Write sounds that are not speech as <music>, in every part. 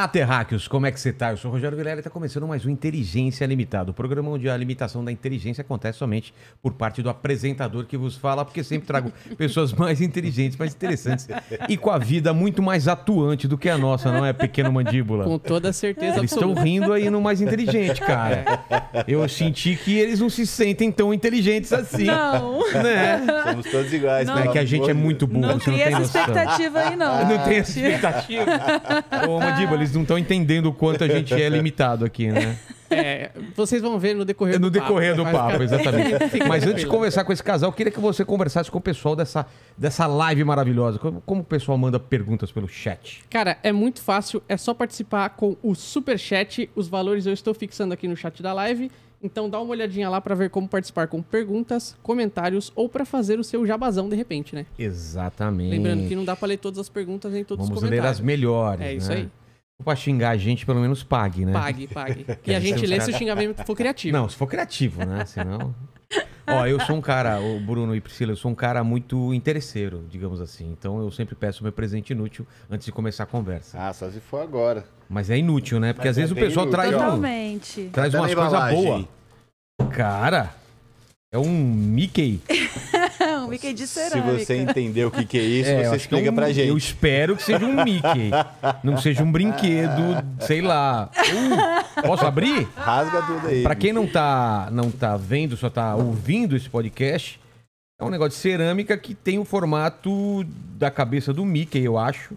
Olá, terráqueos, como é que você tá? Eu sou o Rogério Vilela e está começando mais um Inteligência Limitada, o programa onde a limitação da inteligência acontece somente por parte do apresentador que vos fala, porque sempre trago <laughs> pessoas mais inteligentes, mais interessantes e com a vida muito mais atuante do que a nossa, não é, pequeno mandíbula? Com toda certeza. Eles estão rindo aí no mais inteligente, cara. Eu senti que eles não se sentem tão inteligentes assim. Não. Né? Somos todos iguais, não. né? É que a gente é muito burro, não você não tem essa expectativa aí, não. Não tem essa expectativa. <laughs> Ô, mandíbula, eles eles não estão entendendo o quanto a gente é limitado aqui, né? É, vocês vão ver no decorrer do No decorrer do né? papo, exatamente. <laughs> Mas antes de conversar com esse casal, eu queria que você conversasse com o pessoal dessa, dessa live maravilhosa. Como, como o pessoal manda perguntas pelo chat? Cara, é muito fácil. É só participar com o super chat. Os valores eu estou fixando aqui no chat da live. Então dá uma olhadinha lá para ver como participar com perguntas, comentários ou para fazer o seu jabazão de repente, né? Exatamente. Lembrando que não dá para ler todas as perguntas em todos Vamos os comentários. Vamos ler as melhores. É né? isso aí. Pra xingar a gente, pelo menos pague, né? Pague, pague. <laughs> E a gente lê se o xingamento for criativo. Não, se for criativo, né? Senão. Ó, eu sou um cara, o Bruno e Priscila, eu sou um cara muito interesseiro, digamos assim. Então eu sempre peço meu presente inútil antes de começar a conversa. Ah, só se for agora. Mas é inútil, né? Porque Mas às é vezes o pessoal inútil, traz. Totalmente. Tá um, traz umas coisas boas. Cara, é um Mickey. <laughs> Não, Mickey é de cerâmica. Se você entender o que, que é isso, <laughs> é, você é explica é um, pra gente. Eu espero que seja um Mickey. não seja um brinquedo, sei lá. Uh, posso abrir? Rasga tudo aí. Pra quem não tá, não tá vendo, só tá ouvindo esse podcast, é um negócio de cerâmica que tem o formato da cabeça do Mickey, eu acho.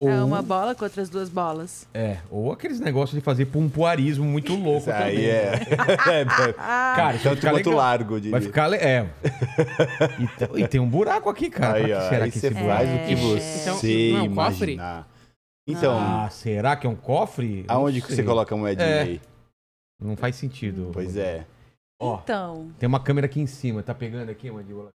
Ou... É uma bola com outras duas bolas. É, ou aqueles negócios de fazer pompoarismo muito louco aí também. É. Né? <laughs> é <laughs> cara, isso tanto muito largo, diria. Vai ficar... Le... É. <laughs> E, e, tem um buraco aqui, cara. Aí, ó, será aí que você faz é... o que você então, não, é imaginar. Cofre? Então... Ah, será que é um cofre? Aonde que você coloca a moedinha é. aí? Não faz sentido. Pois é. Ó, então... Tem uma câmera aqui em cima. Tá pegando aqui, mandíbula?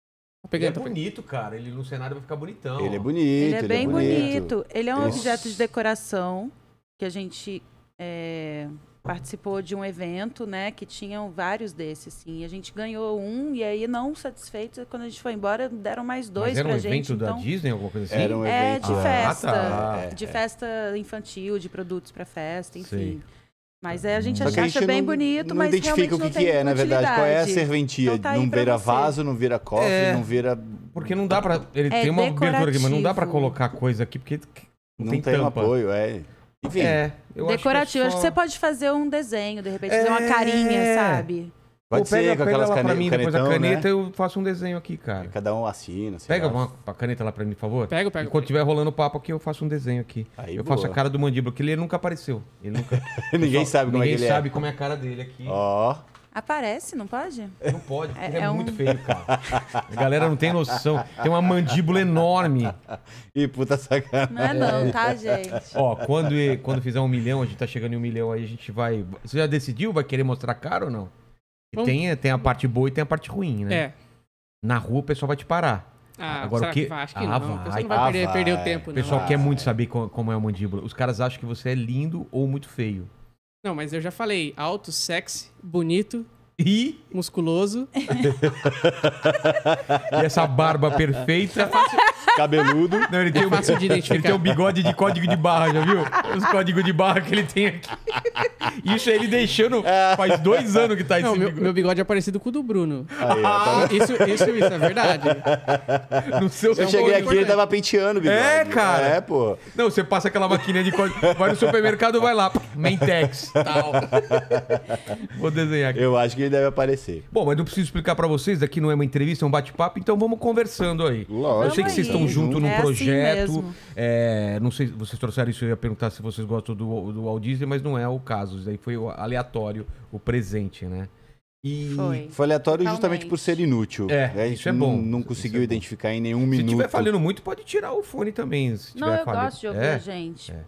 Tá é bonito, cara. Ele no cenário vai ficar bonitão. Ele é bonito. Ele é ele é bem é bonito. bonito. Ele é um objeto de decoração que a gente é, participou de um evento, né? Que tinham vários desses, assim. A gente ganhou um e aí, não satisfeito, quando a gente foi embora, deram mais dois Mas era pra um gente. evento então... da Disney, alguma coisa assim? Era um evento. É, de ah, tá. festa. Tá. De é. festa infantil, de produtos para festa, enfim. Sim. Mas é, a gente acha, a gente bem não, bonito, não mas identifica o que, que é, na verdade. Qual é a serventia? Então tá não vira vaso, não vira cofre, é, não vira. Porque não dá pra. Ele é tem uma abertura aqui, mas não dá pra colocar coisa aqui, porque não, não tem, tem um apoio, é. Enfim. É, eu é decorativo. Acho que, só... acho que, você pode fazer um desenho, de repente, fazer uma é. carinha, sabe? Pode pega, ser, com aquelas Pra mim, depois a caneta né? eu faço um desenho aqui, cara. Cada um assina. Pega lá. uma a caneta lá pra mim, por favor. Pega, pega. Enquanto estiver rolando o papo aqui, eu faço um desenho aqui. Aí, eu boa. faço a cara do mandíbula, que ele nunca apareceu. Ele nunca. <laughs> ninguém sabe como é ninguém é que ele é. sabe é. como é a cara dele aqui. Ó. Oh. Aparece, não pode? Não pode, porque é, ele é, é muito um... feio, cara. A galera não tem noção. Tem uma mandíbula enorme. E <laughs> puta sacanagem. Não é não, tá, gente? Ó, quando, quando fizer um milhão, a gente tá chegando em um milhão aí, a gente vai. Você já decidiu? Vai querer mostrar cara ou não? tem, tem a parte boa e tem a parte ruim, né? É. Na rua o pessoal vai te parar. Ah, Agora, o que... que acho que ah, não. Vai. não vai, ah, perder, vai. perder, o tempo, né? O pessoal não. quer muito saber como é a mandíbula. Os caras acham que você é lindo ou muito feio. Não, mas eu já falei. Alto, sexy, bonito e. Musculoso. <laughs> e essa barba perfeita. É Cabeludo. Não, ele é tem, um, ele tem um bigode de código de barra, já viu? Os códigos de barra que ele tem aqui. Isso ele deixando. É. Faz dois anos que tá Não, esse meu, bigode. Meu bigode é parecido com o do Bruno. Aí, ah, isso, isso, isso, é verdade. No seu Eu cheguei aqui, ele tava penteando o bigode. É, cara. É, pô. Não, você passa aquela maquininha de código. Vai no supermercado, vai lá. Mentex. Tal. <laughs> Vou desenhar aqui. Eu acho que deve aparecer. Bom, mas não preciso explicar para vocês, aqui não é uma entrevista, é um bate-papo, então vamos conversando aí. Lógico. Eu sei que vocês estão juntos num é assim projeto. Assim é, não sei, vocês trouxeram isso, eu ia perguntar se vocês gostam do, do Walt Disney, mas não é o caso. Isso daí foi aleatório, o presente, né? E foi, foi aleatório Realmente. justamente por ser inútil. É, é isso é bom. Não, é conseguiu identificar em nenhum se minuto. Se estiver falhando muito, pode tirar o fone também. não, eu gosto de ouvir é, gente. É.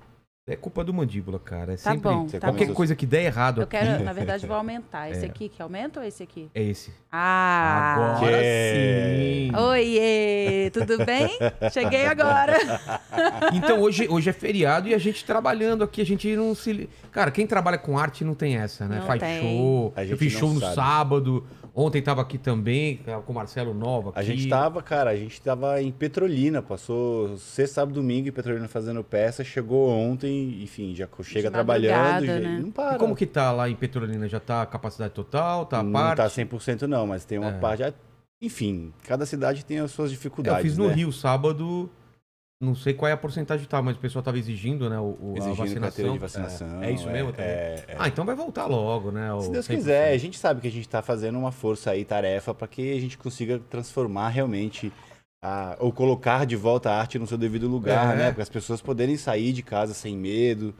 É culpa do mandíbula, cara. É tá sempre bom, é tá qualquer bom. coisa que der errado. Eu aqui. quero, na verdade, vou aumentar. Esse é. aqui que aumenta ou esse aqui? É esse. Ah, agora sim. Oiê, tudo bem? Cheguei agora. <laughs> então hoje, hoje é feriado e a gente trabalhando aqui, a gente não se, cara, quem trabalha com arte não tem essa, né? Não Faz tem. show. Eu fiz show sabe. no sábado. Ontem estava aqui também, é, com o Marcelo Nova. Aqui. A gente estava, cara, a gente estava em Petrolina, passou sexta, sábado, domingo em Petrolina fazendo peça, chegou ontem, enfim, já chega trabalhando né? não para. E como que tá lá em Petrolina? Já tá a capacidade total, tá a não parte? Não tá 100% não, mas tem uma é. parte... Enfim, cada cidade tem as suas dificuldades, Eu fiz no né? Rio, sábado... Não sei qual é a porcentagem de tá, mas o pessoal estava exigindo, né? O, exigindo a vacinação. De vacinação. É, é isso é, mesmo é, é, ah, então vai voltar logo, né? Se Deus 100%. quiser, a gente sabe que a gente está fazendo uma força aí, tarefa, para que a gente consiga transformar realmente a, ou colocar de volta a arte no seu devido lugar, é. né? Para as pessoas poderem sair de casa sem medo.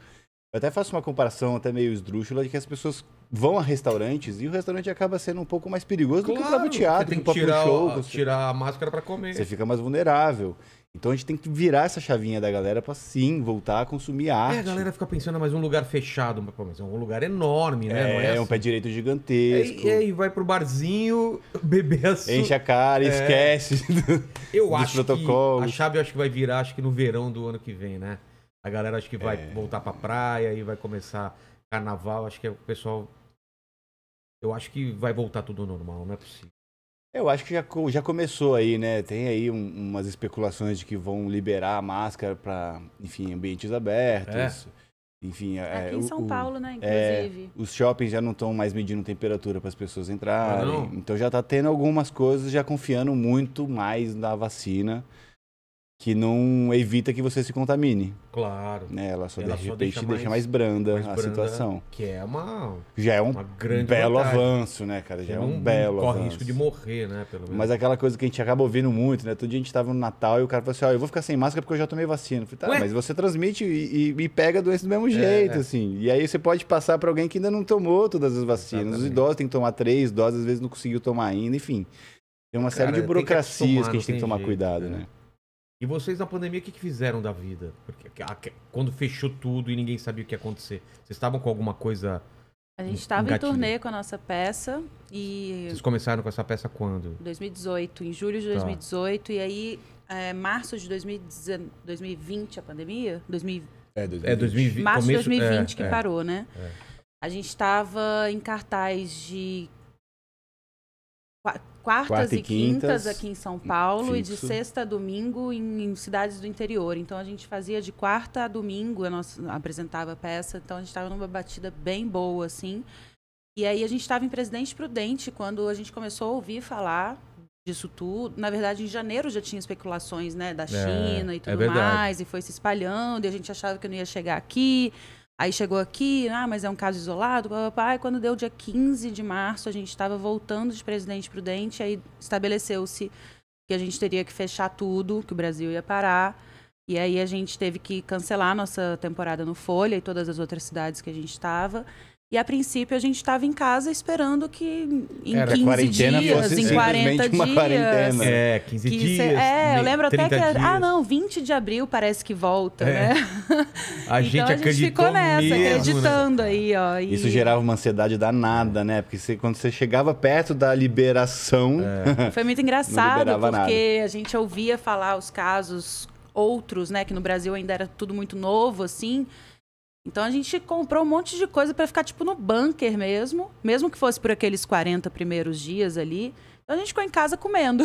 Eu até faço uma comparação até meio esdrúxula de que as pessoas vão a restaurantes e o restaurante acaba sendo um pouco mais perigoso claro, do que o próprio teatro, você tem que, tirar, show. Você... Tirar a máscara para comer. Você fica mais vulnerável. Então a gente tem que virar essa chavinha da galera para sim voltar a consumir arte. É, a galera fica pensando, mas um lugar fechado, mas é um lugar enorme, né? É, Não é, é assim? um pé direito gigantesco. É, e, aí vai pro barzinho, <laughs> beber assim. Enche a cara, é... esquece <laughs> eu dos acho protocolos. Que a chave acho que vai virar, acho que no verão do ano que vem, né? A galera acho que vai é... voltar pra praia e vai começar carnaval. Acho que é o pessoal. Eu acho que vai voltar tudo normal, não é possível. Eu acho que já, já começou aí, né? Tem aí um, umas especulações de que vão liberar a máscara para, enfim, ambientes abertos. É. Enfim, é, aqui é, em São o, Paulo, né? É, inclusive. É, os shoppings já não estão mais medindo temperatura para as pessoas ah, entrarem. então já está tendo algumas coisas já confiando muito mais na vacina que não evita que você se contamine. Claro. Né? Ela só, ela de repente, deixa, mais, deixa mais branda mais a branda, situação. Que é uma. Já é um belo vantagem. avanço, né, cara? Já é um belo corre avanço. Corre risco de morrer, né? Pelo menos. Mas aquela coisa que a gente acaba ouvindo muito, né? Todo dia a gente tava no Natal e o cara falou assim: ó, oh, eu vou ficar sem máscara porque eu já tomei vacina. Eu falei, tá, Ué? mas você transmite e, e, e, pega a doença do mesmo é, jeito, é, assim. E aí você pode passar para alguém que ainda não tomou todas as vacinas. Exatamente. Os idosos têm que tomar três doses, às vezes não conseguiu tomar ainda, enfim. Tem uma cara, série de burocracias que, que, a gente tem que tomar jeito, cuidado, é. né? né? E vocês na pandemia, o que, que fizeram da vida? Porque ah, quando fechou tudo e ninguém sabia o que ia acontecer, vocês estavam com alguma coisa. A gente estava em turnê com a nossa peça e. Vocês começaram com essa peça quando? 2018, em julho de 2018. Tá. E aí, é, março de 2019, 2020, a pandemia? É, 2020. É, 2020. Março de 2020 é, que é. parou, né? É. A gente estava em cartaz de quartas Quarta e, quintas, quintas, aqui em São Paulo fixo. e de sexta a domingo em, em, cidades do interior. Então a gente fazia de quarta a domingo, a nossa, apresentava a peça, então a gente estava numa batida bem boa, assim. E aí a gente estava em Presidente Prudente quando a gente começou a ouvir falar disso tudo. Na verdade, em janeiro já tinha especulações, né, da é, China é, e tudo é mais, e foi se espalhando, e a gente achava que não ia chegar aqui. Aí chegou aqui, ah, mas é um caso isolado, papapá. quando deu dia 15 de março, a gente estava voltando de Presidente Prudente, aí estabeleceu-se que a gente teria que fechar tudo, que o Brasil ia parar. E aí a gente teve que cancelar nossa temporada no Folha e todas as outras cidades que a gente estava. E a princípio a gente estava em casa esperando que em Era, 15 dias, em 40 dias. Quarentena. É, 15 dias. Cê, é, eu lembro até que. Ah, dias. Ah, não, 20 de abril parece que volta, é. né? A <laughs> gente então, a gente ficou nessa, mesmo, né? acreditando né? aí, ó. E... Isso gerava uma ansiedade danada, né? Porque você, quando você chegava perto da liberação. É. <laughs> Foi muito engraçado, porque nada. a gente ouvia falar os casos outros, né? Que no Brasil ainda era tudo muito novo, assim. Então a gente comprou um monte de coisa para ficar tipo no bunker mesmo, mesmo que fosse por aqueles 40 primeiros dias ali. Então a gente ficou em casa comendo.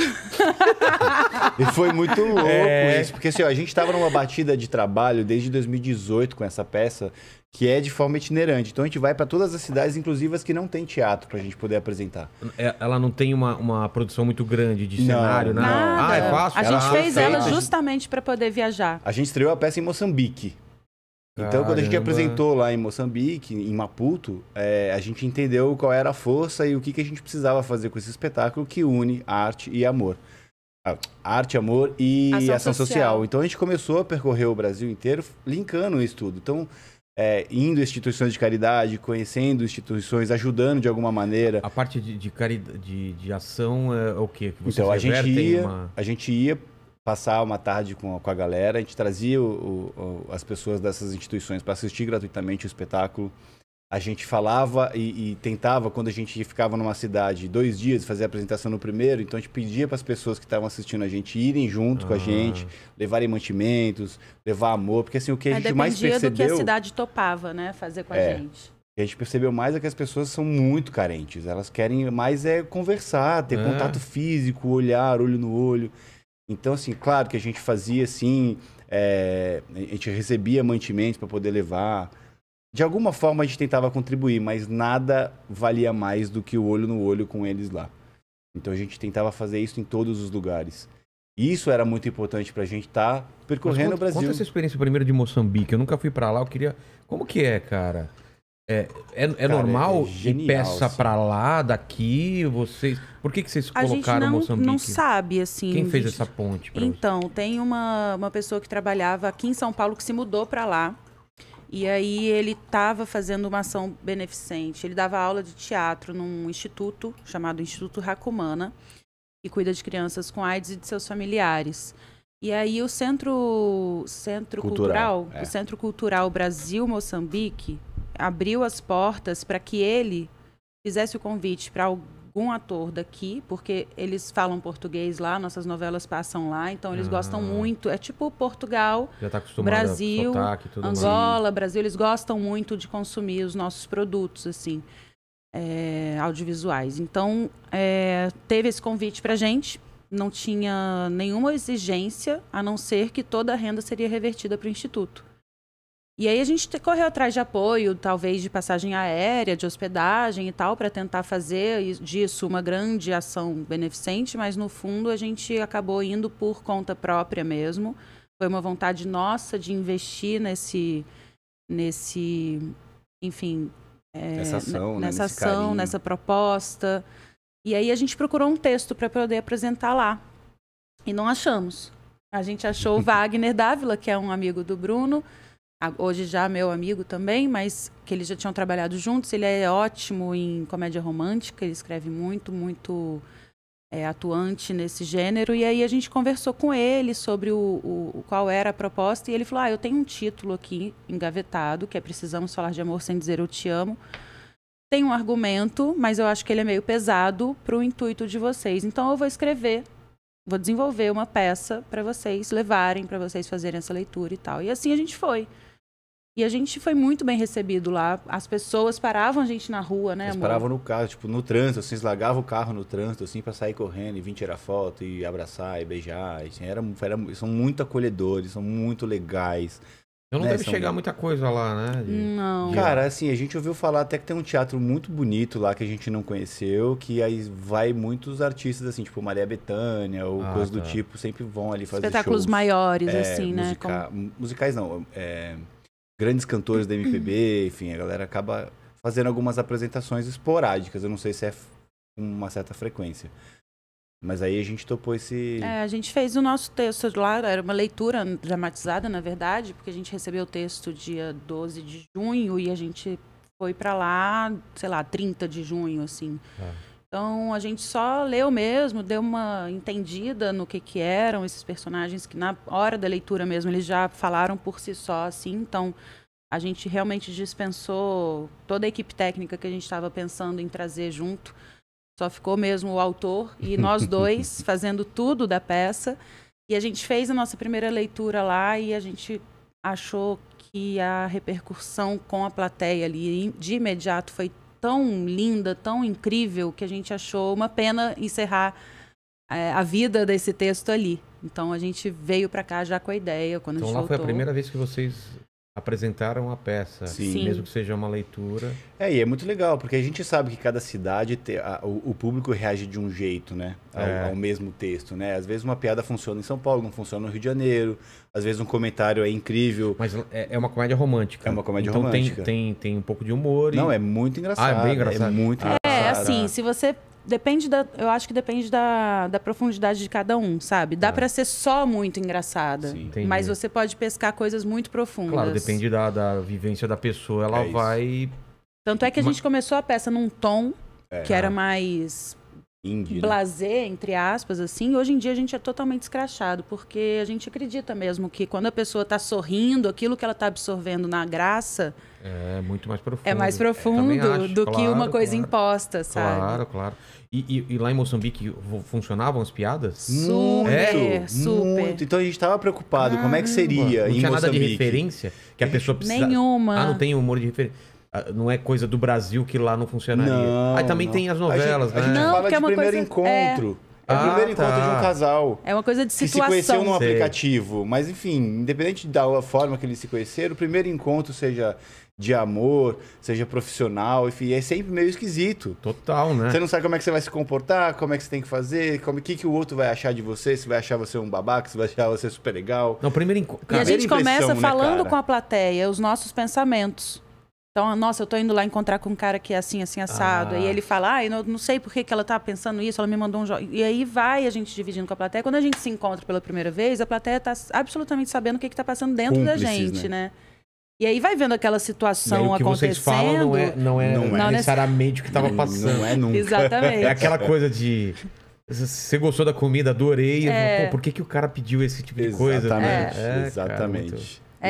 e foi muito louco é... isso, porque assim, ó, a gente estava numa batida de trabalho desde 2018 com essa peça, que é de forma itinerante. Então a gente vai para todas as cidades, inclusive as que não tem teatro, para a gente poder apresentar. É, ela não tem uma, uma produção muito grande de não, cenário, não. Nada. Ah, é fácil. A ela gente fez feita. ela justamente para poder viajar. A gente estreou a peça em Moçambique. Então, Caramba. quando a gente apresentou lá em Moçambique, em Maputo, é, a gente entendeu qual era a força e o que, que a gente precisava fazer com esse espetáculo que une arte e amor. Ah, arte, amor e ação, ação social. social. Então, a gente começou a percorrer o Brasil inteiro linkando isso tudo. Então, é, indo a instituições de caridade, conhecendo instituições, ajudando de alguma maneira. A parte de, de, caridade, de, de ação é, o quê? Que então, a gente, ia, uma... a gente ia passar uma tarde com, com a galera. A gente trazia o, o, as pessoas dessas instituições para assistir gratuitamente o espetáculo. A gente falava e, e, tentava, quando a gente ficava numa cidade dois dias, fazer a apresentação no primeiro, então a gente pedia para as pessoas que estavam assistindo a gente irem junto ah. com a gente, levarem mantimentos, levar amor, porque assim, o que a é, gente mais percebeu... Dependia do que a cidade topava, né, fazer com é. a gente. O que a gente percebeu mais é que as pessoas são muito carentes. Elas querem mais é conversar, ter é. contato físico, olhar, olho no olho. Então, assim, claro que a gente fazia assim, é, a gente recebia mantimentos para poder levar. De alguma forma a gente tentava contribuir, mas nada valia mais do que o olho no olho com eles lá. Então a gente tentava fazer isso em todos os lugares. Isso era muito importante para a gente estar tá percorrendo conta, o Brasil. Conta essa experiência primeiro de Moçambique. Eu nunca fui para lá, eu queria. Como que é, cara? É, é, é Cara, normal é genial, peça assim. para lá, daqui, vocês. Por que, que vocês colocaram a gente não, Moçambique? não sabe, assim. Quem fez gente... essa ponte? Então, você? tem uma, uma pessoa que trabalhava aqui em São Paulo que se mudou para lá. E aí ele estava fazendo uma ação beneficente. Ele dava aula de teatro num instituto chamado Instituto Racumana, que cuida de crianças com AIDS e de seus familiares. E aí o Centro, centro Cultural, Cultural é. o Centro Cultural Brasil Moçambique, abriu as portas para que ele fizesse o convite para algum ator daqui, porque eles falam português lá, nossas novelas passam lá, então eles ah. gostam muito. É tipo Portugal, tá Brasil, sotaque, Angola, mais. Brasil, eles gostam muito de consumir os nossos produtos, assim, é, audiovisuais. Então, é, teve esse convite para gente. Não tinha nenhuma exigência, a não ser que toda a renda seria revertida para o Instituto. E aí a gente correu atrás de apoio, talvez de passagem aérea, de hospedagem e tal, para tentar fazer disso uma grande ação beneficente, mas no fundo a gente acabou indo por conta própria mesmo. Foi uma vontade nossa de investir nesse, nesse, enfim, é, nessa ação, né? nessa, ação nessa proposta. E aí a gente procurou um texto para poder apresentar lá e não achamos. A gente achou o <laughs> Wagner Dávila, que é um amigo do Bruno hoje já meu amigo também, mas que eles já tinham trabalhado juntos. Ele é ótimo em comédia romântica, ele escreve muito, muito é, atuante nesse gênero. E aí a gente conversou com ele sobre o, o, qual era a proposta e ele falou: Ah, eu tenho um título aqui engavetado, que é Precisamos Falar de Amor Sem Dizer Eu Te Amo. Tem um argumento, mas eu acho que ele é meio pesado para o intuito de vocês. Então eu vou escrever vou desenvolver uma peça para vocês levarem, para vocês fazerem essa leitura e tal. E assim a gente foi. E a gente foi muito bem recebido lá. As pessoas paravam a gente na rua, né, Eles amor? paravam no carro, tipo, no trânsito, assim, eslagava o carro no trânsito, assim, pra sair correndo e vir tirar foto e abraçar e beijar. Assim, era, era, são muito acolhedores, são muito legais. Eu não né, deve chegar muita coisa lá, né? De... Não. Cara, assim, a gente ouviu falar até que tem um teatro muito bonito lá que a gente não conheceu, que aí vai muitos artistas, assim, tipo Maria Bethânia ou ah, coisa tá. do tipo, sempre vão ali fazer Espetáculos shows. maiores, é, assim, né, musica... né? Como... Musicais não, é grandes cantores da MPB, uhum. enfim, a galera acaba fazendo algumas apresentações esporádicas. Eu não sei se é com uma certa frequência. Mas aí a gente topou esse. É, a gente fez o nosso texto lá, era uma leitura dramatizada, na verdade, porque a gente recebeu o texto dia 12 de junho e a gente foi para lá, sei lá, 30 de junho, assim. Ah. Então a gente só leu mesmo, deu uma entendida no que, que eram esses personagens que na hora da leitura mesmo eles já falaram por si só assim. Então a gente realmente dispensou toda a equipe técnica que a gente estava pensando em trazer junto. Só ficou mesmo o autor e <laughs> nós dois fazendo tudo da peça. E a gente fez a nossa primeira leitura lá e a gente achou que a repercussão com a plateia ali de imediato foi tão linda, tão incrível, que a gente achou uma pena encerrar é, a vida desse texto ali. Então a gente veio para cá já com a ideia quando então, a gente lá voltou. foi a primeira vez que vocês apresentaram a peça, Sim. mesmo que seja uma leitura. É, e é muito legal, porque a gente sabe que cada cidade, te, a, o, o, público reage de um jeito, né? Ao, é. ao, mesmo texto, né? Às vezes uma piada funciona em São Paulo, não funciona no Rio de Janeiro. Às vezes um comentário é incrível. Mas é, é uma comédia romântica. É uma comédia então romântica. Então tem, tem, tem um pouco de humor. E... Não, é muito engraçado. Ah, é bem é engraçado. É muito engraçado. É, assim, se você Depende da. Eu acho que depende da, da profundidade de cada um, sabe? Dá ah. Tá. para ser só muito engraçada. Sim, mas você pode pescar coisas muito profundas. Claro, depende da, da vivência da pessoa, ela é vai. Tanto é que a gente começou a peça num tom é, que era mais Indie, blazer, né? entre aspas, assim. Hoje em dia a gente é totalmente escrachado, porque a gente acredita mesmo que quando a pessoa está sorrindo, aquilo que ela está absorvendo na graça é muito mais profundo. É mais é, profundo acho, do claro, que uma coisa claro, imposta, sabe? Claro, claro. E, e, e, lá em Moçambique funcionavam as piadas? Super, é, super. Muito. Então a gente estava preocupado. como é que seria não em tinha Moçambique? nada de referência que a pessoa precisa... Nenhuma. Ah, não tem humor de referência. Ah, não é coisa do Brasil que lá não funcionaria. Não, Aí também não. tem as novelas, a gente, né? A gente não, fala é de é uma primeiro coisa... encontro. É... É o ah, primeiro tá. encontro de um tá. casal. É uma coisa de situação. Que se conheceu num Sei. aplicativo. Mas, enfim, independente da forma que eles se conheceram, o primeiro encontro, seja de amor, seja profissional, enfim, é sempre meio esquisito. Total, né? Você não sabe como é que você vai se comportar, como é que você tem que fazer, como que que o outro vai achar de você, se vai achar você um babaca, se vai achar você super legal. Não, primeiro enco... E a gente começa né, falando né, com a plateia, os nossos pensamentos. Então, nossa, eu tô indo lá encontrar com um cara que é assim, assim, assado. Ah. E ele fala, ah, eu não sei por que, que ela tá pensando isso, ela me mandou um jogo. E aí vai a gente dividindo com a plateia. Quando a gente se encontra pela primeira vez, a plateia tá absolutamente sabendo o que, que tá passando dentro Cúmplices, da gente, né? né? E aí vai vendo aquela situação e aí, o que acontecendo. Vocês falam é- não é, não é, não é necessariamente o que estava passando. Não é nunca. Exatamente. É aquela coisa de. Você gostou da comida, adorei. É... Pô, por que, que o cara pediu esse tipo de Exatamente. coisa? É. É, Exatamente. Cara,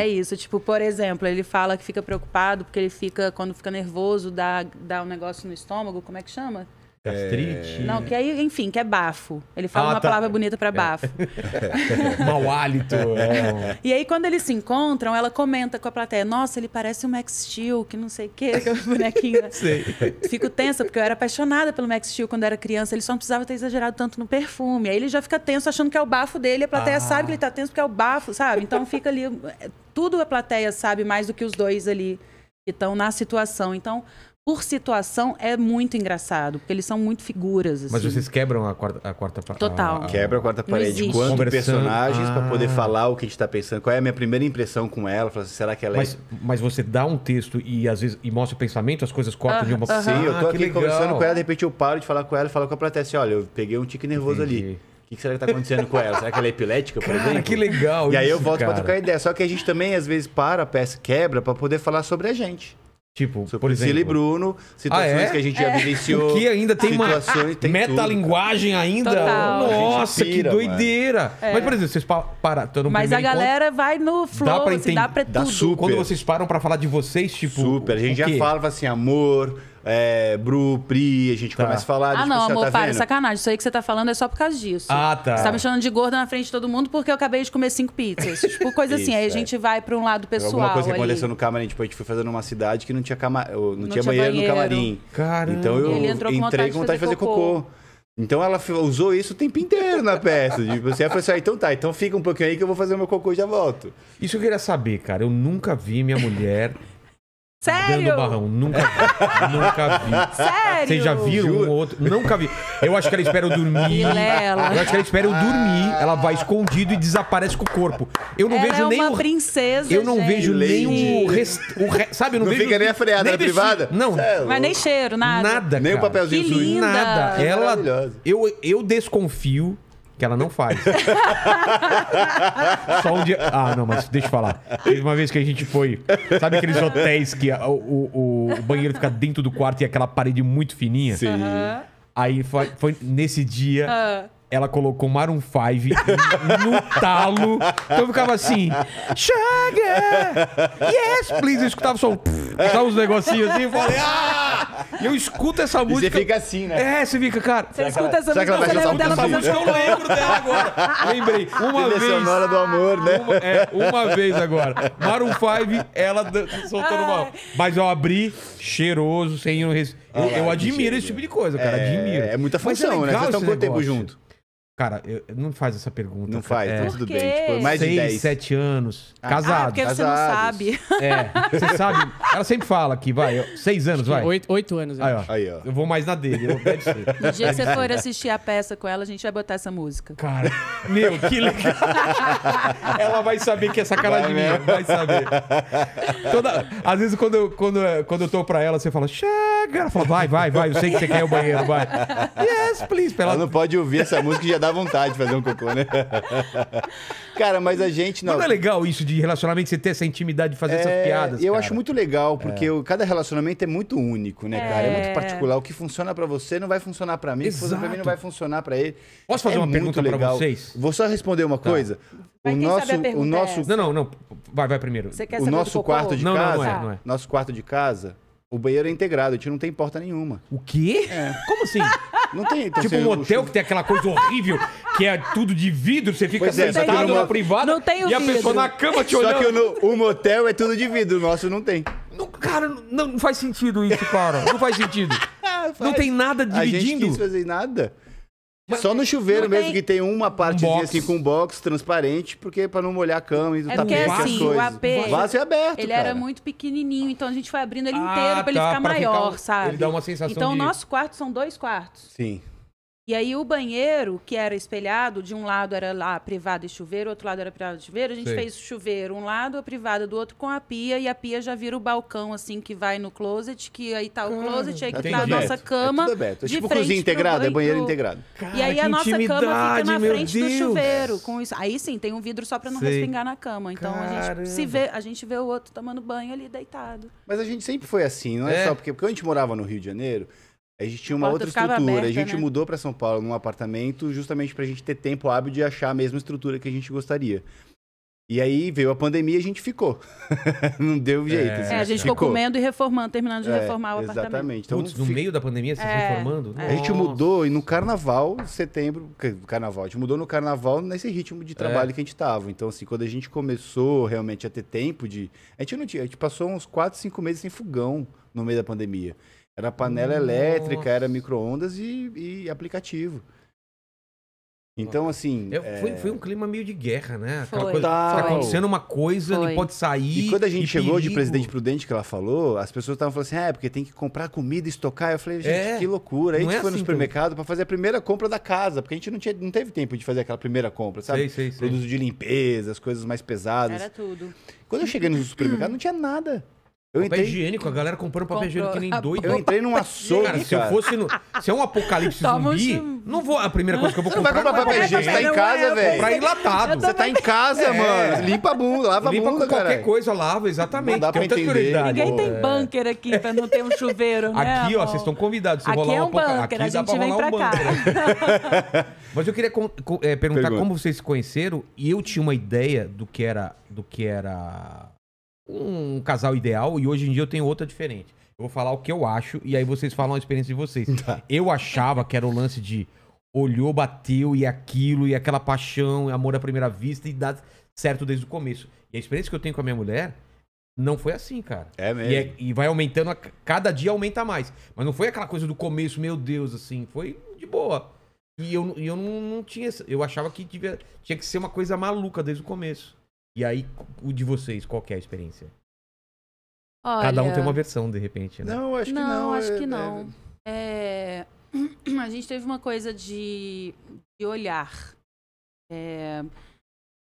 é isso, tipo, por exemplo, ele fala que fica preocupado porque ele fica, quando fica nervoso, dá, dá um negócio no estômago, como é que chama? Gastrite. Não, que aí, enfim, que é bafo. Ele fala ah, uma tá. palavra bonita para é. bafo. É. <laughs> Mau hálito. É. E aí, quando eles se encontram, ela comenta com a plateia: Nossa, ele parece o Max Steel, que não sei o quê, que é o <laughs> bonequinho. Sei. Fico tensa, porque eu era apaixonada pelo Max Steel quando era criança. Ele só não precisava ter exagerado tanto no perfume. Aí ele já fica tenso achando que é o bafo dele. A plateia ah. sabe que ele tá tenso porque é o bafo, sabe? Então fica ali. É, tudo a plateia sabe mais do que os dois ali que estão na situação. Então, por situação é muito engraçado, porque eles são muito figuras. Assim. Mas vocês quebram a quarta, a quarta parede. Total. A, a... Quebra a quarta parede. Quanto personagens ah. para poder falar o que a gente está pensando. Qual é a minha primeira impressão com ela? Assim, será que ela é mas, é. Mas você dá um texto e às vezes e mostra o pensamento, as coisas cortam ah, de uma uh ah, -huh. Sim, eu tô ah, aqui conversando com ela, de repente eu paro de falar com ela e falo com a plateia assim: olha, eu peguei um tique nervoso Entendi. ali. O que será que está acontecendo com ela? Será que ela é epilética, por cara, exemplo? que legal E aí eu volto para trocar ideia. Só que a gente também, às vezes, para a peça, quebra para poder falar sobre a gente. Tipo, Sobre por exemplo. Priscila e Bruno, situações ah, é? que a gente é. já vivenciou. Que ainda tem uma metalinguagem ainda. Total. Nossa, pira, que doideira. É. Mas, por exemplo, vocês param. Mas a galera encontro, vai no flow, dá pra, assim, dá pra dá tudo. Super. Quando vocês param pra falar de vocês, tipo. Super, a gente já fala assim, amor é, Bru, Pri, a gente tá. começa a falar... Ah, não, amor, tá para, é vendo? sacanagem. Isso aí que você tá falando é só por causa disso. Ah, tá. Você tá me chamando de gorda na frente de todo mundo porque eu acabei de comer cinco pizzas. <laughs> tipo, coisa Isso, assim. Aí a gente é. vai pra um lado pessoal Uma coisa que ali. aconteceu no camarim. Tipo, a gente foi fazendo numa cidade que não tinha, cama... não, não tinha, banheiro, no camarim. Caramba. Então eu com entrei com vontade de fazer, cocô. cocô. Então ela usou isso o tempo inteiro na peça. Tipo, você assim, falou assim, ah, então tá, então fica um pouquinho aí que eu vou fazer o meu cocô e já volto. Isso eu queria saber, cara. Eu nunca vi minha mulher Sério? barrão. Nunca, <laughs> nunca vi. Sério? Vocês já viram um ou outro? Nunca vi. Eu acho que ela espera eu dormir. Eu acho que ela espera eu dormir. Ah. Ela vai escondido e desaparece com o corpo. Eu não ela vejo é nem uma o... princesa, Eu não gente. vejo nem o, rest... o re... Sabe, eu não, não vejo... Não fica nem a freada nem privada? Não. Céu. Mas nem cheiro, nada. Nada, Nem o papelzinho que linda. Nada. Ela... Eu, eu desconfio que ela não faz. <laughs> Só um dia. Ah, não, mas deixa eu falar. Teve uma vez que a gente foi. Sabe aqueles hotéis que o, o, o, banheiro fica dentro do quarto e aquela parede muito fininha? Sim. Uhum. Aí foi, foi, nesse dia. Uhum ela colocou Maroon 5 <laughs> no talo. Então eu ficava assim, Sugar! Yes, please! Eu escutava só um, só uns negocinhos assim e falei, ah! E eu escuto essa música. E você fica assim, né? É, você fica, cara. Você escuta essa música, tá você lembra dela essa música, eu lembro dela agora. Lembrei. <laughs> Uma Trilha vez. Sonora do amor, né? Uma, é, uma vez agora. Maroon 5, ela soltando uma. Mas eu abri, cheiroso, sem. Ah, eu, eu é, admiro esse tipo de coisa, cara. É, admiro. É, muita é função, né? Vocês estão quanto tempo junto? Cara, eu, não faz essa pergunta. Não faz, tá é. tudo bem. Tipo, mais Seis, de 10. sete anos. Ah, casado. Ah, porque Casados. você não sabe. É, você sabe. Ela sempre fala que vai, eu, seis anos, vai. Oito, oito anos, eu aí, ó. aí, ó. Eu vou mais na dele. Eu, No dia que você for assistir a peça com ela, a gente vai botar essa música. Cara, meu, que legal. ela vai saber que é sacanagem vai, minha. Vai saber. Toda, às vezes, quando eu, quando, é, quando eu tô pra ela, você fala, chega. Ela fala, vai, vai, vai. Eu sei que você quer ir ao banheiro, vai. Yes, please. Ela, ela não pode ouvir essa música e já dá vontade de fazer um cocô, né? cara, mas a gente não. Não é legal isso de relacionamento, você ter essa intimidade de fazer é, essas piadas. Eu cara. acho muito legal, porque é. cada relacionamento é muito único, né, cara? É muito é. particular. O que funciona para você não vai funcionar para mim, Exato. o que funciona pra mim não vai funcionar para ele. Posso fazer é uma pergunta legal. pra vocês? Vou só responder uma tá. coisa. o nosso, o é nosso. Não, não, não. Vai, vai primeiro. Você quer o saber nosso quarto de não, casa. Não, não é, não é. Nosso quarto de casa, o banheiro é integrado, a gente não tem porta nenhuma. O quê? É. Como assim? <laughs> Não tem. Então, tipo um hotel que tem aquela coisa horrível, que é tudo de vidro, você fica é, sentado numa privada. Não tem o E a vidro. pessoa na cama te olhando. Só que no, o motel é tudo de vidro, o nosso não tem. Não, cara, não, não faz sentido isso, cara. Não faz sentido. Faz. <laughs> Ah, não tem nada dividindo. A gente quis fazer nada. Só no chuveiro mesmo tem... que tem uma parte um assim com um box transparente, porque para não molhar a cama e do é tapete porque, assim, as coisas. O AP, o vaso é aberto, Ele cara. era muito pequenininho, então a gente foi abrindo ele ah, inteiro ah, para ele tá, ficar maior, ficar, sabe? Ele dá uma sensação Então o nosso quarto são dois quartos. Sim. E aí o banheiro, que era espelhado, de um lado era lá privado e chuveiro, outro lado era privado e chuveiro. A gente Sim. fez chuveiro um lado, a privada do outro com a pia, e a pia já vira o balcão, assim, que vai no closet, que aí tá o closet, aí é que tá a nossa é cama. É de tipo cozinha integrada, é banheiro integrado. Cara, e aí a nossa cama fica na frente Deus. do chuveiro. Com isso. Aí sim, tem um vidro só pra não sim. respingar na cama. Então Caramba. a gente se vê, a gente vê o outro tomando banho ali deitado. Mas a gente sempre foi assim, não é, é. só porque, porque a gente morava no Rio de Janeiro. A gente tinha uma outra estrutura. Aberta, a gente né? mudou para São Paulo num apartamento justamente para a gente ter tempo hábil de achar a mesma estrutura que a gente gostaria. E aí veio a pandemia e a gente ficou. <laughs> não deu jeito. É, assim, a gente ficou, ficou comendo e reformando, terminando de é, reformar o exatamente. apartamento. Exatamente. Então, Putz, no meio da pandemia, se é, reformando? É. A gente mudou e no carnaval, setembro, carnaval, a gente mudou no carnaval nesse ritmo de é. trabalho que a gente estava. Então, assim, quando a gente começou realmente a ter tempo de. A gente não tinha, a gente passou uns 4, 5 meses sem fogão no meio da pandemia. Era panela Nossa. elétrica, era micro-ondas e, e aplicativo. Então, assim. Eu, é... foi, foi, um clima meio de guerra, né? Foi, Aquela coisa, tá, acontecendo uma coisa, foi. pode sair. E quando a gente chegou perigo. de Presidente Prudente, que ela falou, as pessoas estavam falando assim: ah, é, porque tem que comprar comida, estocar. Eu falei, gente, é, que loucura. Aí a gente é foi assim, no supermercado para fazer a primeira compra da casa, porque a gente não, tinha, não teve tempo de fazer aquela primeira compra, sabe? Sei, sei, sei. Produtos de limpeza, as coisas mais pesadas. Era tudo. Quando eu cheguei no <clears throat> supermercado, não tinha nada. Eu papel entrei... higiênico, a galera comprando papel higiênico que nem doido. Eu entrei num açougue, cara. Se eu fosse no... Se é um apocalipse Toma zumbi, um... Assim. não vou... A primeira coisa que eu vou comprar... Você não vai comprar é papel higiênico, você tá em casa, velho. Comprar enlatado. Você tá em casa, é. mano. Limpa a bunda, lava a bunda, Limpa qualquer coisa, lava, exatamente. Não dá pra entender. Ninguém tem é. bunker aqui pra não ter um chuveiro, né, Aqui, ó, vocês estão convidados. Se aqui rolar é um bunker, aqui a gente vem pra cá. <laughs> Mas eu queria é, perguntar como vocês se conheceram e eu tinha uma ideia do que era... Do que era um casal ideal e hoje em dia eu tenho outra diferente. Eu vou falar o que eu acho e aí vocês falam a experiência de vocês. <laughs> Tá. Eu achava que era o lance de olhou, bateu e aquilo e aquela paixão, e amor à primeira vista e dá certo desde o começo. E a experiência que eu tenho com a minha mulher não foi assim, cara. É mesmo. E, é, e vai aumentando, a, cada dia aumenta mais. Mas não foi aquela coisa do começo, meu Deus, assim. Foi de boa. E eu, eu não, não tinha. Eu achava que devia, tinha que ser uma coisa maluca desde o começo. E aí, o de vocês, qual é a experiência? Olha... Cada um tem uma versão, de repente, né? Não, acho não, que não. acho é... que é, não. É... <clears throat> A gente teve uma coisa de, de olhar. É...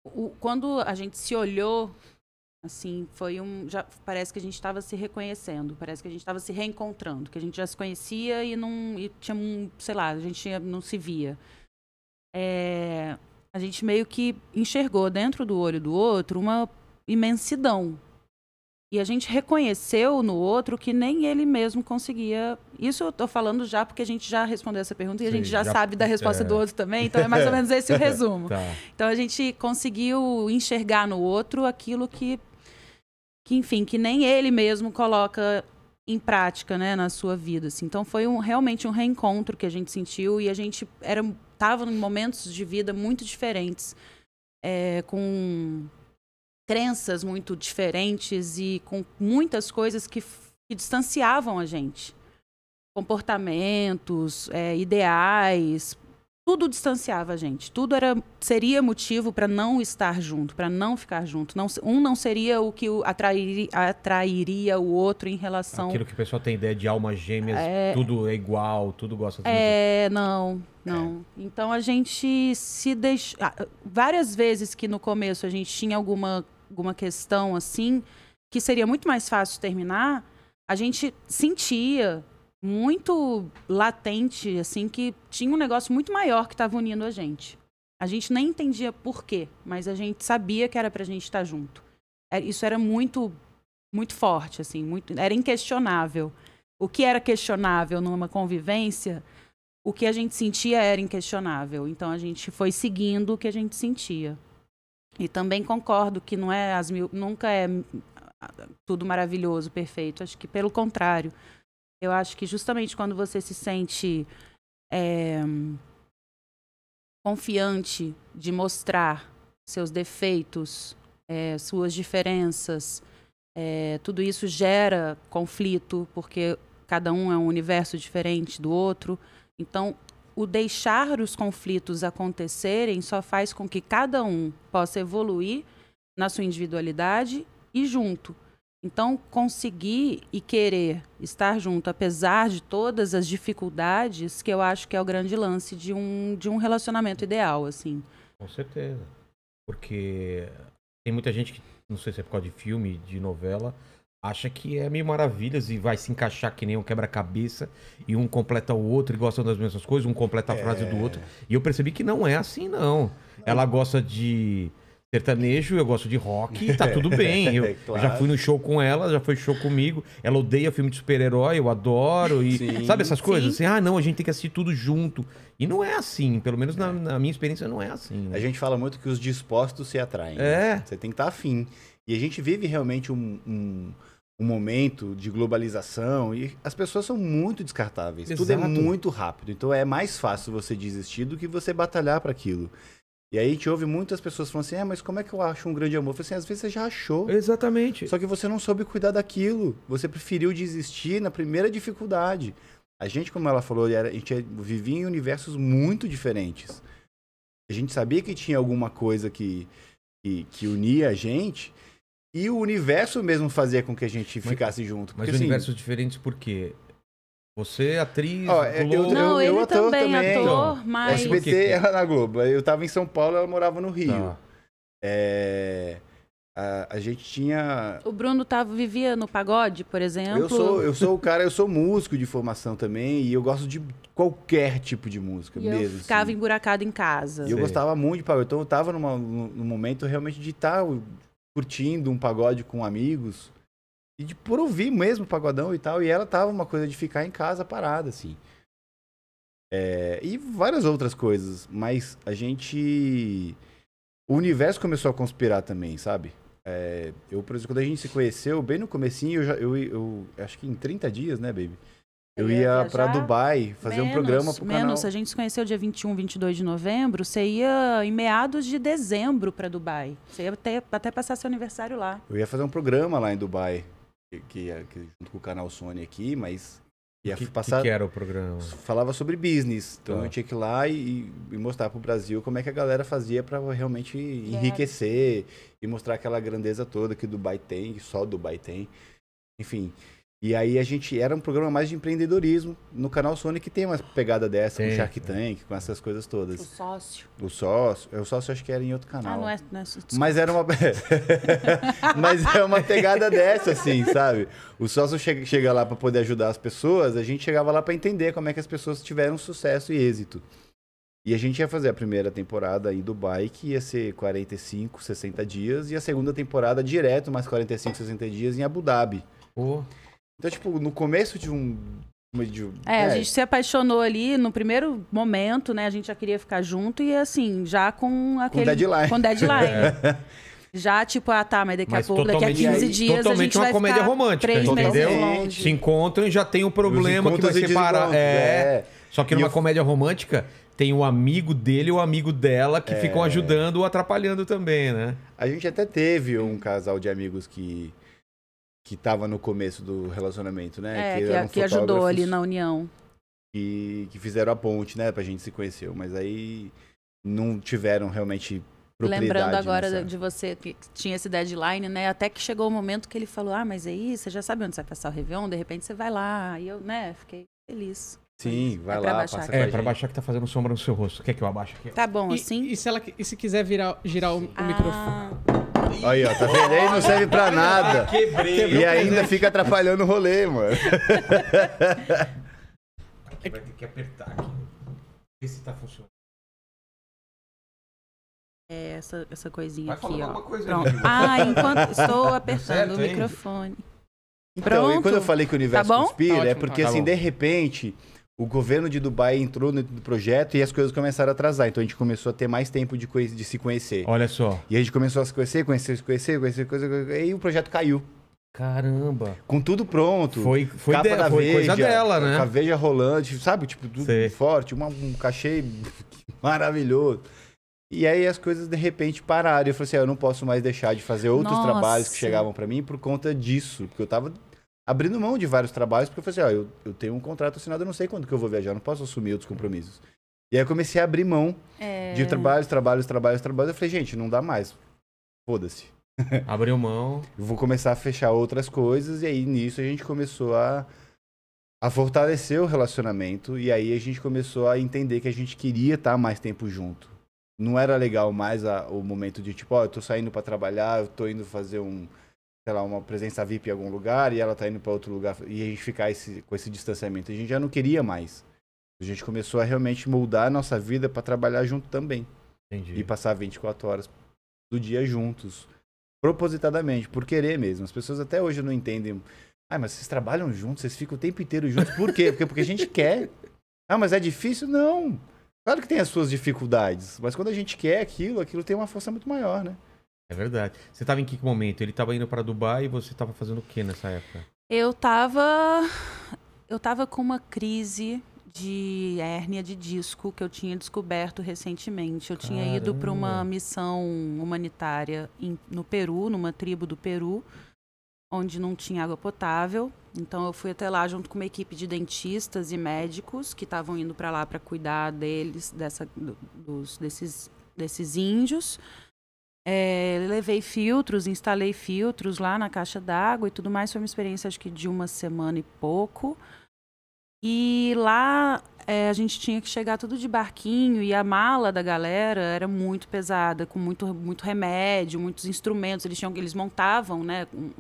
O... Quando a gente se olhou, assim, foi um... Já... Parece que a gente estava se reconhecendo, parece que a gente estava se reencontrando, que a gente já se conhecia e não... E tinha um... Sei lá, a gente não se via. É a gente meio que enxergou dentro do olho do outro uma imensidão. E a gente reconheceu no outro que nem ele mesmo conseguia. Isso eu estou falando já porque a gente já respondeu essa pergunta e Sim, a gente já, já sabe da é. resposta é... do outro também, então é mais ou menos <laughs> esse o resumo. tá. Então a gente conseguiu enxergar no outro aquilo que, que, enfim, que nem ele mesmo coloca em prática, né, na sua vida. Assim. Então foi um, realmente um reencontro que a gente sentiu e a gente era estavam em momentos de vida muito diferentes, é, com crenças muito diferentes e com muitas coisas que, que distanciavam a gente comportamentos, é, ideais, tudo distanciava a gente. Tudo era seria motivo para não estar junto, para não ficar junto. Não, um não seria o que atrairia o outro em relação. Aquilo que o pessoal tem ideia de almas gêmeas, é... tudo é igual, tudo gosta. De é, mesmo. não, não. É. Então a gente se deixa ah, várias vezes que no começo a gente tinha alguma alguma questão assim que seria muito mais fácil terminar. A gente sentia muito latente, assim, que tinha um negócio muito maior que estava unindo a gente. A gente nem entendia por quê, mas a gente sabia que era para a gente estar tá junto. É, isso era muito, muito forte, assim, muito, era inquestionável. O que era questionável numa convivência, o que a gente sentia era inquestionável. Então a gente foi seguindo o que a gente sentia. E também concordo que não é as mil, nunca é ah, tudo maravilhoso, perfeito. Acho que pelo contrário, eu acho que justamente quando você se sente é, confiante de mostrar seus defeitos, é, suas diferenças, é, tudo isso gera conflito, porque cada um é um universo diferente do outro. Então, o deixar os conflitos acontecerem só faz com que cada um possa evoluir na sua individualidade e junto. Então, conseguir e querer estar junto, apesar de todas as dificuldades, que eu acho que é o grande lance de um, de um relacionamento ideal, assim. Com certeza. Porque tem muita gente que, não sei se é por causa de filme, de novela, acha que é meio maravilhas e vai se encaixar que nem um quebra-cabeça e um completa o outro e gostam das mesmas coisas, um completa a frase é... do outro. E eu percebi que não é assim, não. Ela gosta de sertanejo, eu gosto de rock, tá <laughs> é, tudo bem. Eu <laughs> é claro. já fui no show com ela, já foi show comigo. Ela odeia filme de super-herói, eu adoro. E sabe essas coisas? Assim, ah, não, a gente tem que assistir tudo junto. E não é assim, pelo menos é. na, na, minha experiência não é assim. Né? A gente fala muito que os dispostos se atraem. Né? É. Né? Você tem que estar tá afim. E a gente vive realmente um, um, um, momento de globalização e as pessoas são muito descartáveis. Exato. Tudo é muito rápido. Então é mais fácil você desistir do que você batalhar para aquilo. E aí a gente ouve muitas pessoas falando assim, é, mas como é que eu acho um grande amor? Eu falei assim, às vezes você já achou. Exatamente. Só que você não soube cuidar daquilo. Você preferiu desistir na primeira dificuldade. A gente, como ela falou, a gente é, vivia em universos muito diferentes. A gente sabia que tinha alguma coisa que, que, que unia a gente. E o universo mesmo fazia com que a gente mas, ficasse junto. Porque, mas assim, universos diferentes por quê? Você é atriz, Globo... eu, Não, eu, eu ele ator também, também, ator, então, mas... SBT era é na Globo. Eu tava em São Paulo, ela morava no Rio. Tá. É... A, a, gente tinha... O Bruno tava, vivia no pagode, por exemplo? Eu sou, eu sou o cara, eu sou músico de formação também, e eu gosto de qualquer tipo de música e mesmo. eu ficava assim. emburacado em casa. E eu gostava muito de pagode, então eu tava numa, num, num momento realmente de estar tá curtindo um pagode com amigos, e de, por ouvir mesmo pagodão e tal. E ela tava uma coisa de ficar em casa parada, assim. É, e várias outras coisas. Mas a gente. O universo começou a conspirar também, sabe? É, eu, por exemplo, quando a gente se conheceu, bem no comecinho, eu, já, eu, eu acho que em 30 dias, né, baby? Eu ia para Dubai fazer menos, um programa pro menos. canal. Menos, a gente se conheceu dia 21, 22 de novembro. Você ia em meados de dezembro para Dubai. Você ia até, até passar seu aniversário lá. Eu ia fazer um programa lá em Dubai que, é, que, junto com o canal Sony aqui, mas ia que, passar. Que, que era o programa? Falava sobre business. Então ah. eu tinha que ir lá e, e mostrar para o Brasil como é que a galera fazia para realmente enriquecer é. e mostrar aquela grandeza toda que Dubai tem, só Dubai tem. Enfim. E aí a gente era um programa mais de empreendedorismo no canal Sony que tem uma pegada dessa, com um Shark Tank, com essas coisas todas. O sócio. O sócio. É, o sócio acho que era em outro canal. Ah, não é. Não é Mas era uma. <laughs> Mas é uma pegada dessa, assim, sabe? O sócio chega, chega lá para poder ajudar as pessoas, a gente chegava lá para entender como é que as pessoas tiveram sucesso e êxito. E a gente ia fazer a primeira temporada aí do bike, ia ser 45, 60 dias, e a segunda temporada direto, mais 45, 60 dias em Abu Dhabi. Oh. Então, tipo, no começo de um. De um é, é, a né? gente se apaixonou ali no primeiro momento, né? A gente já queria ficar junto e assim, já com aquele. Com deadline. Com deadline. <laughs> Já, tipo, ah, tá, mas daqui mas a pouco, daqui a 15 dias. Totalmente a gente uma vai comédia romântica, entendeu? Se encontram e já tem um problema que vai separar. É. é. Só que numa eu... comédia romântica, tem o amigo dele e o amigo dela que é... ficam ajudando ou atrapalhando também, né? A gente até teve um casal de amigos que que tava no começo do relacionamento, né? É, que, que, que ajudou ali na união. Que, que fizeram a ponte, né? Pra gente se conhecer. Mas aí não tiveram realmente Lembrando agora nessa... de você que tinha esse deadline, né? Até que chegou o momento que ele falou: Ah, mas aí é você já sabe onde você vai passar o Réveillon, de repente você vai lá. E eu, né, fiquei feliz. Sim, vai é lá. Abaixar passa é, pra baixar que tá fazendo sombra no seu rosto. Quer que eu abaixe aqui? Tá bom, e, assim. E se, ela, e se quiser virar, girar o, o ah. microfone? Aí, ó, tá vendo? Aí não serve pra nada. Quebrei. E ainda fica atrapalhando o rolê, mano. Aqui vai ter que apertar aqui. Ver se tá funcionando. É essa, essa coisinha vai aqui, ó. Coisa Pronto. Ah, enquanto estou tá apertando certo, o microfone. Então, Pronto. e quando eu falei que o universo tá conspira, tá ótimo, é porque tá assim, bom. de repente o governo de Dubai entrou no projeto e as coisas começaram a atrasar. Então a gente começou a ter mais tempo de, conhe- de se conhecer. Olha só. E a gente começou a se conhecer, conhecer, se conhecer, conhecer, coisa, e o projeto caiu. Caramba. Com tudo pronto. Foi, foi, capa de- da foi Veja, coisa dela, né? A Veja rolante, sabe? Tipo, tudo Sei. forte, uma- um cachê <laughs> maravilhoso. E aí as coisas de repente pararam. Eu falei assim, ah, eu não posso mais deixar de fazer outros Nossa. trabalhos que chegavam para mim por conta disso. Porque eu tava abrindo mão de vários trabalhos, porque eu falei assim, ó, eu, eu tenho um contrato assinado, eu não sei quando que eu vou viajar, eu não posso assumir outros compromissos. E aí eu comecei a abrir mão é... de trabalhos, trabalhos, trabalhos, trabalhos. Eu falei, gente, não dá mais. Foda-se. <laughs> Abriu mão. vou começar a fechar outras coisas, e aí nisso a gente começou a, a fortalecer o relacionamento, e aí a gente começou a entender que a gente queria estar mais tempo junto. Não era legal mais a, o momento de tipo, ó, oh, eu tô saindo para trabalhar, eu tô indo fazer um, sei lá, uma presença VIP em algum lugar e ela tá indo para outro lugar e a gente ficar esse, com esse distanciamento. A gente já não queria mais. A gente começou a realmente moldar a nossa vida para trabalhar junto também. Entendi. E passar 24 horas do dia juntos. Propositadamente, por querer mesmo. As pessoas até hoje não entendem. Ah, mas vocês trabalham juntos, vocês ficam o tempo inteiro juntos. Por quê? Porque, porque a gente quer. Ah, mas é difícil? Não. Claro que tem as suas dificuldades, mas quando a gente quer aquilo, aquilo tem uma força muito maior, né? É verdade. Você estava em que momento? Ele estava indo para Dubai e você estava fazendo o que nessa época? Eu estava eu tava com uma crise de hérnia de disco que eu tinha descoberto recentemente. Eu Caramba. tinha ido para uma missão humanitária em, no Peru, numa tribo do Peru, onde não tinha água potável. Então eu fui até lá junto com uma equipe de dentistas e médicos que estavam indo para lá para cuidar deles, dessa, dos, desses, desses índios. É, levei filtros, instalei filtros lá na caixa d'água e tudo mais. Foi uma experiência, acho que de uma semana e pouco. E lá é, a gente tinha que chegar tudo de barquinho e a mala da galera era muito pesada, com muito, muito remédio, muitos instrumentos. Eles tinham, eles montavam, né, um,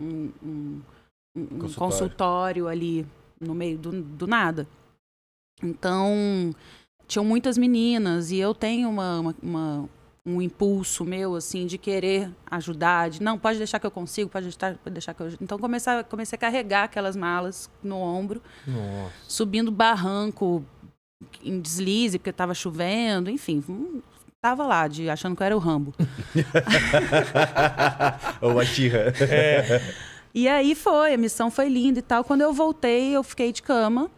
um, um consultório. consultório. ali no meio do, do nada. Então tinham muitas meninas e eu tenho uma, uma, uma um impulso meu, assim, de querer ajudar, de não, pode deixar que eu consigo, pode deixar, pode deixar que eu. Então comecei a, comecei a carregar aquelas malas no ombro, Nossa. subindo barranco em deslize, porque estava chovendo, enfim. Hum, tava lá, de, achando que eu era o Rambo. <laughs> Ou a tira. É. E aí foi, a missão foi linda e tal. Quando eu voltei, eu fiquei de cama.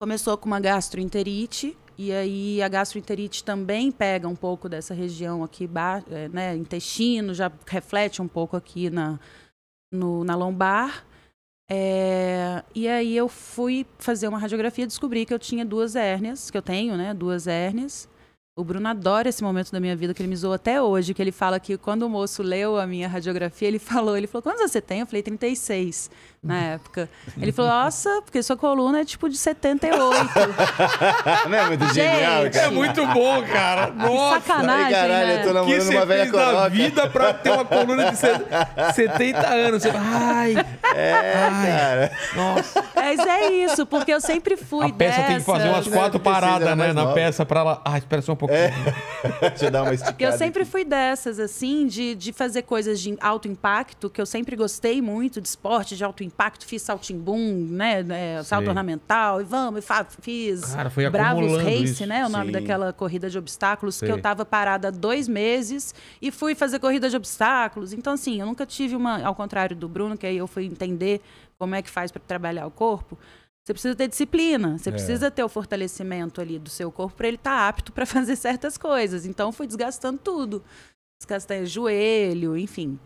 Começou com uma gastroenterite e aí a gastroenterite também pega um pouco dessa região aqui, eh, né, intestino, já reflete um pouco aqui na, no, na lombar. É, e aí eu fui fazer uma radiografia e descobri que eu tinha duas hérnias, que eu tenho, né? Duas hérnias. O Bruno adora esse momento da minha vida, que ele me zoou até hoje, que ele fala que quando o moço leu a minha radiografia, ele <laughs> falou, ele falou, quantos você tem? Eu falei, 36 na época. Ele falou, nossa, porque sua coluna é tipo de 78. Não é muito genial, cara. É muito bom, cara. Nossa. Que sacanagem, Ai, caralho, né? eu tô namorando que uma velha da vida pra ter uma coluna de 70 anos. Você... Ai. É, ai. cara. Nossa. Mas é isso, porque eu sempre fui A peça tem que fazer umas quatro paradas, né, na nova. peça pra ela... Ah, espera só um pouquinho. É. <laughs> Deixa eu dar uma esticada. eu sempre fui dessas, assim, de, de fazer coisas de alto impacto, que eu sempre gostei muito, de esporte, de alto impacto impacto, fiz saltimbum, né? É, salto ornamental, e vamos, e fiz Cara, foi Bravos Race, isso. né? O nome Sim. daquela corrida de obstáculos, Sei. que eu tava parada dois meses e fui fazer corrida de obstáculos. Então, assim, eu nunca tive uma. Ao contrário do Bruno, que aí eu fui entender como é que faz para trabalhar o corpo. Você precisa ter disciplina, você é. precisa ter o fortalecimento ali do seu corpo para ele estar tá apto para <laughs> fazer certas coisas. Então, fui desgastando tudo. Desgastei joelho, enfim.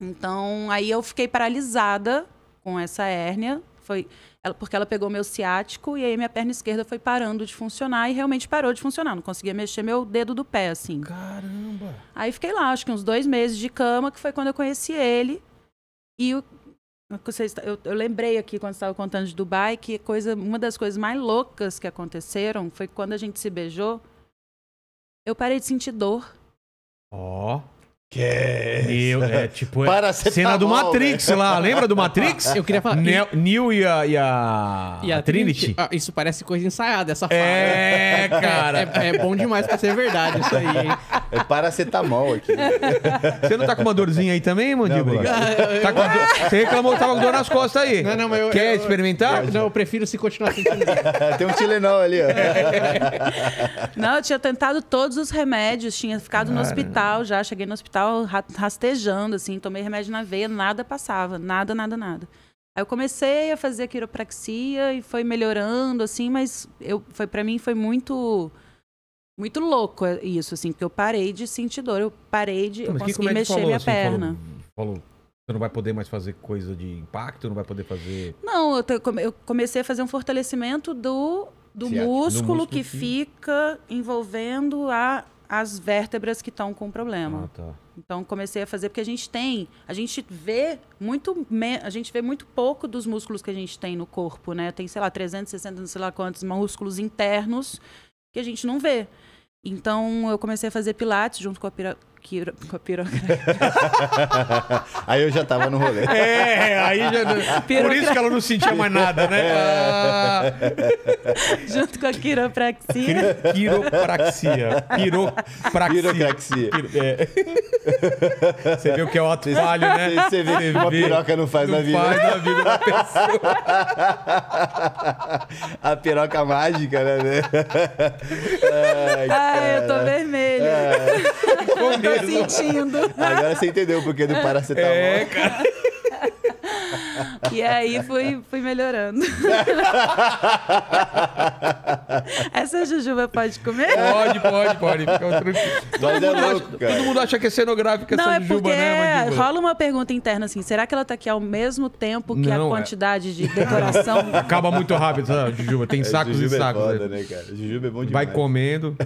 Então, aí eu fiquei paralisada com essa hérnia, foi ela, porque ela pegou meu ciático e aí minha perna esquerda foi parando de funcionar e realmente parou de funcionar. Não conseguia mexer meu dedo do pé, assim. Caramba! Aí fiquei lá, acho que uns dois meses de cama, que foi quando eu conheci ele. E o, eu, eu lembrei aqui quando estava contando de Dubai que coisa, uma das coisas mais loucas que aconteceram foi quando a gente se beijou. Eu parei de sentir dor. Ó. Oh. Que é... é tipo é Para, cena tá do bom, Matrix né? lá. Lembra do Matrix? Eu queria falar. Neo, Neo e a, e a... E a Trinity. Trinity. Ah, isso parece coisa ensaiada, essa é, fala. É, cara. É, é, bom demais pra ser verdade isso aí, hein? É paracetamol aqui. Você não tá com uma dorzinha aí também, mandíbula? Não, tá com ah, Você reclamou que tava com dor nas costas aí. Não, não, mas eu, Quer eu, experimentar? Eu, não, eu prefiro se continuar assim. <laughs> Tem um Tilenol ali, ó. <laughs> Não, eu tinha tentado todos os remédios, tinha ficado cara. no hospital já, cheguei no hospital rastejando, assim, tomei remédio na veia, nada passava, nada, nada, nada. Aí eu comecei a fazer a quiropraxia e foi melhorando, assim, mas eu, foi para mim foi muito muito louco eh, isso, assim, porque eu parei de sentir dor, eu parei de, não, eu consegui mexer falou, minha assim, perna. Falou, falou, você não vai poder mais fazer coisa de impacto, não vai poder fazer... Não, eu, te, eu comecei a fazer um fortalecimento do, do, músculo, do músculo que, que fica envolvendo a as vértebras que estão com problema. Ah, tá. Então comecei a fazer porque a gente tem, a gente vê muito, a gente vê muito pouco dos músculos que a gente tem no corpo, né? Tem, sei lá, 360, não sei lá quantos músculos internos que a gente não vê. Então eu comecei a fazer pilates junto com a com a pirocracia. <laughs> aí eu já tava no rolê. É, aí já. Por isso que ela não sentia mais nada, né? É. <laughs> Junto com a quiropraxia. Quiropraxia. Piropraxia. Piropraxia. É. <laughs> Você viu que é o ato falho, né? Você vê que uma piroca não faz na vida. Faz na vida da pessoa. a piroca mágica, né? né? Ai, Ai eu tô vermelha. É. Ai. Tá sentindo. <laughs> Agora você entendeu o porquê do é, paracetamol. É, cara. <laughs> e aí fui, fui melhorando. <laughs> Essa jujuba pode comer? Pode, pode, pode. Fica Todo, mundo, é louco, acha, todo mundo acha que é cenográfica Não, essa é jujuba, né? É Mandiba? Rola uma pergunta interna assim: será que ela tá aqui ao mesmo tempo que Não, a é. quantidade é. de decoração? <laughs> Acaba muito rápido, sabe, Jujuba? Tem é, sacos jujuba e sacos. É foda, né? né, cara? Jujuba é bom demais. Vai comendo.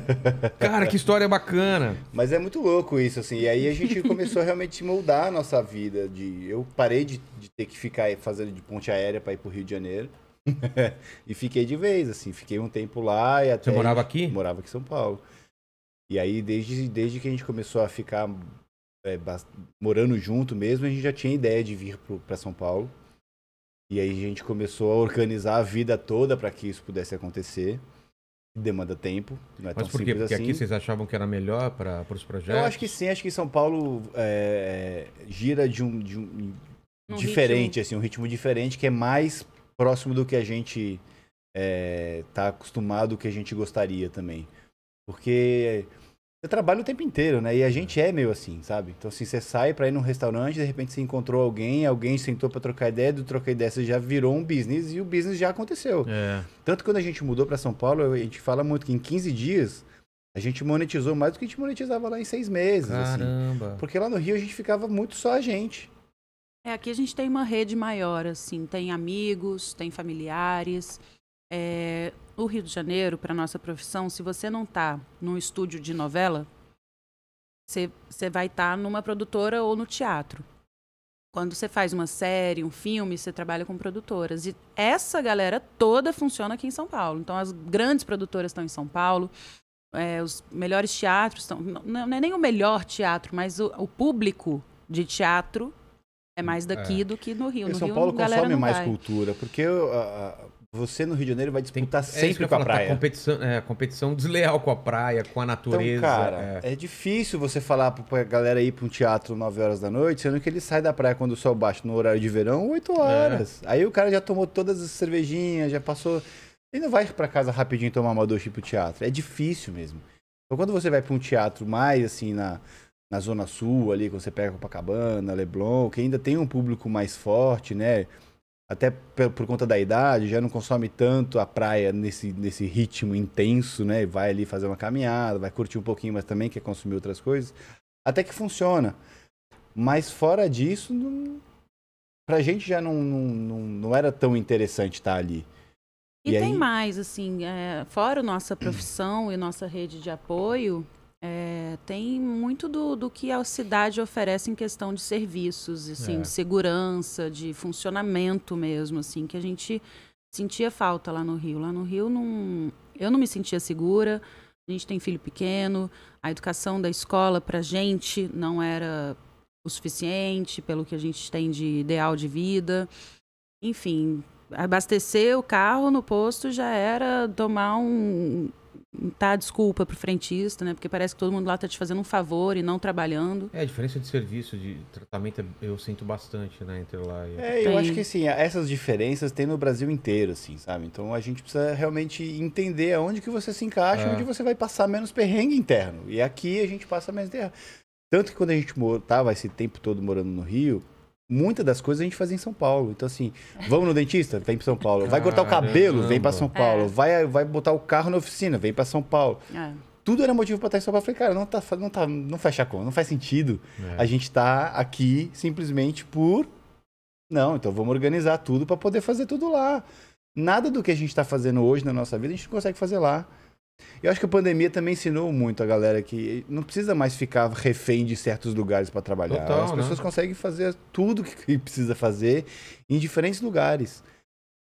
Cara, que história bacana. Mas é muito louco isso, assim. E aí a gente começou a realmente moldar a nossa vida. De... Eu parei de de ter que ficar fazendo de ponte aérea para ir para o Rio de Janeiro. <laughs> e fiquei de vez, assim, fiquei um tempo lá e até. Você morava aqui? Morava aqui em São Paulo. E aí, desde, desde que a gente começou a ficar é, morando junto mesmo, a gente já tinha ideia de vir para São Paulo. E aí a gente começou a organizar a vida toda para que isso pudesse acontecer. Demanda tempo, não é Mas tão por quê? Porque assim. aqui vocês achavam que era melhor para os projetos? Eu acho que sim, acho que São Paulo é, gira de um, de um, um diferente, ritmo. assim, um ritmo diferente que é mais próximo do que a gente é, tá acostumado, que a gente gostaria também. Porque você trabalha o tempo inteiro, né? E a gente é meio assim, sabe? Então, assim, você sai para ir num restaurante, de repente você encontrou alguém, alguém sentou para trocar ideia, do trocar ideia você já virou um business e o business já aconteceu. É. Tanto que quando a gente mudou para São Paulo, a gente fala muito que em 15 dias a gente monetizou mais do que a gente monetizava lá em seis meses. Assim. Caramba! Assim. Porque lá no Rio a gente ficava muito só a gente. É, aqui a gente tem uma rede maior, assim, tem amigos, tem familiares. É, o Rio de Janeiro, para nossa profissão, se você não está num estúdio de novela, você vai estar tá numa produtora ou no teatro. Quando você faz uma série, um filme, você trabalha com produtoras. E essa galera toda funciona aqui em São Paulo. Então, as grandes produtoras estão em São Paulo, é, os melhores teatros estão. Não, não, é nem o melhor teatro, mas o, o público de teatro é mais é. daqui é. do que no Rio. No São Rio, Paulo consome mais vai. cultura, porque uh, uh, você no Rio de Janeiro vai disputar Tem, é sempre é com a tá praia. Tá competição, é, competição desleal com a praia, com a então, natureza. Então, cara, é. é difícil você falar pra galera ir pra um teatro 9 horas da noite, sendo que ele sai da praia quando o sol baixa no horário de verão, 8 é. horas. Aí o cara já tomou todas as cervejinhas, já passou. Ele não vai para casa rapidinho tomar uma doce pro teatro. É difícil mesmo. Então quando você vai para um teatro mais assim na na Zona Sul ali, que você pega Copacabana, Leblon, que ainda tem um público mais forte, né? Até por, por, conta da idade, já não consome tanto a praia nesse, nesse ritmo intenso, né? Vai ali fazer uma caminhada, vai curtir um pouquinho, mas também quer consumir outras coisas. Até que funciona. Mas fora disso, não... pra gente já não, não, não, era tão interessante estar ali. E, e tem aí... mais, assim, é, fora nossa profissão e nossa rede de apoio, é, tem muito do, do que a cidade oferece em questão de serviços, assim, é. de segurança, de funcionamento mesmo, assim, que a gente sentia falta lá no Rio. Lá no Rio não, eu não me sentia segura. A gente tem filho pequeno, a educação da escola pra gente não era o suficiente pelo que a gente tem de ideal de vida. Enfim, abastecer o carro no posto já era tomar um, tá desculpa pro frentista, né? Porque parece que todo mundo lá tá te fazendo um favor e não trabalhando. É, a diferença de serviço, de tratamento, é, eu sinto bastante, né, entre lá e... É, eu tem. acho que, sim essas diferenças tem no Brasil inteiro, assim, sabe? Então a gente precisa realmente entender aonde que você se encaixa, é. onde você vai passar menos perrengue interno. E aqui a gente passa menos terra. Tanto que quando a gente tava esse tempo todo morando no Rio, muitas das coisas a gente fazia em São Paulo. Então, assim, vamos no dentista? Vem para São Paulo. Vai cortar o cabelo? Vem para São é. Paulo. É. Vai, vai botar o carro na oficina? Vem para São Paulo. É. Tudo era motivo para estar em São Paulo. Eu falei, cara, não, tá, não, tá, não fecha a conta, não faz sentido. É. A gente está aqui simplesmente por. Não, então vamos organizar tudo para poder fazer tudo lá. Nada do que a gente está fazendo hoje na nossa vida a gente não consegue fazer lá. Eu acho que a pandemia também ensinou muito a galera que não precisa mais ficar refém de certos lugares para trabalhar. Total, As pessoas né? conseguem fazer tudo que precisa fazer em diferentes lugares.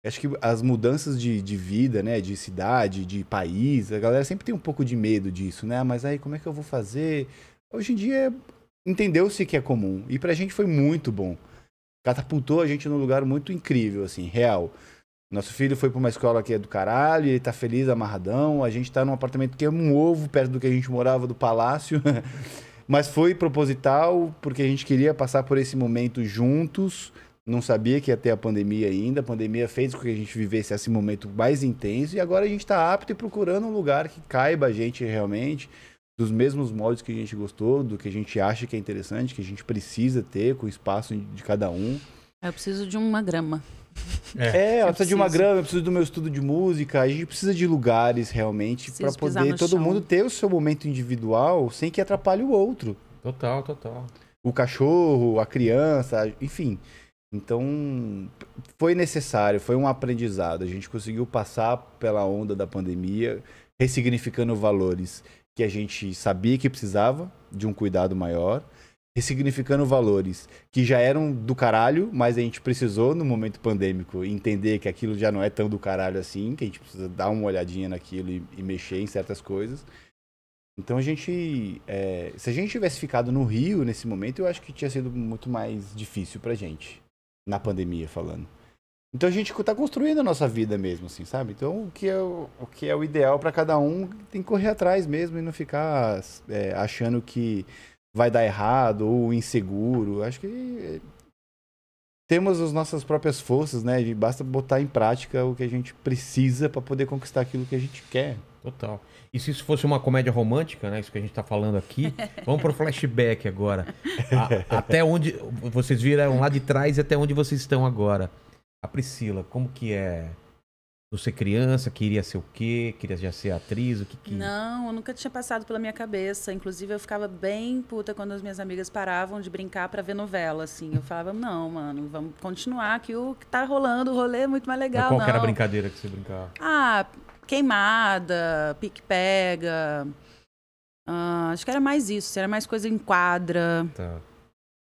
Acho que as mudanças de, de vida, né? De cidade, de país, a galera sempre tem um pouco de medo disso, né? Mas aí, como é que eu vou fazer? Hoje em dia, entendeu-se que é comum. E pra gente foi muito bom. Catapultou a gente num lugar muito incrível, assim, real. Nosso filho foi para uma escola que é do caralho, ele tá feliz, amarradão. A gente tá num apartamento que é um ovo, perto do que a gente morava, do palácio. <laughs> Mas foi proposital, porque a gente queria passar por esse momento juntos. Não sabia que ia ter a pandemia ainda. A pandemia fez com que a gente vivesse esse momento mais intenso. E agora a gente está apto e procurando um lugar que caiba a gente realmente, dos mesmos modos que a gente gostou, do que a gente acha que é interessante, que a gente precisa ter, com o espaço de cada um. Eu preciso de uma grama. É, é ela precisa de uma grana, eu preciso do meu estudo de música, a gente precisa de lugares realmente para poder todo chão. mundo ter o seu momento individual sem que atrapalhe o outro. Total, total. O cachorro, a criança, enfim. Então, foi necessário, foi um aprendizado. A gente conseguiu passar pela onda da pandemia, ressignificando valores que a gente sabia que precisava de um cuidado maior ressignificando valores que já eram do caralho, mas a gente precisou, no momento pandêmico, entender que aquilo já não é tão do caralho assim, que a gente precisa dar uma olhadinha naquilo e, e mexer em certas coisas. Então a gente. É, se a gente tivesse ficado no Rio nesse momento, eu acho que tinha sido muito mais difícil pra gente. Na pandemia, falando. Então a gente tá construindo a nossa vida mesmo, assim, sabe? Então o que é o, o que é o ideal para cada um tem que correr atrás mesmo e não ficar é, achando que vai dar errado ou inseguro. Acho que temos as nossas próprias forças, né? E basta botar em prática o que a gente precisa para poder conquistar aquilo que a gente quer. Total. E se isso fosse uma comédia romântica, né? Isso que a gente está falando aqui. <laughs> Vamos para o flashback agora. A, até onde vocês viram lá de trás e até onde vocês estão agora. A Priscila, como que é você criança, queria ser o quê? Queria já ser atriz? O que, que Não, eu nunca tinha passado pela minha cabeça. Inclusive, eu ficava bem puta quando as minhas amigas paravam de brincar para ver novela, assim. Eu falava, não, mano, vamos continuar que o que tá rolando, o rolê é muito mais legal, Mas Qual não. era a brincadeira que você brincava? Ah, queimada, pique-pega... Ah, acho que era mais isso, era mais coisa em quadra. Tá.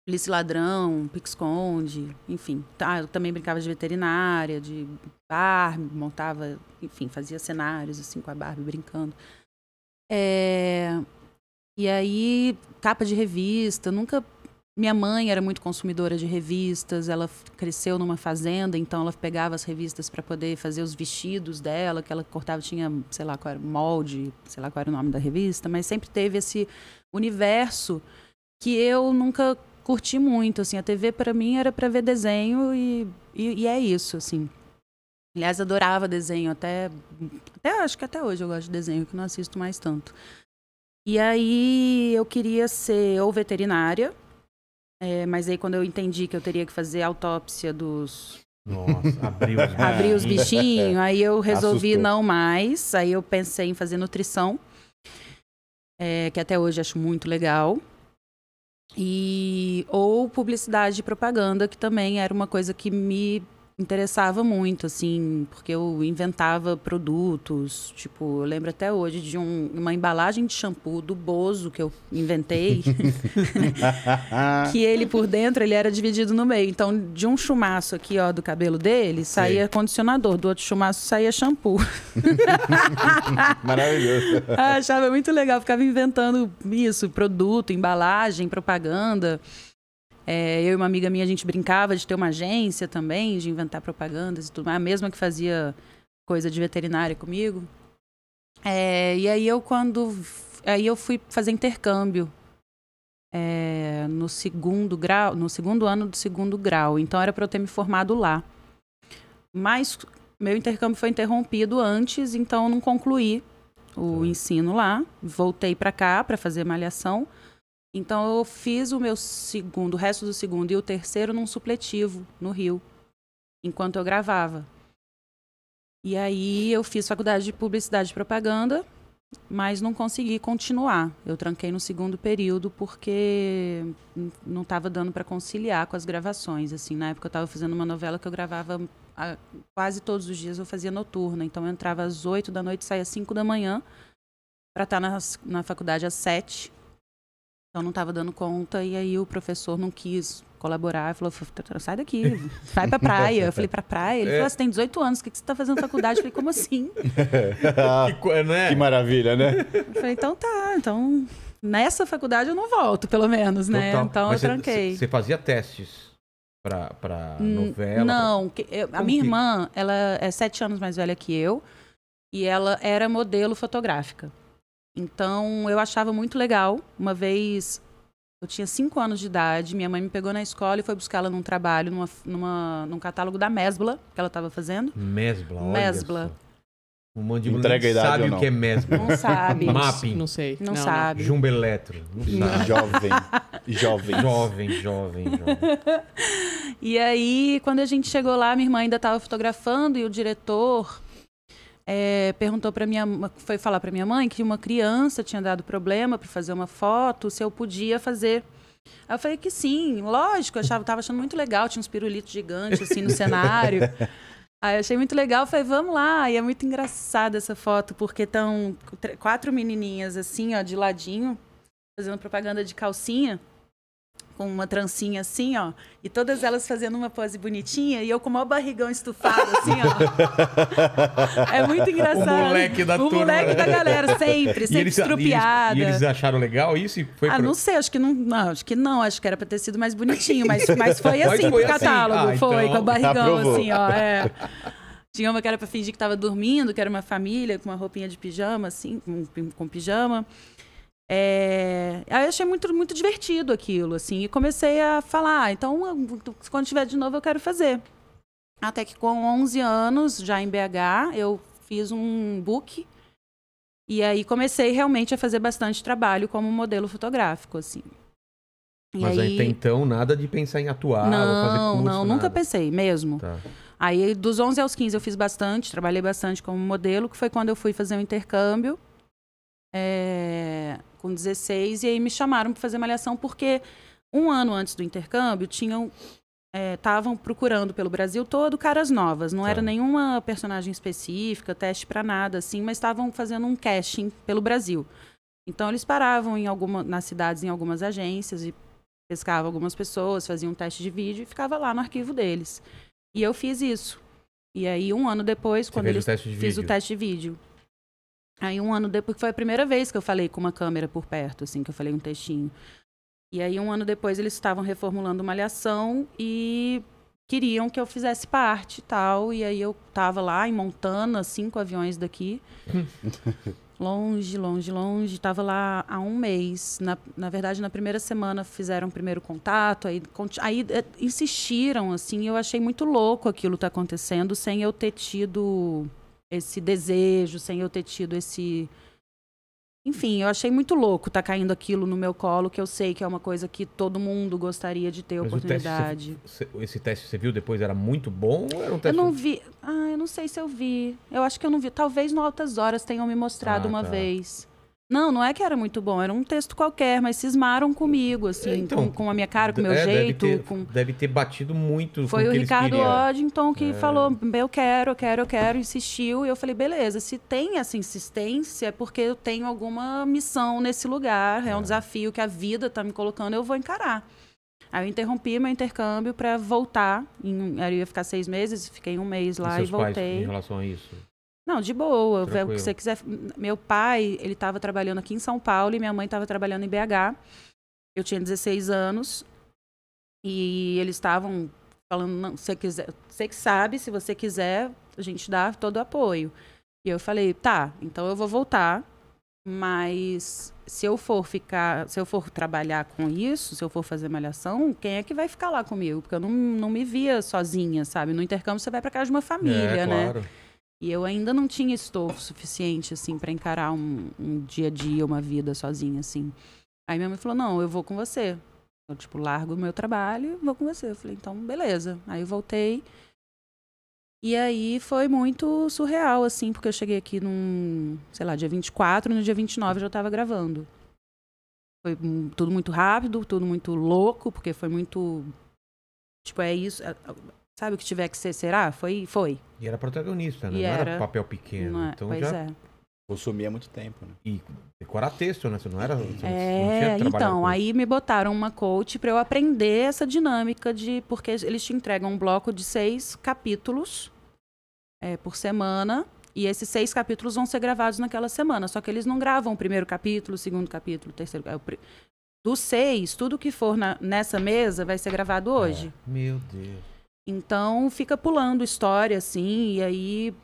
Polícia Ladrão, Pixconde, enfim. Tá, eu também brincava de veterinária, de bar montava, enfim, fazia cenários assim com a Barbie brincando. É, e aí, capa de revista, nunca. Minha mãe era muito consumidora de revistas, ela cresceu numa fazenda, então ela pegava as revistas para poder fazer os vestidos dela, que ela cortava, tinha, sei lá qual era, molde, sei lá qual era o nome da revista, mas sempre teve esse universo que eu nunca curti muito, assim, a TV para mim era para ver desenho e, e, e, é isso, assim. Aliás, adorava desenho, até, até acho que até hoje eu gosto de desenho, que não assisto mais tanto. E aí eu queria ser ou veterinária, é, mas aí quando eu entendi que eu teria que fazer autópsia dos, nossa, abriu, <laughs> os bichinhos. Aí eu resolvi Assustou. não mais. Aí eu pensei em fazer nutrição, é, que até hoje acho muito legal. E ou publicidade e propaganda, que também era uma coisa que me interessava muito, assim, porque eu inventava produtos. Tipo, eu lembro até hoje de um, uma embalagem de shampoo do Bozo que eu inventei. <laughs> que ele, por dentro, ele era dividido no meio. Então, de um chumaço aqui, ó, do cabelo dele, saía condicionador. Do outro chumaço, saía shampoo. <laughs> Maravilhoso. Ah, achava muito legal. Ficava inventando isso, produto, embalagem, propaganda. É, eu e uma amiga minha, a gente brincava de ter uma agência também, de inventar propagandas e tudo mais. A mesma que fazia coisa de veterinária comigo. É, e aí eu quando... Aí eu fui fazer intercâmbio é, no segundo grau, no segundo ano do segundo grau. Então era para eu ter me formado lá. Mas meu intercâmbio foi interrompido antes, então eu não concluí o tá. ensino lá. Voltei para cá para fazer malhação. Então eu fiz o meu segundo, o resto do segundo e o terceiro num supletivo no Rio, enquanto eu gravava. E aí eu fiz faculdade de publicidade e propaganda, mas não consegui continuar. Eu tranquei no segundo período porque não estava dando para conciliar com as gravações. Assim, na época eu estava fazendo uma novela que eu gravava a, quase todos os dias, eu fazia noturna. Então eu entrava às 8 da noite, saía às 5 da manhã para estar tá na, na faculdade às 7 então não estava dando conta e aí o professor não quis colaborar, falou, sai daqui, vai pra praia. Eu falei, pra praia? Ele é. falou, ah, você tem 18 anos, o que você tá fazendo na faculdade? Eu falei, como assim? <laughs> que, né? que maravilha, né? Eu falei, então tá, então nessa faculdade eu não volto, pelo menos, né? Total. Então Mas eu tranquei. Você fazia testes pra, pra novela? Não, pra... Eu, a minha que? irmã, ela é sete anos mais velha que eu e ela era modelo fotográfica. Então, eu achava muito legal. Uma vez, eu tinha cinco anos de idade, minha mãe me pegou na escola e foi buscar ela num trabalho, numa, numa, num catálogo da Mesbla, que ela estava fazendo. Mesbla, olha Mesbla. monte de mandíbula Entrega não sabe o que é mesmo. Não sabe. Mapping. Não sei. Não, não sabe. Não. Jumbo Eletro. Não sabe. <laughs> Jovem. Jovem. Jovem, jovem, <laughs> jovem. E aí, quando a gente chegou lá, minha irmã ainda estava fotografando e o diretor é, perguntou para minha foi falar para minha mãe que uma criança tinha dado problema para fazer uma foto, se eu podia fazer. eu falei que sim, lógico, eu achava, tava achando muito legal, tinha uns pirulitos gigantes assim no cenário. <laughs> Aí achei muito legal, falei, vamos lá. E é muito engraçada essa foto, porque estão quatro menininhas assim, ó, de ladinho, fazendo propaganda de calcinha com uma trancinha assim, ó, e todas elas fazendo uma pose bonitinha, e eu com o maior barrigão estufado, assim, ó. <laughs> é muito engraçado. O moleque da o turma. O moleque da galera, sempre, sempre e eles, estrupiada. E eles, e eles, acharam legal isso? foi ah, pra... não sei, acho que não, não, acho que não, acho que era pra ter sido mais bonitinho, mas, mas foi assim foi pro assim. catálogo, assim. Ah, foi, então, com o barrigão, assim, ó, é. Tinha uma que era pra fingir que tava dormindo, que era uma família, com uma roupinha de pijama, assim, com, com pijama. É, aí eu achei muito, muito divertido aquilo, assim, e comecei a falar, então, quando tiver de novo, eu quero fazer. Até que com 11 anos, já em BH, eu fiz um book, e aí comecei realmente a fazer bastante trabalho como modelo fotográfico, assim. E Mas aí... até então, nada de pensar em atuar, não, fazer curso, Não, nunca nada. pensei, mesmo. Tá. Aí, dos 11 aos 15, eu fiz bastante, trabalhei bastante como modelo, que foi quando eu fui fazer o um intercâmbio é, com 16, e aí me chamaram para fazer malhação, porque um ano antes do intercâmbio tinham. Estavam eh, é, procurando pelo Brasil todo caras novas. Não tá. era nenhuma personagem específica, teste para nada, assim, mas estavam fazendo um casting pelo Brasil. Então eles paravam em alguma, nas cidades, em algumas agências e pescavam algumas pessoas, faziam um teste de vídeo e ficava lá no arquivo deles. E eu fiz isso. E aí um ano depois, Você quando eu fiz vídeo. o teste de vídeo, Aí um ano depois, que foi a primeira vez que eu falei com uma câmera por perto, assim, que eu falei um textinho. E aí um ano depois eles estavam reformulando uma alhação e queriam que eu fizesse parte e tal. E aí eu tava lá em Montana, cinco aviões daqui. <laughs> longe, longe, longe. Tava lá há um mês. Na, na verdade, na primeira semana fizeram o primeiro contato, aí, aí eh, insistiram, assim. Eu achei muito louco aquilo tá acontecendo, sem eu ter tido esse desejo, sem eu ter tido esse. Enfim, eu achei muito louco tá caindo aquilo no meu colo, que eu sei que é uma coisa que todo mundo gostaria de ter Mas oportunidade. Teste, esse teste você viu depois era muito bom ou era um teste? Eu não vi. Ah, eu não sei se eu vi. Eu acho que eu não vi. Talvez no Altas Horas tenham me mostrado ah, uma tá. vez. Não, não é que era muito bom, era um texto qualquer, mas cismaram comigo, é, assim, então, com, com, a minha cara, com o é, meu é, jeito. Deve ter, com... deve ter batido muito. Foi o, Ricardo Oddington que é. falou: eu quero, eu quero, eu quero, insistiu. E eu falei: beleza, se tem essa insistência, é porque eu tenho alguma missão nesse lugar, é, é um desafio que a vida está me colocando, eu vou encarar. Aí eu interrompi meu intercâmbio para voltar. Em, eu ia ficar seis meses, fiquei um mês lá e, e voltei. Pais, em relação a isso? Não, de boa, o que você quiser. Meu pai, ele estava trabalhando aqui em São Paulo e minha mãe estava trabalhando em BH. Eu tinha 16 anos e eles estavam falando, não, você quiser, você que sabe, se você quiser, a gente dá todo o apoio. E eu falei, tá, então eu vou voltar, mas se eu for ficar, se eu for trabalhar com isso, se eu for fazer malhação, quem é que vai ficar lá comigo? Porque eu não, não me via sozinha, sabe? No intercâmbio você vai para casa de uma é, família, é, né? Claro. E eu ainda não tinha estofo suficiente, assim, para encarar um, um, dia a dia, uma vida sozinha, assim. Aí minha mãe falou: não, eu vou com você. Eu, tipo, largo o meu trabalho e vou com você. Eu falei: então, beleza. Aí eu voltei. E aí foi muito surreal, assim, porque eu cheguei aqui num, sei lá, dia 24, no dia 29 eu já estava gravando. Foi tudo muito rápido, tudo muito louco, porque foi muito. Tipo, é isso. É, Sabe o que tiver que ser, será? Foi, foi. E era protagonista, né? E não era... era papel pequeno. Não é... Então pois já é. consumia muito tempo, né? E decorar texto, né? Você não era. Você é, não então, aí me botaram uma coach para eu aprender essa dinâmica de. Porque eles te entregam um bloco de seis capítulos é, por semana. E esses seis capítulos vão ser gravados naquela semana. Só que eles não gravam o primeiro capítulo, o segundo capítulo, o terceiro. É, dos seis, tudo que for na, nessa mesa vai ser gravado é. hoje. É, meu Deus. Então fica pulando história, assim, e aí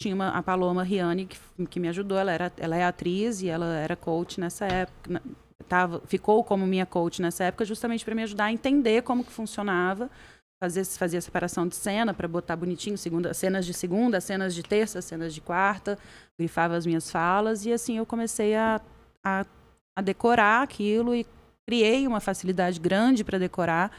tinha uma, a Paloma Riani que, que me ajudou, ela, era, ela é atriz e ela era coach nessa época. Tava, ficou como minha coach nessa época justamente para me ajudar a entender como que funcionava fazer fazia separação de cena para botar bonitinho segunda, cenas de segunda, cenas de terça, cenas de quarta, grifava as minhas falas e assim eu comecei a, a, a decorar aquilo e criei uma facilidade grande para decorar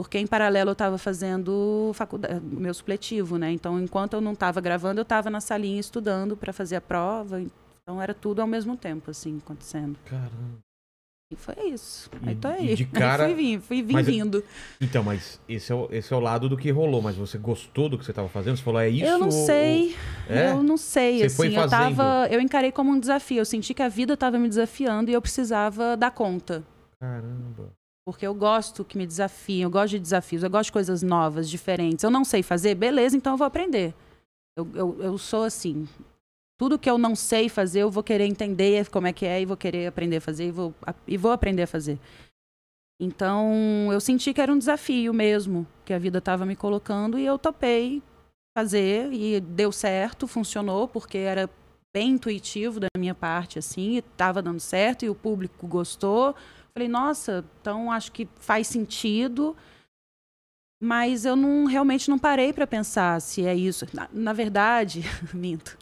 porque em paralelo eu estava fazendo faculdade, meu supletivo, né? Então, enquanto eu não estava gravando, eu estava na salinha estudando para fazer a prova. Então era tudo ao mesmo tempo, assim, acontecendo. Caramba. E foi isso. E, aí tô aí. De cara... <laughs> Aí fui, fui é vindo. Então, mas esse é, o, esse é o lado do que rolou. Mas você gostou do que você estava fazendo? Você falou, é isso? Eu não sei. Ou... É? Eu não sei. Você assim, foi fazendo... eu tava. Eu encarei como um desafio. Eu senti que a vida estava me desafiando e eu precisava dar conta. Caramba. Porque eu gosto que me desafiem, eu gosto de desafios, eu gosto de coisas novas, diferentes. Eu não sei fazer, beleza, então eu vou aprender. Eu, eu, eu sou assim. Tudo que eu não sei fazer, eu vou querer entender como é que é e vou querer aprender a fazer e vou, e vou aprender a fazer. Então, eu senti que era um desafio mesmo, que a vida estava me colocando e eu topei fazer e deu certo, funcionou, porque era bem intuitivo da minha parte, assim, estava dando certo e o público gostou. Falei, nossa, então acho que faz sentido, mas eu não realmente não parei para pensar se é isso. Na, na verdade, <laughs> minto.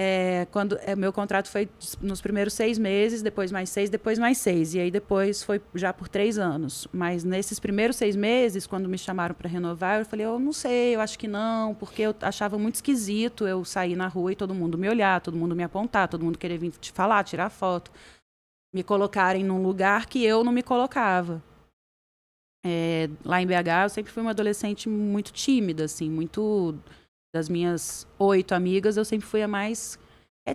É, quando é, meu contrato foi nos primeiros seis meses, depois mais seis, depois mais seis, e aí depois foi já por três anos. Mas nesses primeiros seis meses, quando me chamaram para renovar, eu falei, eu não sei, eu acho que não, porque eu achava muito esquisito eu sair na rua e todo mundo me olhar, todo mundo me apontar, todo mundo querer vir te falar, tirar foto me colocarem num lugar que eu não me colocava. É, lá em BH, eu sempre fui uma adolescente muito tímida, assim, muito. Das minhas oito amigas, eu sempre fui a mais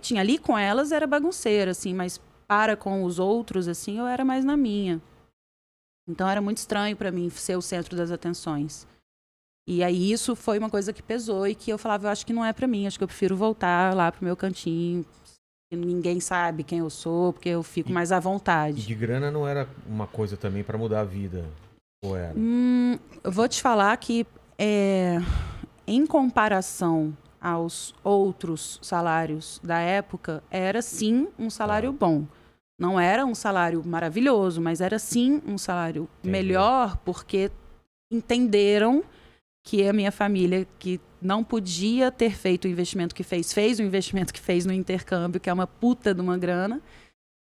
tinha Ali com elas era bagunceira, assim, mas para com os outros, assim, eu era mais na minha. Então era muito estranho para mim ser o centro das atenções. E aí isso foi uma coisa que pesou e que eu falava, eu acho que não é para mim, acho que eu prefiro voltar lá pro meu cantinho, ninguém sabe quem eu sou, porque eu fico e, mais à vontade. E de grana não era uma coisa também para mudar a vida? Ou era? Hum, eu vou te falar que, é, em comparação aos outros salários da época, era sim um salário ah. bom. Não era um salário maravilhoso, mas era sim um salário Entendi. melhor, porque entenderam que é a minha família, que não podia ter feito o investimento que fez, fez o investimento que fez no intercâmbio, que é uma puta de uma grana.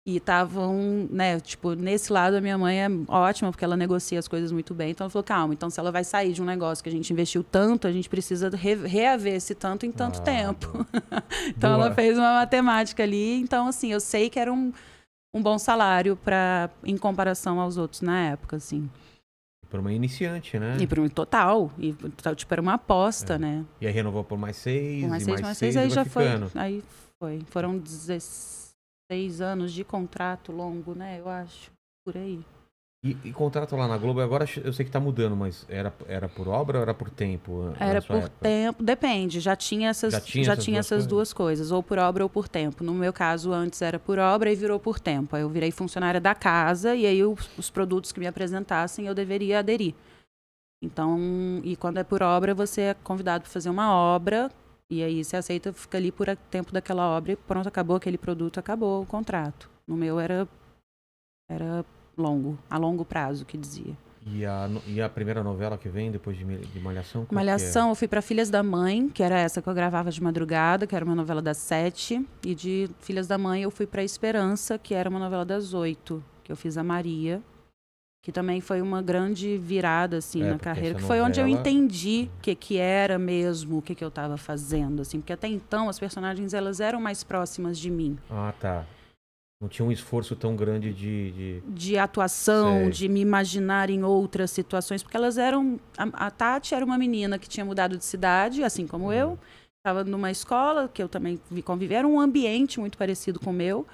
E estavam, né, tipo, nesse lado a minha mãe é ótima, porque ela negocia as coisas muito bem. Então ela falou, calma, então se ela vai sair de um negócio que a gente investiu tanto, a gente precisa re reaver esse tanto em tanto ah, tempo. <laughs> então boa. ela fez uma matemática ali. Então, assim, eu sei que era um, um bom salário para em comparação aos outros na época, assim. Para uma iniciante, né? E para um total. E tipo, era uma aposta, é. né? E aí renovou por mais seis, por mais seis, mais, mais seis, seis aí já ficando. foi. Aí foi. Foram 16 anos de contrato longo, né? Eu acho. Por aí. E, e contrato lá na Globo, agora eu sei que está mudando, mas era, era por obra ou era por tempo? Eh, era por época? tempo, depende. Já tinha essas, já tinha já essas, tinha duas, essas coisas? duas, coisas? ou por obra ou por tempo. No meu caso, antes era por obra e virou por tempo. Aí eu virei funcionária da casa e aí os, os produtos que me apresentassem eu deveria aderir. Então, e quando é por obra, você é convidado para fazer uma obra e aí você aceita, fica ali por tempo daquela obra e pronto, acabou aquele produto, acabou o contrato. No meu era era longo, a longo prazo, que dizia. E a, e a primeira novela que vem depois de, de Malhação? É é? Malhação, é? eu fui para Filhas da Mãe, que era essa que eu gravava de madrugada, que era uma novela das sete. E de Filhas da Mãe eu fui para Esperança, que era uma novela das oito, que eu fiz a Maria, que também foi uma grande virada assim é, na carreira, que foi onde eu entendi o que que era mesmo, o que que eu estava fazendo assim, porque até então as personagens elas eram mais próximas de mim. Ah, tá não tinha um esforço tão grande de. De, de atuação, Sei. É. de me imaginar em outras situações, porque elas eram. A, a, Tati era uma menina que tinha mudado de cidade, assim como uhum. eu. Estava numa escola, que eu também vi conviver, era um ambiente muito parecido com o meu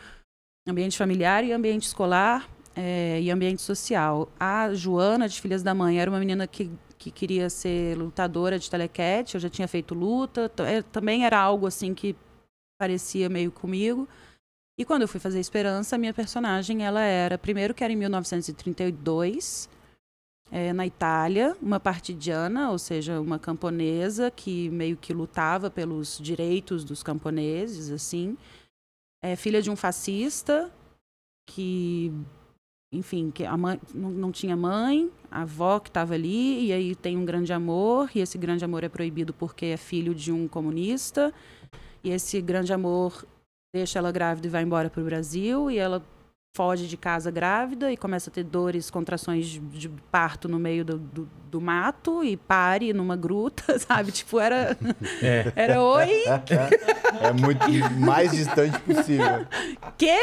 ambiente familiar e ambiente escolar é, e ambiente social. A Joana, de Filhas da Mãe, era uma menina que, que queria ser lutadora de telequete, eu já tinha feito luta, é, também era algo assim que parecia meio comigo. E quando eu fui fazer Esperança, minha personagem ela era primeiro que era em 1932 é, na Itália, uma partidiana, ou seja, uma camponesa que meio que lutava pelos direitos dos camponeses, assim, é, filha de um fascista que, enfim, que a mãe não, não tinha mãe, a avó que estava ali e aí tem um grande amor e esse grande amor é proibido porque é filho de um comunista e esse grande amor deixa ela grávida e vai embora para o Brasil e ela foge de casa grávida e começa a ter dores, contrações de parto no meio do, do, do mato e pare numa gruta, <laughs> sabe? Tipo, era. É. Era oi. É, é muito mais distante possível. Quê?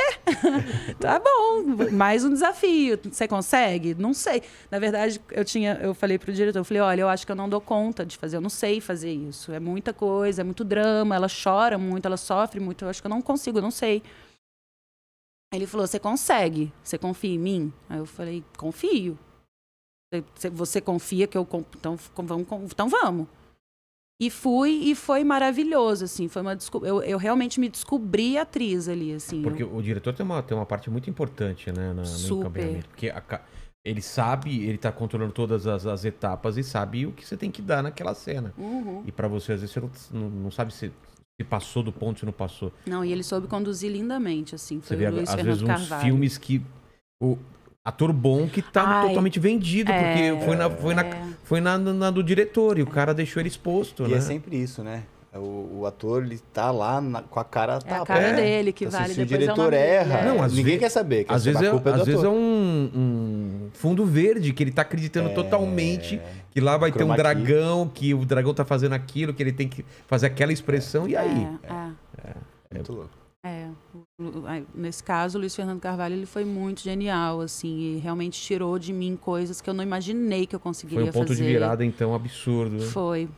Tá bom, mais um desafio. Você consegue? Não sei. Na verdade, eu tinha, eu falei pro diretor, eu falei, olha, eu acho que eu não dou conta de fazer, eu não sei fazer isso. É muita coisa, é muito drama, ela chora muito, ela sofre muito, eu acho que eu não consigo, eu não sei. Ele falou: Você consegue? Você confia em mim? Aí eu falei: Confio. Você confia que eu. Então vamos. Então vamos. E fui, e foi maravilhoso, assim. Foi uma eu, eu realmente me descobri atriz ali, assim. Porque eu... o diretor tem uma, tem uma parte muito importante, né, na, no encaminhamento. Porque a, ele sabe, ele tá controlando todas as, as, etapas e sabe o que você tem que dar naquela cena. Uhum. E para você, às vezes, você não, não sabe se se passou do ponto, se não passou. Não, e ele soube conduzir lindamente, assim. Foi Você Luiz às vezes, uns Carvalho. filmes que. O ator bom que tá Ai, totalmente vendido, é, porque foi, na, foi, na, é. foi na, na, do diretor e o cara deixou ele exposto, e é né? é sempre isso, né? É, o, o, ator, ele tá lá na, com a cara é tapa. a cara é. dele que então, vale. Se, o é diretor é erra, não, ninguém quer saber. Quer às vezes, é, é às vezes é um, um, fundo verde que ele tá acreditando totalmente que lá vai ter um dragão, que o dragão tá fazendo aquilo, que ele tem que fazer aquela expressão, e aí? É, Muito louco. É, nesse caso, o Luiz Fernando Carvalho ele foi muito genial, assim, e realmente tirou de mim coisas que eu não imaginei que eu conseguiria fazer. Foi um ponto fazer. de virada, então, absurdo. Né? Foi,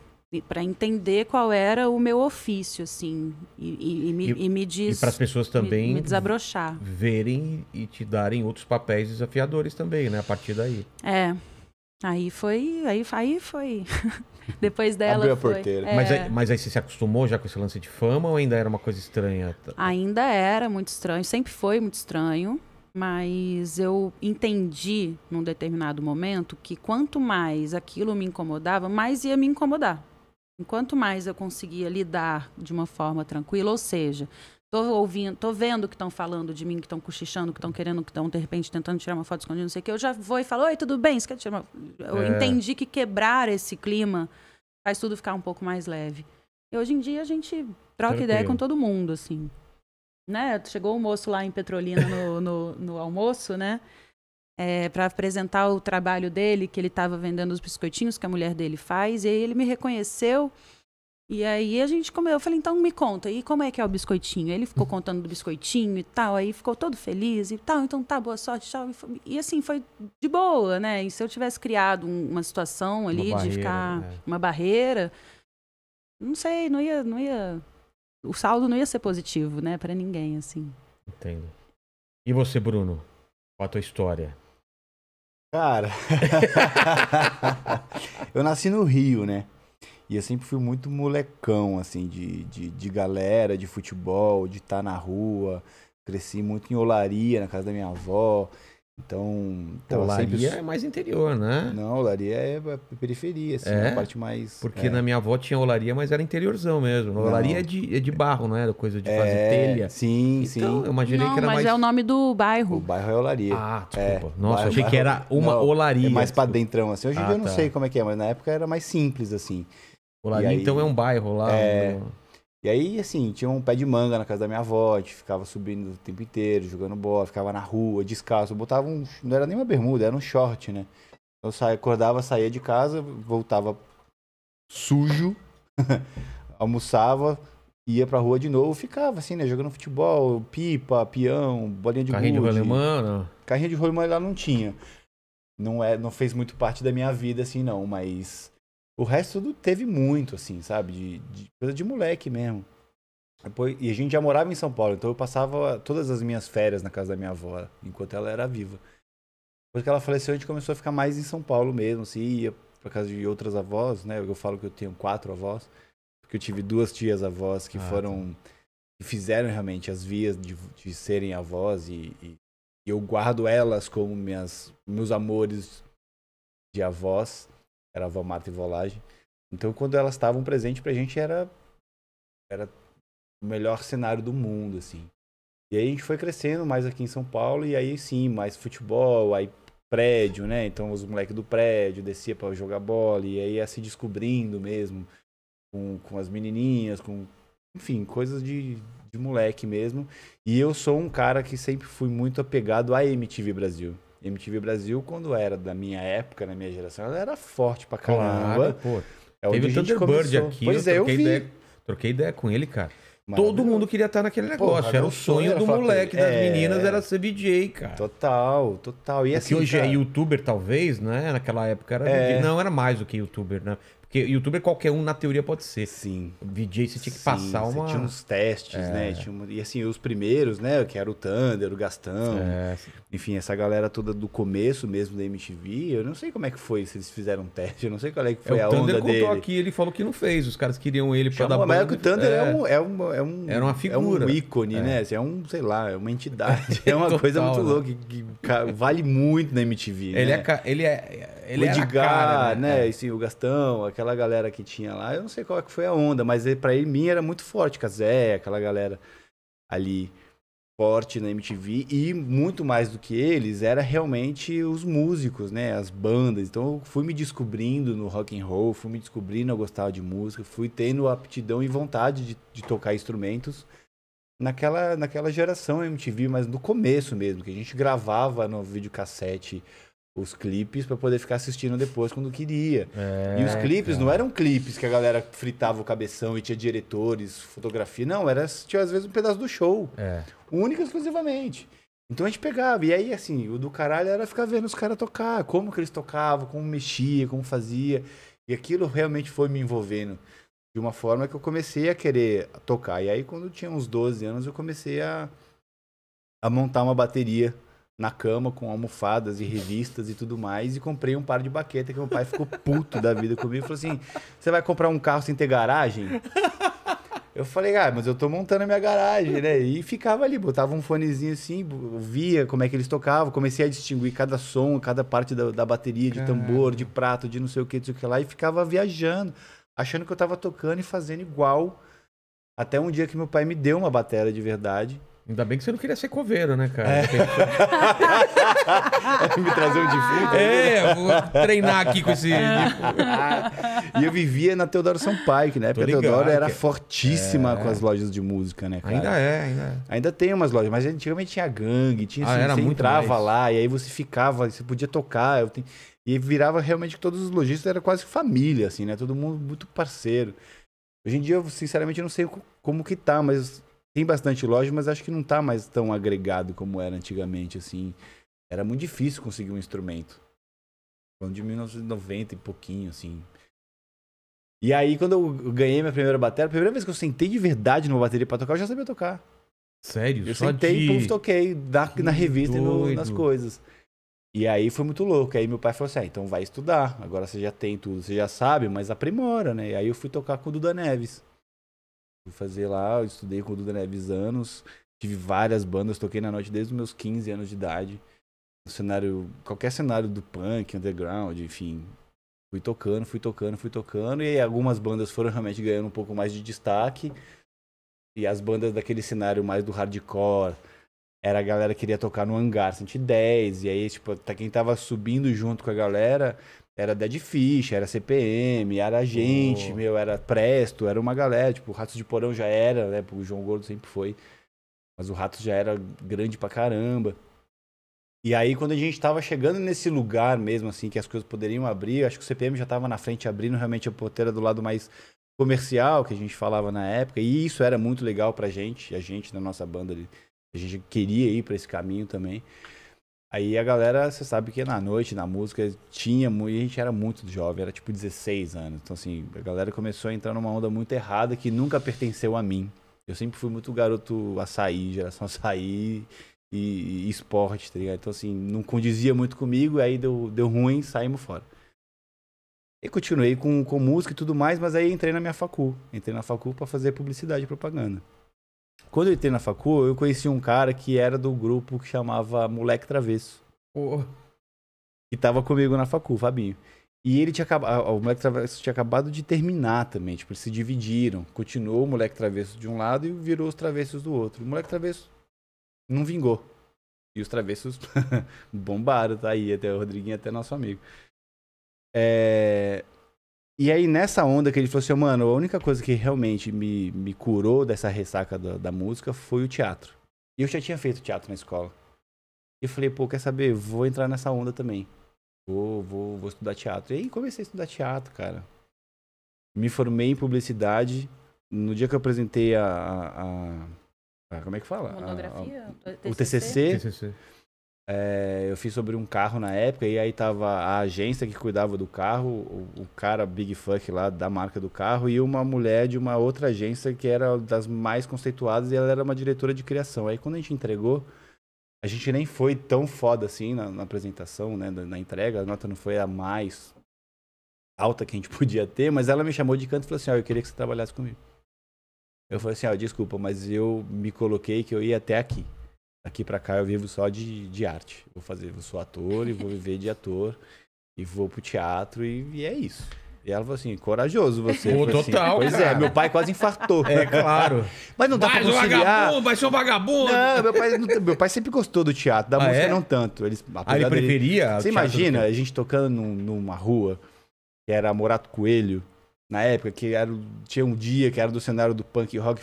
para entender qual era o meu ofício, assim, e, e, e, me, e, e me diz, E para as pessoas também me, me, desabrochar. verem e te darem outros papéis desafiadores também, né? A partir daí. É. Aí foi, aí, aí foi. <laughs> Depois dela Abriu a foi. porteira. É... Mas, aí, mas aí você se acostumou já com esse lance de fama ou ainda era uma coisa estranha? Ainda era muito estranho, sempre foi muito estranho. Mas eu entendi num determinado momento que quanto mais aquilo me incomodava, mais ia me incomodar. Enquanto mais eu conseguia lidar de uma forma tranquila, ou seja, tô ouvindo, tô vendo que estão falando de mim, que estão cochichando, que estão querendo, que estão de repente tentando tirar uma foto escondida, não sei o que, eu já vou e falo, oi, tudo bem? Você quer tirar uma... Eu é. entendi que quebrar esse clima faz tudo ficar um pouco mais leve. E hoje em dia a gente troca Tranquilo. ideia com todo mundo, assim. Né? Chegou o um moço lá em Petrolina no, no, no almoço, né? é, eh, para apresentar o trabalho dele, que ele estava vendendo os biscoitinhos que a mulher dele faz, e aí ele me reconheceu. E aí a gente comeu. Eu falei, então me conta, e como é que é o biscoitinho? Ele ficou contando do biscoitinho e tal, aí ficou todo feliz e tal, então tá, boa sorte, tchau. E, foi, e assim, foi de boa, né? E se eu tivesse criado um, uma situação ali uma de ficar né? uma barreira, não sei, não ia, não ia. O saldo não ia ser positivo, né, para ninguém, assim. Entendo. E você, Bruno? Qual a tua história? Cara, <laughs> eu nasci no Rio, né? E eu sempre fui muito molecão, assim, de, de, de galera, de futebol, de estar tá na rua. Cresci muito em olaria, na casa da minha avó. Então, então Olaria sempre... é mais interior, né? Não, Olaria é periferia, assim, é? a parte mais. Porque é. na minha avó tinha Olaria, mas era interiorzão mesmo. Olaria é de, é de barro, não era é? coisa de é, fazer telha. Sim, então, sim. Eu imaginei não, que era mas mais. Mas é o nome do bairro. O bairro é Olaria. Ah, é, desculpa. Nossa, bairro, achei que era uma não, Olaria. É mais pra dentrão, assim. Hoje em ah, dia eu não tá. sei como é que é, mas na época era mais simples, assim. Olaria, aí... então, é um bairro lá. É... No... E aí, assim, tinha um pé de manga na casa da minha avó, a gente ficava subindo o tempo inteiro, jogando bola, ficava na rua, descalço. Eu botava um. Não era nem uma bermuda, era um short, né? Eu saia, acordava, saía de casa, voltava sujo, <laughs> almoçava, ia pra rua de novo, ficava assim, né? Jogando futebol, pipa, peão, bolinha de Carrinho gude. de rolemã, Carrinho de rolemã lá não tinha. Não, é, não fez muito parte da minha vida, assim, não, mas o resto tudo teve muito, assim, sabe? De, de, coisa de moleque mesmo. Depois, e a gente já morava em São Paulo, então eu passava todas as minhas férias na casa da minha avó, enquanto ela era viva. Depois que ela faleceu, a gente começou a ficar mais em São Paulo mesmo, assim, ia pra casa de outras avós, né? Eu falo que eu tenho quatro avós, porque eu tive duas tias avós que ah, tá. foram. Tá. que fizeram realmente as vias de, de serem avós e, e, e eu guardo elas como minhas, meus amores de avós era Valmato e Volagem. Então, quando elas estavam presentes pra gente, era, era o melhor cenário do mundo, assim. E aí a gente foi crescendo mais aqui em São Paulo, e aí sim, mais futebol, aí prédio, né? Então os moleques do prédio descia para jogar bola, e aí ia se descobrindo mesmo com, com as menininhas, com. Enfim, coisas de, de moleque mesmo. E eu sou um cara que sempre fui muito apegado à MTV Brasil. MTV Brasil, quando era da minha época, na minha geração, ela era forte pra caramba. Claro, pô. É Teve o Bird aqui. Pois eu é, eu vi. Ideia, troquei ideia com ele, cara. Maravilha. Todo mundo queria estar naquele negócio. Porra, era o sonho era do moleque, das é... meninas, era ser DJ, cara. Total, total. E é assim, Porque hoje é cara... é youtuber, talvez, né? Naquela época era. É... Não, era mais do que youtuber, né? Porque youtuber qualquer um, na teoria, pode ser. Sim. O você tinha que Sim, passar uma. Tinha uns testes, né, é. né? Tinha um... E assim, os primeiros, né? Que era o Thunder, o Gastão. É. Enfim, essa galera toda do começo mesmo da MTV. Eu não sei como é que foi, se eles fizeram um teste. Eu não sei qual é que é, foi é, a onda dele. O Thunder contou aqui, ele falou que não fez. Os caras queriam ele pra Chamou, dar Mas é banda. o Thunder é. é um, é, um, é um. Era uma figura. É um ícone, né? Assim, é um, sei lá, é uma entidade. <laughs> É uma Total, coisa muito né? louca que, que vale muito na MTV. Ele né? é. Ele é. Ele o Edgar, cara, né? né? Assim, o Gastão, aquela aquela galera que tinha lá, eu não sei qual é que foi a onda, mas eh, para mim era muito forte, Casé, aquela galera ali forte na MTV e muito mais do que eles era realmente os músicos, né, as bandas. Então eu fui me descobrindo no rock and roll, fui me descobrindo eu gostava de música, fui tendo aptidão e vontade de, de tocar instrumentos naquela naquela geração MTV, mas no começo mesmo, que a gente gravava no videocassete cassete os clipes para poder ficar assistindo depois quando queria. É, e os clipes cara. não é. eram clipes que a galera fritava o cabeção e tinha diretores, fotografia. Não, era, tinha às vezes um pedaço do show. É. Única e exclusivamente. Então a gente pegava. E aí, assim, o do caralho era ficar vendo os caras tocar, como que eles tocavam, como mexia, como fazia. E aquilo realmente foi me envolvendo de uma forma que eu comecei a querer tocar. E aí, quando eu tinha uns 12 anos, eu comecei a, a montar uma bateria na cama com almofadas e revistas e tudo mais e comprei um par de baqueta que meu pai ficou puto da vida comigo e falou assim: "Você vai comprar um carro sem ter garagem?" Eu falei, ah, mas eu tô montando a minha garagem, né? E ficava ali, botava um fonezinho assim, via como é que eles tocavam, comecei a distinguir cada som, cada parte da, da bateria, de Caramba. tambor, de prato, de não sei o que, não sei o que lá, e ficava viajando, achando que eu tava tocando e fazendo igual. Até um dia que meu pai me deu uma bateria de verdade, Ainda bem que você não queria ser coveiro, né, cara? É. <laughs> Me trazer um defunto. É, vou treinar aqui com esse. Ah, e eu vivia na Teodoro Sampaio, que na época ligado, a Teodoro era que... É- fortíssima é. com as lojas de música, né, cara? Ainda é, ainda é. Ainda tem umas lojas, mas antigamente tinha gangue, tinha ah, assim, era você muito entrava mais. lá, e aí você ficava, você podia tocar. Eu ten... E virava realmente que todos os lojistas era quase família, assim, né? Todo mundo muito parceiro. Hoje em dia, eu, sinceramente, não sei como que tá, mas tem bastante loja, mas acho que não está mais tão agregado como era antigamente, assim. Era muito difícil conseguir um instrumento. Falando de 1990 e pouquinho, assim. E aí, quando eu ganhei minha primeira bateria, a primeira vez que eu sentei de verdade numa bateria pra tocar, eu já sabia tocar. Sério? Eu Só sentei de... e toquei na, na revista e no, nas coisas. E aí foi muito louco. Aí meu pai falou assim: ah, então vai estudar. Agora você já tem tudo, você já sabe, mas aprimora, né? E aí eu fui tocar com o Duda Neves. Fui fazer lá, eu estudei com o Duda Neves anos, tive várias bandas, toquei na noite desde os meus 15 anos de idade. No cenário, qualquer cenário do punk, underground, enfim. Fui tocando, fui tocando, fui tocando, e algumas bandas foram realmente ganhando um pouco mais de destaque. E as bandas daquele cenário mais do hardcore, era a galera que queria tocar no Hangar 110, e aí, tipo, quem tava subindo junto com a galera era Dead Fish, era CPM, era a gente, oh. meu, era Presto, era uma galera. Tipo, o Ratos de Porão já era, né? o João Gordo sempre foi. Mas o Ratos já era grande pra caramba. E aí, quando a gente tava chegando nesse lugar mesmo, assim, que as coisas poderiam abrir, acho que o CPM já tava na frente abrindo realmente a porteira do lado mais comercial que a gente falava na época. E isso era muito legal pra gente, a gente na nossa banda ali. A gente queria ir para esse caminho também. Aí a galera, você sabe que na noite, na música, tinha muito. E a gente era muito jovem, era tipo 16 anos. Então, assim, a galera começou a entrar numa onda muito errada que nunca pertenceu a mim. Eu sempre fui muito garoto açaí, geração <laughs> açaí e, e esporte, tá ligado? Então, assim, não condizia muito comigo, aí deu, deu ruim, saímos fora. E continuei com, com música e tudo mais, mas aí entrei na minha facu. Entrei na facu para fazer publicidade e propaganda. Quando eu entrei na facu, eu conheci um cara que era do grupo que chamava Moleque Travesso. Oh. Que tava comigo na facu, Fabinho. E ele tinha acabado. O moleque travesso tinha acabado de terminar também. Tipo, eles se dividiram. Continuou o moleque travesso de um lado e virou os travessos do outro. O moleque travesso não vingou. E os travessos <laughs> bombaram, tá aí. Até o Rodriguinho, até nosso amigo. É... E aí, nessa onda que ele falou assim, mano, a única coisa que realmente me, me curou dessa ressaca da, da música foi o teatro. E eu já tinha feito teatro na escola. E eu falei, pô, quer saber? Vou entrar nessa onda também. Vou, vou, vou estudar teatro. E aí comecei a estudar teatro, cara. Me formei em publicidade. No dia que eu apresentei a. a, a, como é que fala? Monografia? A, o TCC. TCC. É, eu fiz sobre um carro na época e aí tava a agência que cuidava do carro, o, o, cara Big Fuck lá da marca do carro e uma mulher de uma outra agência que era das mais conceituadas e ela era uma diretora de criação. Aí quando a gente entregou, a gente nem foi tão foda assim na, na apresentação, né, na, na, entrega, a nota não foi a mais alta que a gente <laughs> podia ter, mas ela me chamou de canto e falou assim: "Ó, oh, eu queria que você trabalhasse comigo". Eu falei assim: "Ó, oh, desculpa, mas eu me coloquei que eu ia até aqui". Daqui para cá eu vivo só de, de arte. Vou fazer, vou sou ator e vou viver de ator. E vou pro teatro e, e é isso. E ela falou assim, corajoso você. Pô, assim, total, assim, Pois é, cara. é, meu pai quase infartou. É, claro. <laughs> Mas não dá vai, pra conciliar. vagabundo, vai ser um vagabundo. Não, meu pai, não, meu pai sempre gostou do teatro, da ah, música é? não tanto. Ele, ah, ele preferia? Dele, você imagina a gente tocando num, numa rua, que era Morato Coelho, na época, que era, tinha um dia que era do cenário do punk rock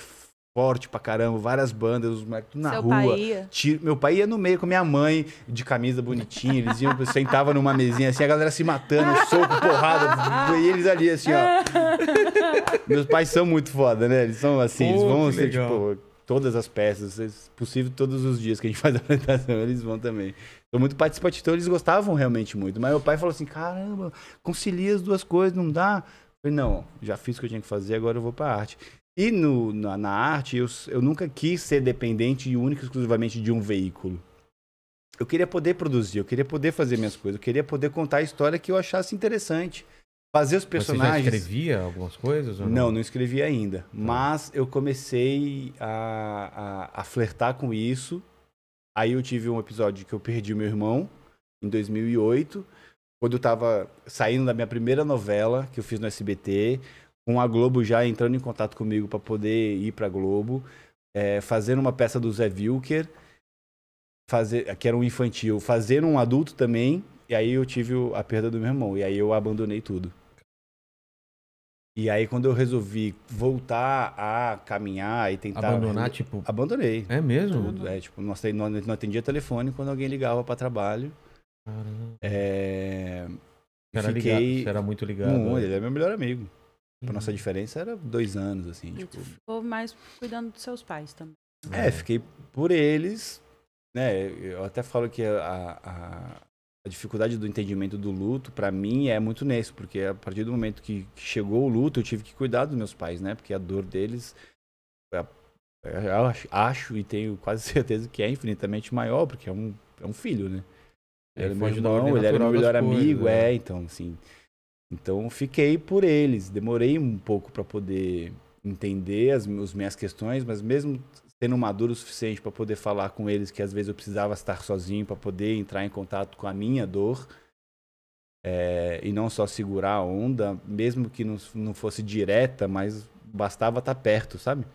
forte pra caramba, várias bandas, os moleques tudo na Seu rua. Pai meu pai ia no meio com minha mãe, de camisa bonitinha, eles iam, sentava numa mesinha assim, a galera se matando, soco, porrada, e eles ali assim, ó. Meus pais são muito foda, né? Eles são assim, Pô, eles vão ser, tipo, legal. tipo, todas as peças, é possível todos os dias que a gente <laughs> faz a apresentação, eles vão também. Sou muito participativo, então eles gostavam realmente muito. Mas meu pai falou assim: caramba, concilia as duas coisas, não dá? Eu falei, não, já fiz o que eu tinha que fazer, agora eu vou pra arte. E no, na, na arte, eu, eu nunca quis ser dependente e único exclusivamente de um veículo. Eu queria poder produzir, eu queria poder fazer minhas coisas, eu queria poder contar a história que eu achasse interessante. Fazer os personagens. Você já escrevia algumas coisas? Ou não? não, não escrevia ainda. Tá. Mas eu comecei a, a, a flertar com isso. Aí eu tive um episódio que eu perdi o meu irmão, em 2008 quando eu estava saindo da minha primeira novela que eu fiz no SBT, com a Globo já entrando em contato comigo para poder ir para Globo, é, fazendo uma peça do Zé Wilker, fazer, que era um infantil, fazendo um adulto também, e aí eu tive a perda do meu irmão, e aí eu abandonei tudo. E aí quando eu resolvi voltar a caminhar e tentar... Abandonar, eu, tipo... Abandonei. É mesmo? Tudo, é, tipo, não, não atendia telefone quando alguém ligava para trabalho. Caramba. É... Era fiquei... ligado, você era muito ligado. Não, é. ele é meu melhor amigo a nossa uhum. diferença era dois anos, assim. E tipo... ficou mais cuidando dos seus pais também. É, é, fiquei por eles, né? Eu até falo que a, a, a dificuldade do entendimento do luto, para mim, é muito nesse, porque a partir do momento que, que, chegou o luto, eu tive que cuidar dos meus pais, né? Porque a dor deles, é é, eu acho, acho e tenho quase <laughs> certeza que é infinitamente maior, porque é um, é um filho, né? Ele é meu irmão, ele era meu melhor coisas, amigo, né? é, então, assim. Então fiquei por eles, demorei um pouco para poder entender as, as minhas questões, mas mesmo sendo maduro o suficiente para poder falar com eles que às vezes eu precisava estar sozinho para poder entrar em contato com a minha dor é, e não só segurar a onda, mesmo que não, não fosse direta, mas bastava estar tá perto, sabe?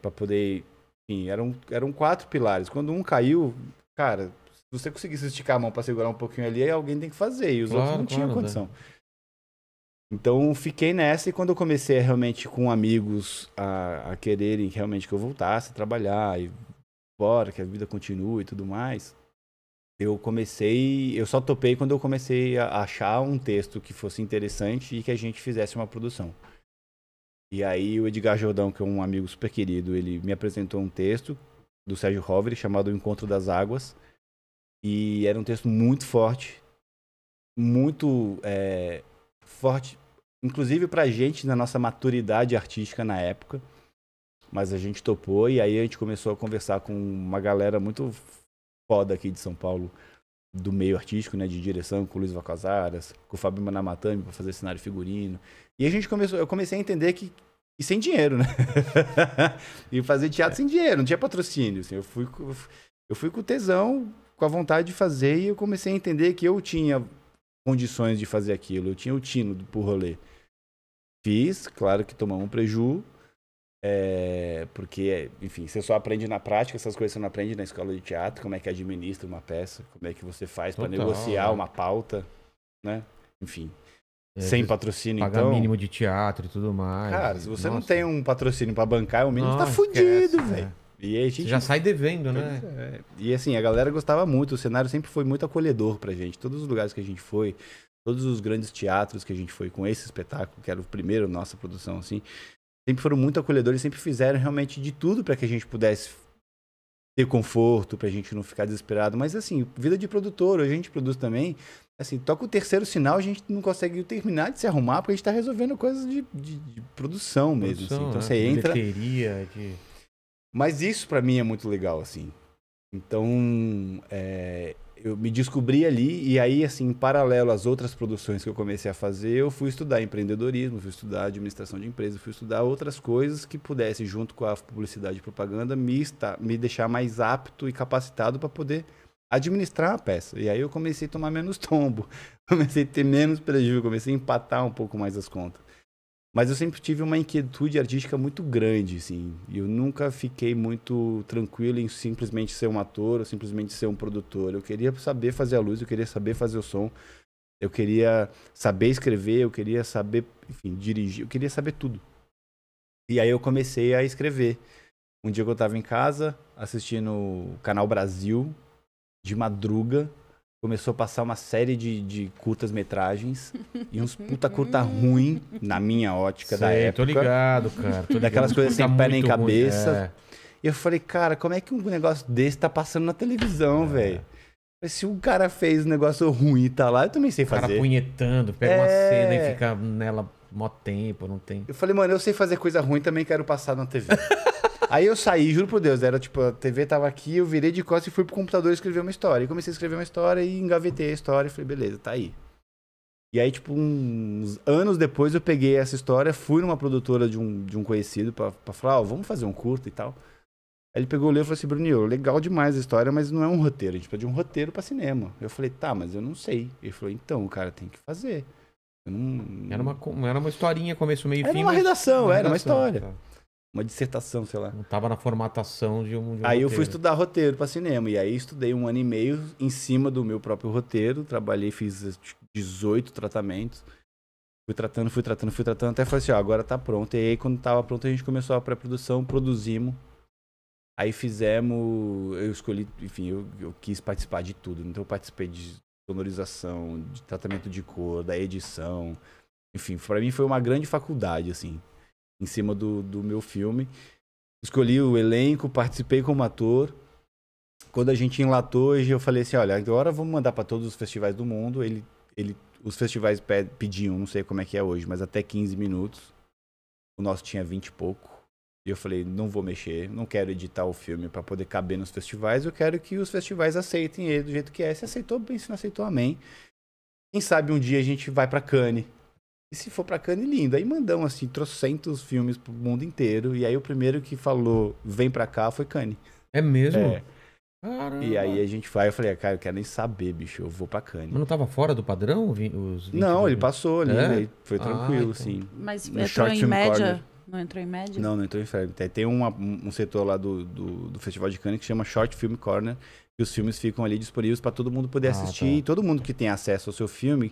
Para poder. Enfim, eram, eram quatro pilares. Quando um caiu, cara, se você conseguisse esticar a mão para segurar um pouquinho ali, alguém tem que fazer. E os claro, outros não claro, tinham né? condição. Né? Então fiquei nessa e quando eu comecei realmente com amigos a, a quererem realmente que eu voltasse a trabalhar e bora, que a vida continue e tudo mais, eu comecei, eu só topei quando eu comecei a achar um texto que fosse interessante e que a gente fizesse uma produção. E aí o Edgar Jordão, que é um amigo super querido, ele me apresentou um texto do Sérgio Rovere chamado O Encontro das Águas. E era um texto muito forte, muito é, forte inclusive pra gente, na nossa maturidade artística na época. Mas a gente topou e aí a gente começou a conversar com uma galera muito foda aqui de São Paulo, do meio artístico, né? De direção, com o Luiz Vacazaras, com o Fábio Manamatami pra fazer cenário figurino. E a gente começou, eu comecei a entender que. E sem dinheiro, né? <laughs> e fazer teatro é. sem dinheiro, não tinha patrocínio. Assim, eu, fui, eu fui com tesão, com a vontade de fazer, e eu comecei a entender que eu tinha condições de fazer aquilo. Eu tinha o tino pro rolê. Fiz, claro que tomamos um preju, é, porque, enfim, você só aprende na prática essas coisas, você não aprende na escola de teatro, como é que administra uma peça, como é que você faz para negociar é. uma pauta, né? Enfim. É, sem patrocínio, pagar então. mínimo de teatro e tudo mais. Cara, se você Nossa. não tem um patrocínio para bancar, o mínimo tá Nossa, tá fudido, é. velho. E aí gente... já sai devendo, né? É. E assim, a galera gostava muito, o cenário sempre foi muito acolhedor pra gente. Todos os lugares que a gente foi, todos os grandes teatros que a gente foi com esse espetáculo, que era o primeiro nossa produção, assim, sempre foram muito acolhedores, sempre fizeram realmente de tudo para que a gente pudesse ter conforto, pra gente não ficar desesperado. Mas assim, vida de produtor, hoje a gente produz também, assim, toca o terceiro sinal, a gente não consegue terminar de se arrumar, porque a gente tá resolvendo coisas de, de, de produção mesmo. Assim. Produção, assim. Então né? você entra. De... Mas isso para mim é muito legal, assim. Então, é, eu me descobri ali e aí, assim, em paralelo às outras produções que eu comecei a fazer, eu fui estudar empreendedorismo, fui estudar administração de empresa, fui estudar outras coisas que pudesse, junto com a publicidade e propaganda, me, está, me deixar mais apto e capacitado para poder administrar a peça. E aí eu comecei a tomar menos <laughs> tombo, comecei a ter menos prejuízo, comecei a empatar um pouco mais as contas. Mas eu sempre tive uma inquietude artística muito grande, assim. E eu nunca fiquei muito tranquilo em simplesmente ser um ator ou simplesmente ser um produtor. Eu queria saber fazer a luz, eu queria saber fazer o som, eu queria saber escrever, eu queria saber, enfim, dirigir, eu queria saber tudo. E aí eu comecei a escrever. Um dia que eu estava em casa assistindo o Canal Brasil de madruga, começou a passar uma série de, de curtas-metragens e uns puta curta ruim, na minha ótica Sei, da época. tô ligado, cara. Tô ligado. Daquelas coisas sem tá pé nem cabeça. Ruim, é. E eu falei, cara, como é que um negócio desse tá passando na televisão, é. velho? Se o cara fez um negócio ruim e tá lá, eu também sei fazer. O cara punhetando, pega é... uma cena e fica nela mó tempo, não tem. Eu falei, mano, eu sei fazer coisa ruim, também quero passar na TV. <laughs> Aí eu saí, juro por Deus, era tipo, a TV tava aqui, eu virei de costas e fui pro computador escrever uma história. E comecei a escrever uma história e engavetei a história e falei, beleza, tá aí. E aí, tipo, uns anos depois eu peguei essa história, fui numa produtora de um, de um conhecido pra, pra falar, ó, oh, vamos fazer um curto e tal. Aí ele pegou o livro e falou assim, Bruninho, legal demais a história, mas não é um roteiro, a gente precisa de um roteiro pra cinema. Eu falei, tá, mas eu não sei. Ele falou, então, o cara, tem que fazer. Eu não... Era, uma, era uma historinha, começo, meio, era fim. Era uma redação, era redação, uma história. Tá uma dissertação, sei lá. Não tava na formatação de um. De um aí roteiro. eu fui estudar roteiro para cinema. E aí estudei um ano e meio em cima do meu próprio roteiro. Trabalhei, fiz 18 tratamentos. Fui tratando, fui tratando, fui tratando, até falei assim, ó, agora tá pronto. E aí quando tava pronto, a gente começou a pré-produção, produzimos. Aí fizemos. Eu escolhi, enfim, eu, eu quis participar de tudo. Então eu participei de sonorização, de tratamento de cor, da edição. Enfim, para mim foi uma grande faculdade, assim em cima do, do meu filme. Escolhi o elenco, participei como ator. Quando a gente enlatou, eu falei assim: olha, agora vamos mandar para todos os festivais do mundo. Ele, ele, os festivais pediam, não sei como é que é hoje, mas até 15 minutos. O nosso tinha 20 e pouco. E eu falei: não vou mexer, não quero editar o filme para poder caber nos festivais. Eu quero que os festivais aceitem ele do jeito que é. Se aceitou, bem, se não aceitou, amém. Quem sabe um dia a gente vai para Cannes e se for pra Cannes, lindo. Aí mandamos, assim, trocentos filmes pro mundo inteiro. E aí o primeiro que falou, vem pra cá, foi Cannes. É mesmo? É. Caramba. E aí a gente vai, eu falei, ah, cara, eu quero nem saber, bicho, eu vou pra Cannes. Mas não tava fora do padrão os Não, ele passou ali, é? né? Foi ah, tranquilo, ah, assim. Mas no entrou em média... Corner. Não entrou em média? Não, não entrou em média. Tem uma, um setor lá do, do, do, Festival de Cannes que chama Short Film Corner, e os filmes ficam ali disponíveis para todo mundo poder ah, assistir. Tá. E todo mundo que tem acesso ao seu filme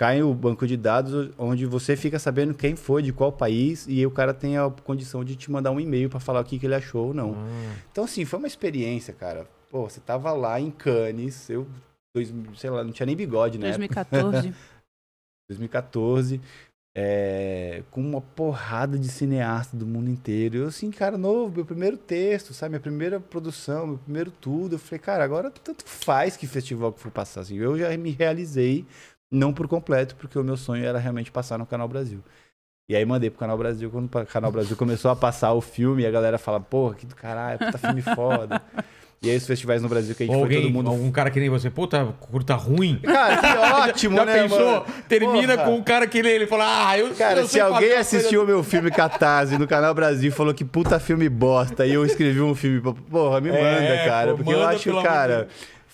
cai o banco de dados onde você fica sabendo quem foi, de qual país, e o cara tem a condição de te mandar um e-mail para falar o que, que ele achou ou não. Hum. Então, assim, foi uma experiência, cara. Pô, você tava lá em Cannes, eu, dois, sei lá, não tinha nem bigode, né? 2014. 2014. É, com uma porrada de cineastas do mundo inteiro. Eu, assim, cara, novo, meu primeiro texto, sabe? Minha primeira produção, meu primeiro tudo. Eu falei, cara, agora tanto faz que festival que for passar. Assim, eu já me realizei não por completo, porque o meu sonho era realmente passar no Canal Brasil. E aí mandei pro Canal Brasil, quando o Canal Brasil começou a passar o filme, a galera fala, porra, que do caralho, puta filme foda. E aí os festivais no Brasil que a gente Alguém, foi todo mundo. Algum cara que nem você, puta, curta tá ruim. Cara, que <laughs> ótimo, já, né? Pensou? Mano? Termina porra. com um cara que nem ele fala, ah, eu Cara, eu se alguém assistiu o meu filme Catarse no Canal Brasil e falou que puta filme bosta, e eu escrevi um filme, porra, me é, manda, cara. Pô, porque manda, eu acho, cara.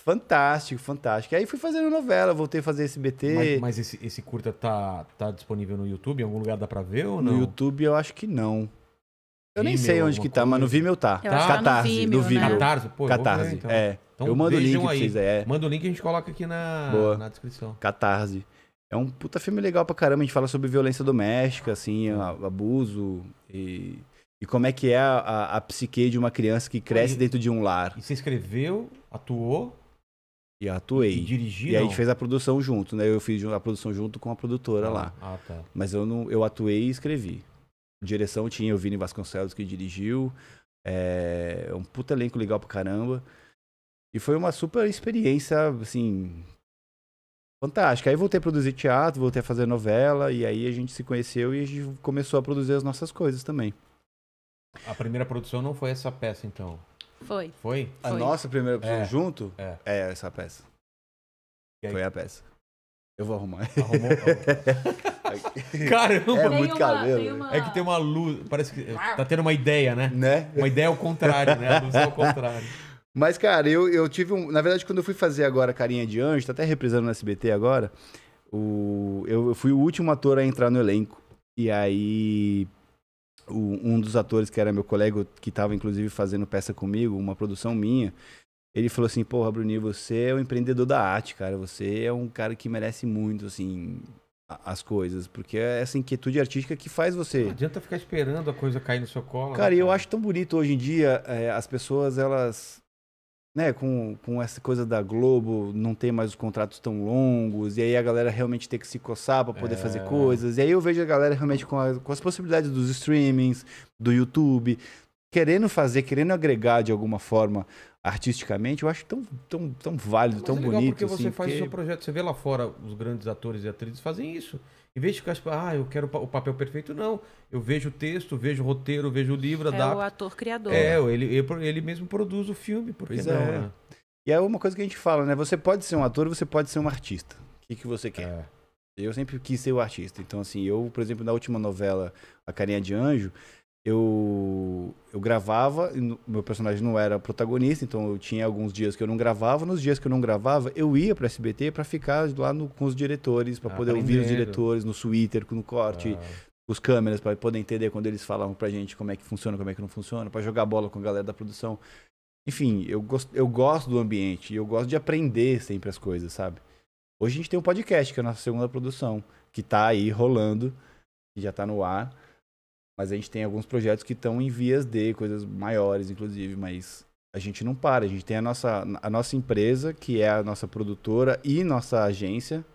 Fantástico, fantástico. Aí fui fazendo novela, voltei a fazer SBT. Mas, mas esse, esse curta tá, tá disponível no YouTube? Em algum lugar dá pra ver ou não? No YouTube eu acho que não. Eu nem sei onde que tá, coisa? mas no Vimeo tá. Eu tá? Catarse, no Vimeo. No né? Vimeo. Né? Catarse, pô, Catarse, ver, então. é. Então eu mando o link aí. pra vocês. É. Manda o link e a gente coloca aqui na, Boa. na descrição. Catarse. É um puta filme legal pra caramba. A gente fala sobre violência doméstica, assim, abuso e, e como é que é a, a, a psique de uma criança que cresce dentro de um lar. E você escreveu, atuou... E atuei. E E aí a gente fez a produção junto, né? Eu fiz a produção junto com a produtora ah, lá. Ah, tá. Mas eu não, eu atuei e escrevi. Direção tinha o Vini Vasconcelos que dirigiu. É um puta elenco legal pra caramba. E foi uma super experiência, assim, fantástica. Aí voltei a produzir teatro, voltei a fazer novela, e aí a gente se conheceu e a gente começou a produzir as nossas coisas também. A primeira produção não foi essa peça, então? Foi. Foi? A Foi. nossa primeira opção É. junto É. é essa peça. Foi a peça. Eu vou arrumar. Arrumou. <laughs> Caramba! É muito cabelo, né? uma- É que tem uma luz. Parece que. Ah. Tá tendo uma ideia, né? né? Uma ideia ao contrário, né? A luz é ao contrário. <laughs> Mas, cara, eu, eu tive um. Na verdade, quando eu fui fazer agora Carinha de Anjo, tá até reprisando no SBT agora, o, eu fui o último ator a entrar no elenco. E aí o, um dos atores que era meu colega, que estava inclusive fazendo peça comigo, uma produção minha, ele falou assim: Porra, Bruni, você é um empreendedor da arte, cara. Você é um cara que merece muito, assim, as coisas, porque é essa inquietude artística que faz você. Não adianta ficar esperando a coisa cair no seu colo. Cara, né, cara? eu acho tão bonito hoje em dia é, as pessoas elas né, com, com essa coisa da Globo não ter mais os contratos tão longos, e aí a galera realmente ter que se coçar para poder é. fazer coisas. E aí eu vejo a galera realmente com, a, com as possibilidades dos streamings, do YouTube, querendo fazer, querendo agregar de alguma forma artisticamente, eu acho tão, tão, tão válido, Mas tão é legal bonito. Porque assim, você faz porque... o seu projeto, você vê lá fora, os grandes atores e atrizes fazem isso. Em vez de ficar tipo, ah, eu quero o papel perfeito, não. Eu vejo o texto, vejo o roteiro, vejo o livro, adapto. É o ator criador. É, ele, ele mesmo produz o filme, por pois né, é. Né? E é uma coisa que a gente fala, né? Você pode ser um ator, você pode ser um artista. O que, que você quer? É. Eu sempre quis ser o artista. Então, assim, eu, por exemplo, na última novela, A Carinha de Anjo, eu, eu gravava, meu personagem não era protagonista, então eu tinha alguns dias que eu não gravava. Nos dias que eu não gravava, eu ia para SBT para ficar lá no, com os diretores, para ah, poder aprendendo. ouvir os diretores no Twitter, no corte, ah. os câmeras, para poder entender quando eles falavam a gente como é que funciona, como é que não funciona, para jogar bola com a galera da produção. Enfim, eu gosto, eu gosto do ambiente, eu gosto de aprender sempre as coisas, sabe? Hoje a gente tem um podcast, que é a nossa segunda produção, que tá aí rolando, que já tá no ar mas a gente tem alguns projetos que estão em vias de coisas maiores, inclusive, mas a gente não para. A gente tem a nossa, a nossa empresa, que é a nossa produtora e nossa agência,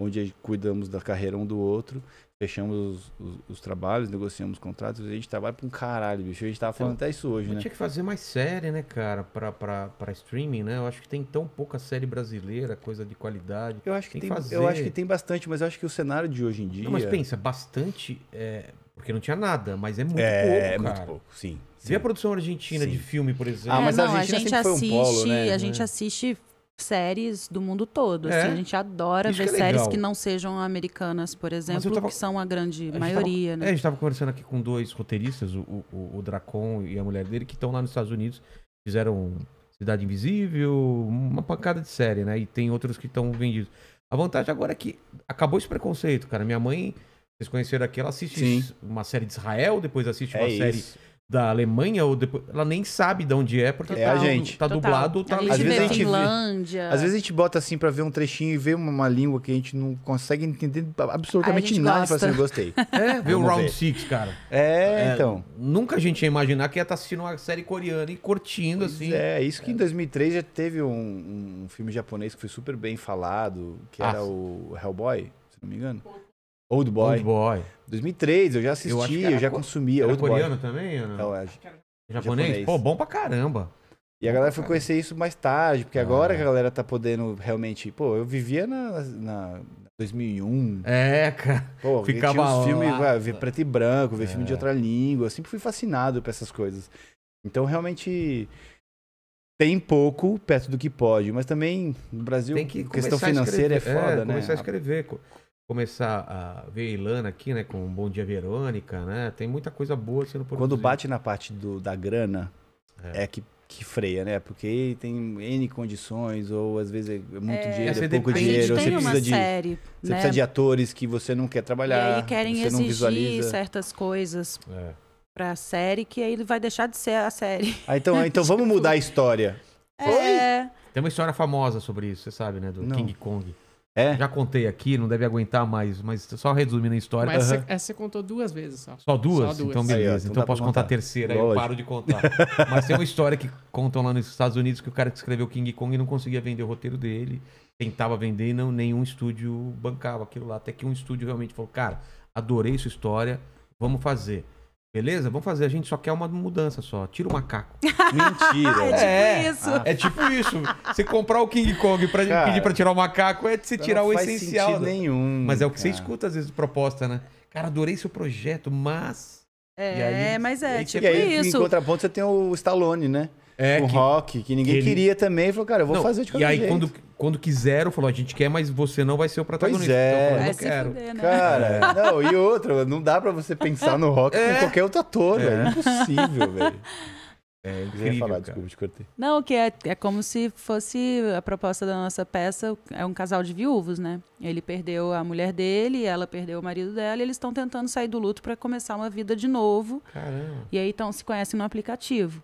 onde cuidamos da carreira um do outro, fechamos os, os, os trabalhos, negociamos contratos, a gente trabalha pra um caralho, bicho. A gente tava falando eu, então, até isso hoje, né? Tinha que fazer mais série, né, cara, pra, pra, pra streaming, né? Eu acho que tem tão pouca série brasileira, coisa de qualidade. Eu acho que tem, tem eu acho que tem bastante, mas eu acho que o cenário de hoje em dia. Não, mas pensa, bastante. É porque não tinha nada, mas é muito é, pouco, É muito pouco, sim. Se vê a produção argentina sim. de filme, por exemplo... Ah, é, mas não, a Argentina a gente sempre assiste, foi um polo, né? A gente é. assiste séries do mundo todo. É. Assim, a gente adora Isso ver que é séries que não sejam americanas, por exemplo, tava... que são a grande a maioria. Tava... Né? É, a gente estava conversando aqui com dois roteiristas, o, o, o Dracon e a mulher dele, que estão lá nos Estados Unidos, fizeram Cidade Invisível, uma pancada de série, né? E tem outros que estão vendidos. A vantagem agora é que acabou esse preconceito, cara. Minha mãe vocês conheceram aqui, ela assiste Sim. uma série de Israel, depois assiste é uma isso. série da Alemanha ou depois, ela nem sabe de onde é porque é tá, a gente. tá dublado tá às vezes a gente Vê, às vezes a gente bota assim para ver um trechinho e vê uma, uma, língua que a gente não consegue entender absolutamente nada para assim, gostei. <laughs> É, vê o Round Six, cara. É, é, então. Nunca a gente ia imaginar que ia estar tá assistindo uma série coreana e curtindo pois assim. É, isso que é. em 2003 já teve um, um, filme japonês que foi super bem falado, que ah, era o Hellboy, se não me engano. Old Boy. Old Boy. 2003, eu já assistia, eu, eu, já consumia. Era Old coreano Boy. também? Ou não? É, japonês? japonês? Pô, bom pra caramba. E a galera foi conhecer isso mais tarde, porque ah, agora é. a galera tá podendo realmente. Pô, eu vivia na, na 2001. É, cara. Pô, ficava os filmes, ver tá. preto e branco, ver é. filme de é. outra língua. Eu sempre fui fascinado por essas coisas. Então, realmente, tem pouco perto do que pode, mas também no Brasil, tem que questão financeira é, é foda, é, né? Começar a escrever começar a ver a Ilana aqui, né? Com um Bom Dia Verônica, né? Tem muita coisa boa sendo produzida. Quando bate na parte do, da grana, é, é que que freia, né? Porque tem N condições, ou às vezes é muito é, dinheiro, é pouco dinheiro, você precisa de. né? você precisa de atores que você não quer trabalhar. E aí querem você exigir visualiza. certas coisas. É. Pra série, que aí ele vai deixar de ser a série. Ah, então, <laughs> então vamos mudar a história. É. Oi? Tem uma história famosa sobre isso, você sabe, né? Do não. King Kong. É? Já contei aqui, não deve aguentar mais, mas só resumindo a história. Mas uhum. essa, é, você contou duas vezes só. Só duas? Só duas. Então beleza. Aí, então, então posso contar. contar a terceira, Lógico. aí eu paro de contar. <laughs> mas tem uma história que contam lá nos Estados Unidos que o cara que escreveu King Kong não conseguia vender o roteiro dele, tentava vender e não, nenhum estúdio bancava aquilo lá. Até que um estúdio realmente falou, cara, adorei sua história, vamos fazer. Beleza? Vamos fazer. A gente só quer uma mudança só. Tira o macaco. <laughs> Mentira. é, <laughs> é tipo é. isso. Ah. É tipo isso. Você comprar o King Kong pra cara, pedir pra tirar o macaco é de você tirar o essencial. Não nenhum. Mas é o que cara. você escuta às vezes proposta, né? Cara, adorei seu projeto, mas... É, aí, mas é, tipo aí, isso. Em contraponto, você tem o Stallone, né? é, o que, rock, que ninguém ele... queria também. Falou, cara, eu vou não, fazer de qualquer E aí, quando, quando quiseram, falou, a gente quer, mas você não vai ser o protagonista. Pois é. Então, eu é. quero. Né? Cara, é. não, e outra, não dá pra você pensar no rock é. com qualquer outro ator, é. velho. É impossível, velho. É incrível, falar, cara. desculpa, te cortei. Não, que é, é como se fosse a proposta da nossa peça, é um casal de viúvos, né? Ele perdeu a mulher dele, ela perdeu o marido dela, e eles estão tentando sair do luto para começar uma vida de novo. Caramba. E aí então se conhecem no aplicativo.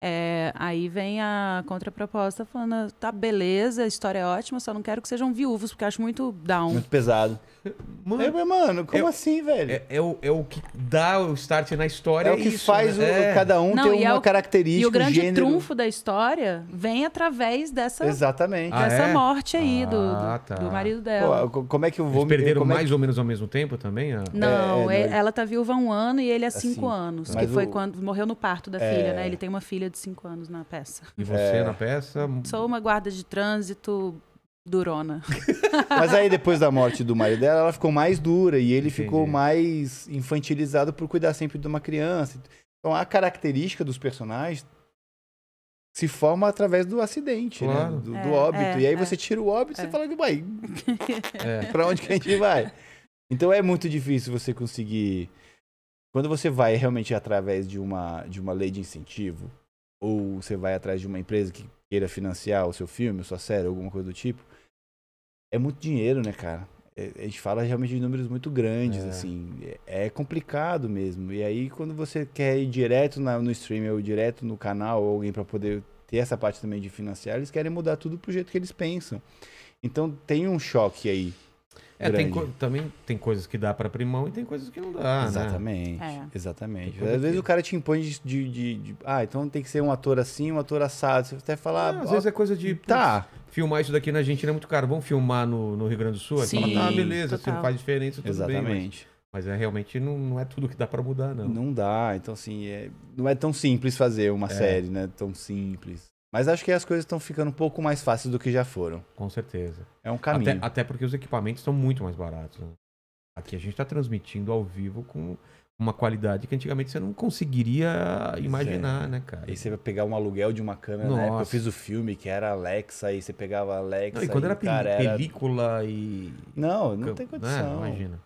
É, aí vem a contraproposta falando: tá, beleza, a história é ótima, só não quero que sejam viúvos, porque acho muito down. Muito pesado. Mano, é, mano como é, assim, velho? É, é, o, é o que dá o start na história. É o é que isso, faz né? o, é. cada um não, ter uma o, característica. E o grande gênero. trunfo da história vem através dessa, Exatamente. dessa ah, morte aí ah, do, tá. do, marido dela. Pô, como é que eu vou Eles perderam mais ou menos ao mesmo tempo também? A... Não, ela tá viúva há um ano e ele há cinco assim, anos. Que foi quando morreu no parto da filha, né? Ele tem uma filha de cinco anos na peça. E você é... na peça? Sou uma guarda de trânsito durona. <laughs> Mas aí, depois da morte do marido dela, ela ficou mais dura e ele Entendi. ficou mais infantilizado por cuidar sempre de uma criança. Então, a característica dos personagens se forma através do acidente, né? claro. né? do, é, do, óbito. É, e aí você é. tira o óbito e você é. fala, uai, é. <laughs> pra onde que a gente vai? Então, é muito difícil você conseguir... Quando você vai realmente através de uma, de uma lei de incentivo, ou você vai atrás de uma empresa que queira financiar o seu filme, a sua série, alguma coisa do tipo, é muito dinheiro, né, cara? É, a gente fala realmente de números muito grandes, é. assim. É, é complicado mesmo. E aí, quando você quer ir direto na, no streamer ou direto no canal ou alguém para poder ter essa parte também de financiar, eles querem mudar tudo pro jeito que eles pensam. Então, tem um choque aí é, tem também tem coisas que dá para abrir mão e tem coisas que não dá. Né? Exatamente. Né? É. Exatamente. Às vezes o cara te impõe de, de, de, de, Ah, então tem que ser um ator assim, um ator assado. Você até falar. Ah, ah, às ó, vezes é coisa de. Tá. filmar isso daqui na Argentina é muito caro. Vamos filmar no, no Rio Grande do Sul? É Sim, fala, tá, ah, beleza, se assim, não faz diferença, tudo Exatamente. Bem, mas... mas... é, realmente não, não é tudo que dá para mudar, não. Não dá. Então, assim, é... não é tão simples fazer uma é. série, né? Tão simples. Mas acho que as coisas estão ficando um pouco mais fáceis do que já foram. Com certeza. É um caminho. Até, até porque os equipamentos estão muito mais baratos. Né? Aqui a gente está transmitindo ao vivo com uma qualidade que antigamente você não conseguiria imaginar, é. né, cara? E você vai pegar um aluguel de uma câmera, né? Nossa. na época eu fiz o filme que era Alexa, e você pegava Alexa... Não, e quando e era, cara, película era... e... Não, não tem né, condição. Não, imagina.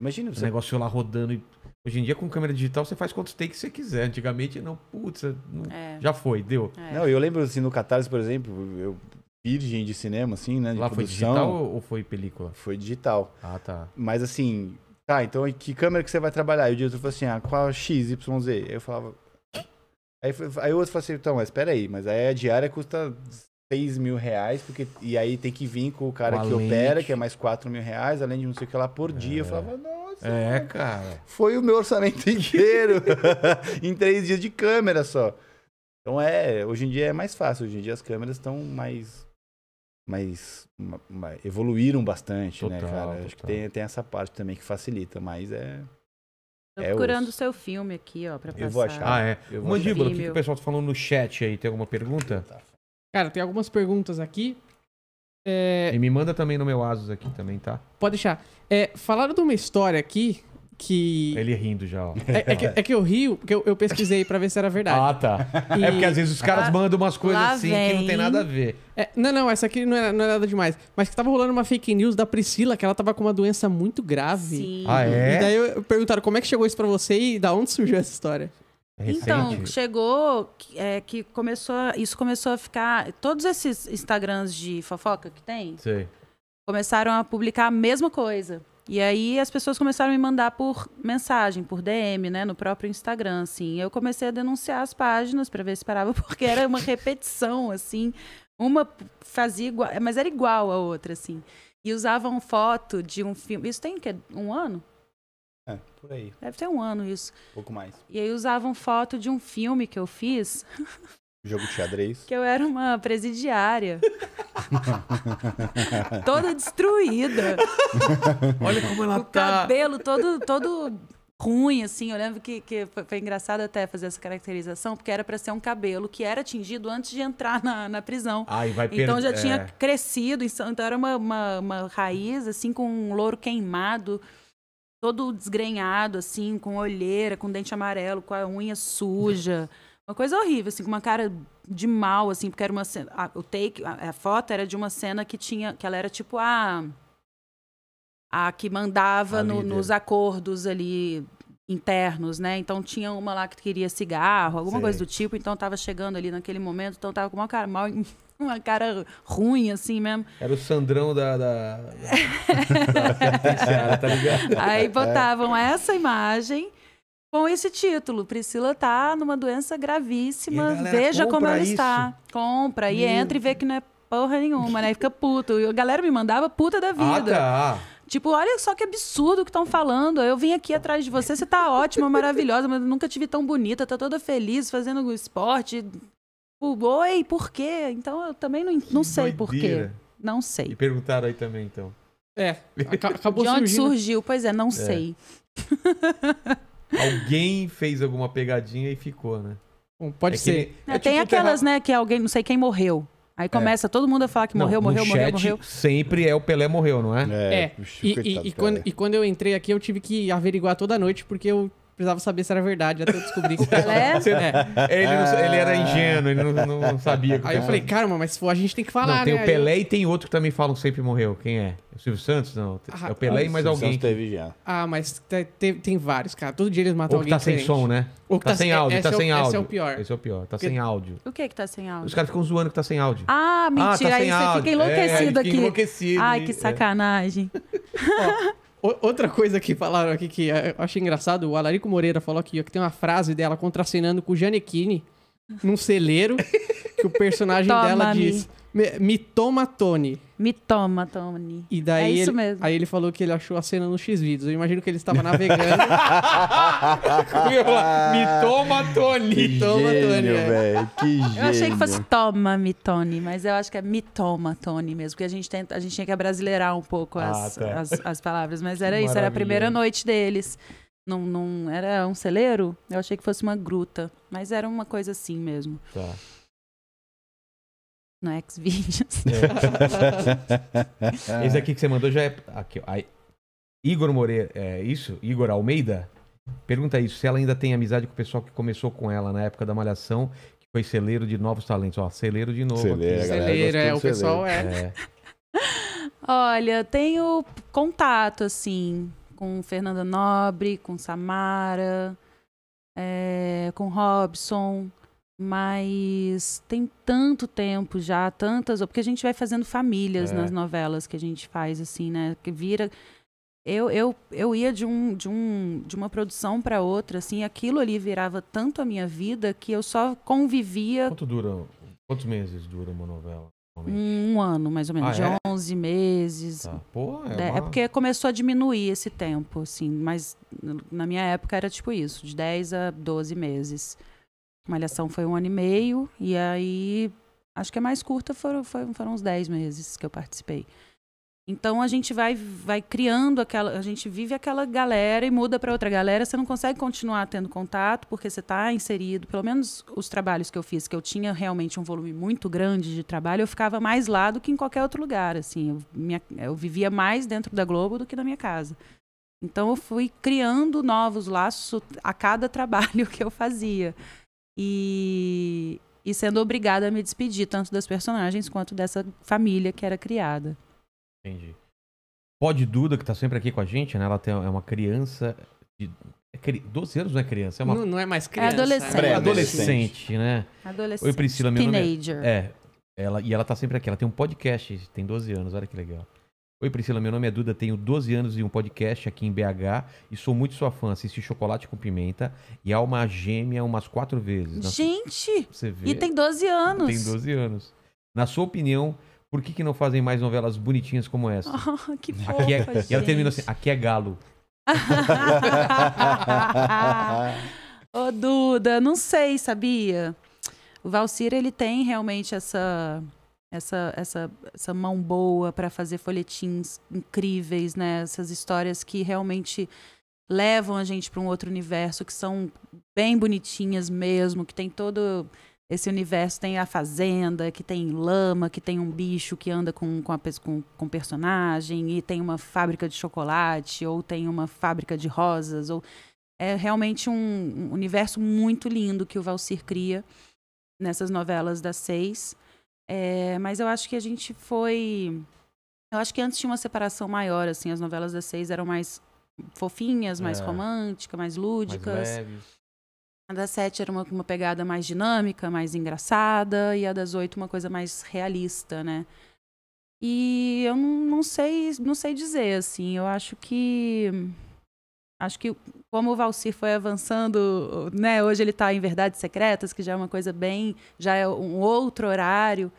Imagina você. O negócio lá rodando. E... Hoje em dia, com câmera digital, você faz quantos takes você quiser. Antigamente, não, putz, é, não... É. já foi, deu. É. Não, eu lembro assim, no Catarse, por exemplo, eu virgem de cinema, assim, né? lá produção. foi digital ou foi película? Foi digital. Ah, tá. Mas assim, tá, então que câmera que você vai trabalhar? E o diretor falou assim, ah, qual é X, Y, Z? Eu falava. Aí, aí o outro falou assim, então, mas espera aí, mas aí a diária custa 6 mil reais, porque, e aí tem que vir com o cara que lente. opera, que é mais 4 mil reais, além de não sei o que lá por dia. É. Eu falava, nossa. É, mano, cara. Foi o meu orçamento <laughs> inteiro <laughs> em três dias de câmera só. Então é, hoje em dia é mais fácil. Hoje em dia as câmeras estão mais mas evoluíram bastante, né, total, né, cara? Total. Acho que tem, tem essa parte também que facilita, mas é. Tô é procurando o seu filme aqui, ó, pra passar. Eu vou achar. Ah, é. Mandíbula, o que, que, o pessoal tá falando no chat aí? Tem alguma pergunta? Tá. Cara, tem algumas perguntas aqui. É... E me manda também no meu Asus aqui também, tá? Pode deixar. É, falaram de uma história aqui que... Ele é rindo já, ó. É, é, que, é que, eu rio, porque eu, eu pesquisei para ver se era verdade. Ah, tá. E... É porque às vezes os caras ah, mandam umas coisas assim vem. que não tem nada a ver. É, não, não, essa aqui não é, não é nada demais. Mas que tava rolando uma fake news da Priscila, que ela tava com uma doença muito grave. Sim. Ah, é? E daí eu, perguntaram como é que chegou isso pra você e da onde surgiu essa história. Então, Recente. Então, chegou é, que começou, isso começou a ficar. Todos esses Instagrams de fofoca que tem começaram a publicar a mesma coisa. E aí as pessoas começaram a me mandar por mensagem, por DM, né, no próprio Instagram, assim. Eu comecei a denunciar as páginas para ver se parava, <laughs> porque era uma repetição, assim. Uma fazia igual, mas era igual a outra, assim. E usavam foto de um filme. Isso tem que um ano? É, por aí. Deve ter um ano isso. Um pouco mais. E aí usavam foto de um filme que eu fiz. Jogo de xadrez. Que eu era uma presidiária. toda destruída. Olha como ela o tá. O cabelo todo, todo ruim, assim. Eu lembro que, que foi, engraçado até fazer essa caracterização, porque era para ser um cabelo que era tingido antes de entrar na, na prisão. Ah, e vai Então já é. tinha é. crescido, então era uma, uma, uma raiz, assim, com um louro queimado todo desgrenhado, assim, com olheira, com dente amarelo, com a unha suja. Uma coisa horrível, assim, com uma cara de mal, assim, porque era uma cena. A, o take, a, a, foto era de uma cena que tinha. que ela era tipo a. A que mandava no, nos acordos ali internos, né? Então tinha uma lá que queria cigarro, alguma coisa do tipo, então tava chegando ali naquele momento, então tava com uma cara mal, <laughs> uma cara ruim, assim mesmo. Era o Sandrão da. da, tá Aí botavam é. essa imagem com esse título. Priscila tá numa doença gravíssima. Veja como ela isso. está. Compra e Meu... entra e vê que não é porra nenhuma, né? E fica puto. E a galera me mandava puta da ah, vida. Ah, tá. Tipo, olha só que absurdo que estão falando. Eu vim aqui atrás de você, você tá ótima, <laughs> maravilhosa, mas nunca tive tão bonita, tá toda feliz fazendo esporte. Oi, por quê? Então eu também não, não sei por quê. Não sei. E perguntaram aí também, então. É, acabou <laughs> De onde surgiu? Pois é, não é. sei. Alguém fez alguma pegadinha e ficou, né? Bom, pode é ser. Que... É, é, tem tipo aquelas, terra... né, que alguém, não sei quem morreu. Aí começa é. todo mundo a falar que morreu, não, morreu, morreu, morreu. Sempre é o Pelé morreu, não é? É. é. E, e, e, quando, e, quando, eu entrei aqui, eu tive que averiguar toda noite, porque eu precisava saber se era verdade, até eu descobrir que <laughs> era. É? Você, é. Ele, não, ele, era ah. ingênuo, ele não, não sabia. Aí eu falei, caramba, mas se for, a gente tem que falar, não, tem né? o Pelé aí... e tem outro que também falam sempre morreu. Quem é? é? O Silvio Santos? Não. Ah, é o Pelé ah, e mais Silvio alguém. Santos teve já. Ah, mas te, tem vários, cara. Todo dia eles matam Ou tá alguém tá diferente. sem som, né? O que tá, tá sem áudio, tá sem áudio. Esse tá é o é pior. Esse é o pior, tá Porque... sem áudio. O que é que tá sem áudio? Os caras ficam zoando que tá sem áudio. Ah, mentira, ah, tá aí você áudio. fica enlouquecido é, aqui. Enlouquecido, Ai, que é. sacanagem. Outra coisa que falaram aqui que é, eu achei engraçado, o Alarico Moreira falou aqui ó, que tem uma frase dela contracenando com o Janequine num celeiro que o personagem dela diz: me toma, Tony. Me toma, Tony. E daí é isso ele, mesmo. Aí ele falou que ele achou a cena no X-Videos. Eu imagino que ele estava navegando. <laughs> me toma, Tony. Me toma, gênio, Tony. É. Véio, que gênio. Eu achei que fosse toma, me Tony, mas eu acho que é me toma, Tony mesmo. Porque a gente, tenta, a gente tinha que abrasileirar um pouco ah, as, ah, tá. as, as palavras. Mas era isso, era a primeira noite deles. Não, não era um celeiro? Eu achei que fosse uma gruta. Mas era uma coisa assim mesmo. Tá no Xvideos. <laughs> É. Esse aqui que você mandou já é. Aqui, Igor Moreira, é isso? Igor Almeida? Pergunta isso, se ela ainda tem amizade com o pessoal que começou com ela na época da Malhação, que foi celeiro de novos talentos. Ó, celeiro de novo. Celeiro, celeiro é, o pessoal é. é. Olha, tenho contato, assim, com Fernanda Nobre, com Samara, é, com Robson. Mas tem tanto tempo já, tantas. Porque a gente vai fazendo famílias é. nas novelas que a gente faz, assim, né? Que vira. Eu, eu, eu ia de, um, de, um, de uma produção para outra, assim, aquilo ali virava tanto a minha vida que eu só convivia. Quanto dura? Quantos meses dura uma novela? Um ano, mais ou menos, ah, de é? 11 meses. Ah, pô, é, é, é uma... é, porque começou a diminuir esse tempo, assim, mas na minha época era tipo isso, de 10 a 12 meses. Malhação foi um ano e meio, e aí acho que a mais curta foram, foram, foram uns 10 meses que eu participei. Então a gente vai, vai criando aquela. A gente vive aquela galera e muda para outra galera. Você não consegue continuar tendo contato porque você está inserido. Pelo menos os trabalhos que eu fiz, que eu tinha realmente um volume muito grande de trabalho, eu ficava mais lá do que em qualquer outro lugar. Assim, eu, minha, eu vivia mais dentro da Globo do que na minha casa. Então eu fui criando novos laços a cada <laughs> trabalho que eu fazia e, e sendo obrigada a me despedir tanto das personagens quanto dessa família que era criada. Entendi. Pode Duda, que tá sempre aqui com a gente, né? Ela tem, é uma criança de é cri... 12 anos, não é criança? É uma... não, não é mais é criança. É adolescente. adolescente, né? Adolescente. Oi, Priscila, meu é- Teenager. É... é. Ela, e ela tá sempre aqui. Ela tem um podcast, tem 12 anos, olha que legal. Oi Priscila, meu nome é Duda, tenho 12 anos e um podcast aqui em BH e sou muito sua fã. Assisti Chocolate com Pimenta e uma Gêmea umas quatro vezes. Gente! Você vê. E tem 12 anos. Tem 12 anos. Na sua opinião, por que, que não fazem mais novelas bonitinhas como essa? Oh, <laughs> que fofa, aqui é, gente. E ela terminou assim, aqui é galo. <laughs> Ô Duda, não sei, sabia? O Valcir, ele tem realmente essa essa, essa, essa mão boa para fazer folhetins incríveis, né? Essas histórias que realmente levam a gente para um outro universo, que são bem bonitinhas mesmo, que tem todo esse universo, tem a fazenda, que tem lama, que tem um bicho que anda com, com, a, com, com personagem, e tem uma fábrica de chocolate, ou tem uma fábrica de rosas, ou... É realmente um, um universo muito lindo que o Valsir cria nessas novelas das seis. É, mas eu acho que a gente foi. Eu acho que antes tinha uma separação maior, assim. As novelas das seis eram mais fofinhas, mais é. românticas, mais lúdicas. Mais leves. A das sete era uma, uma pegada mais dinâmica, mais engraçada, e a das oito uma coisa mais realista, né? E eu não, não sei, não sei dizer, assim. Eu acho que Acho que como o Valsir foi avançando, né, hoje ele está em Verdades Secretas, que já é uma coisa bem, já é um outro horário.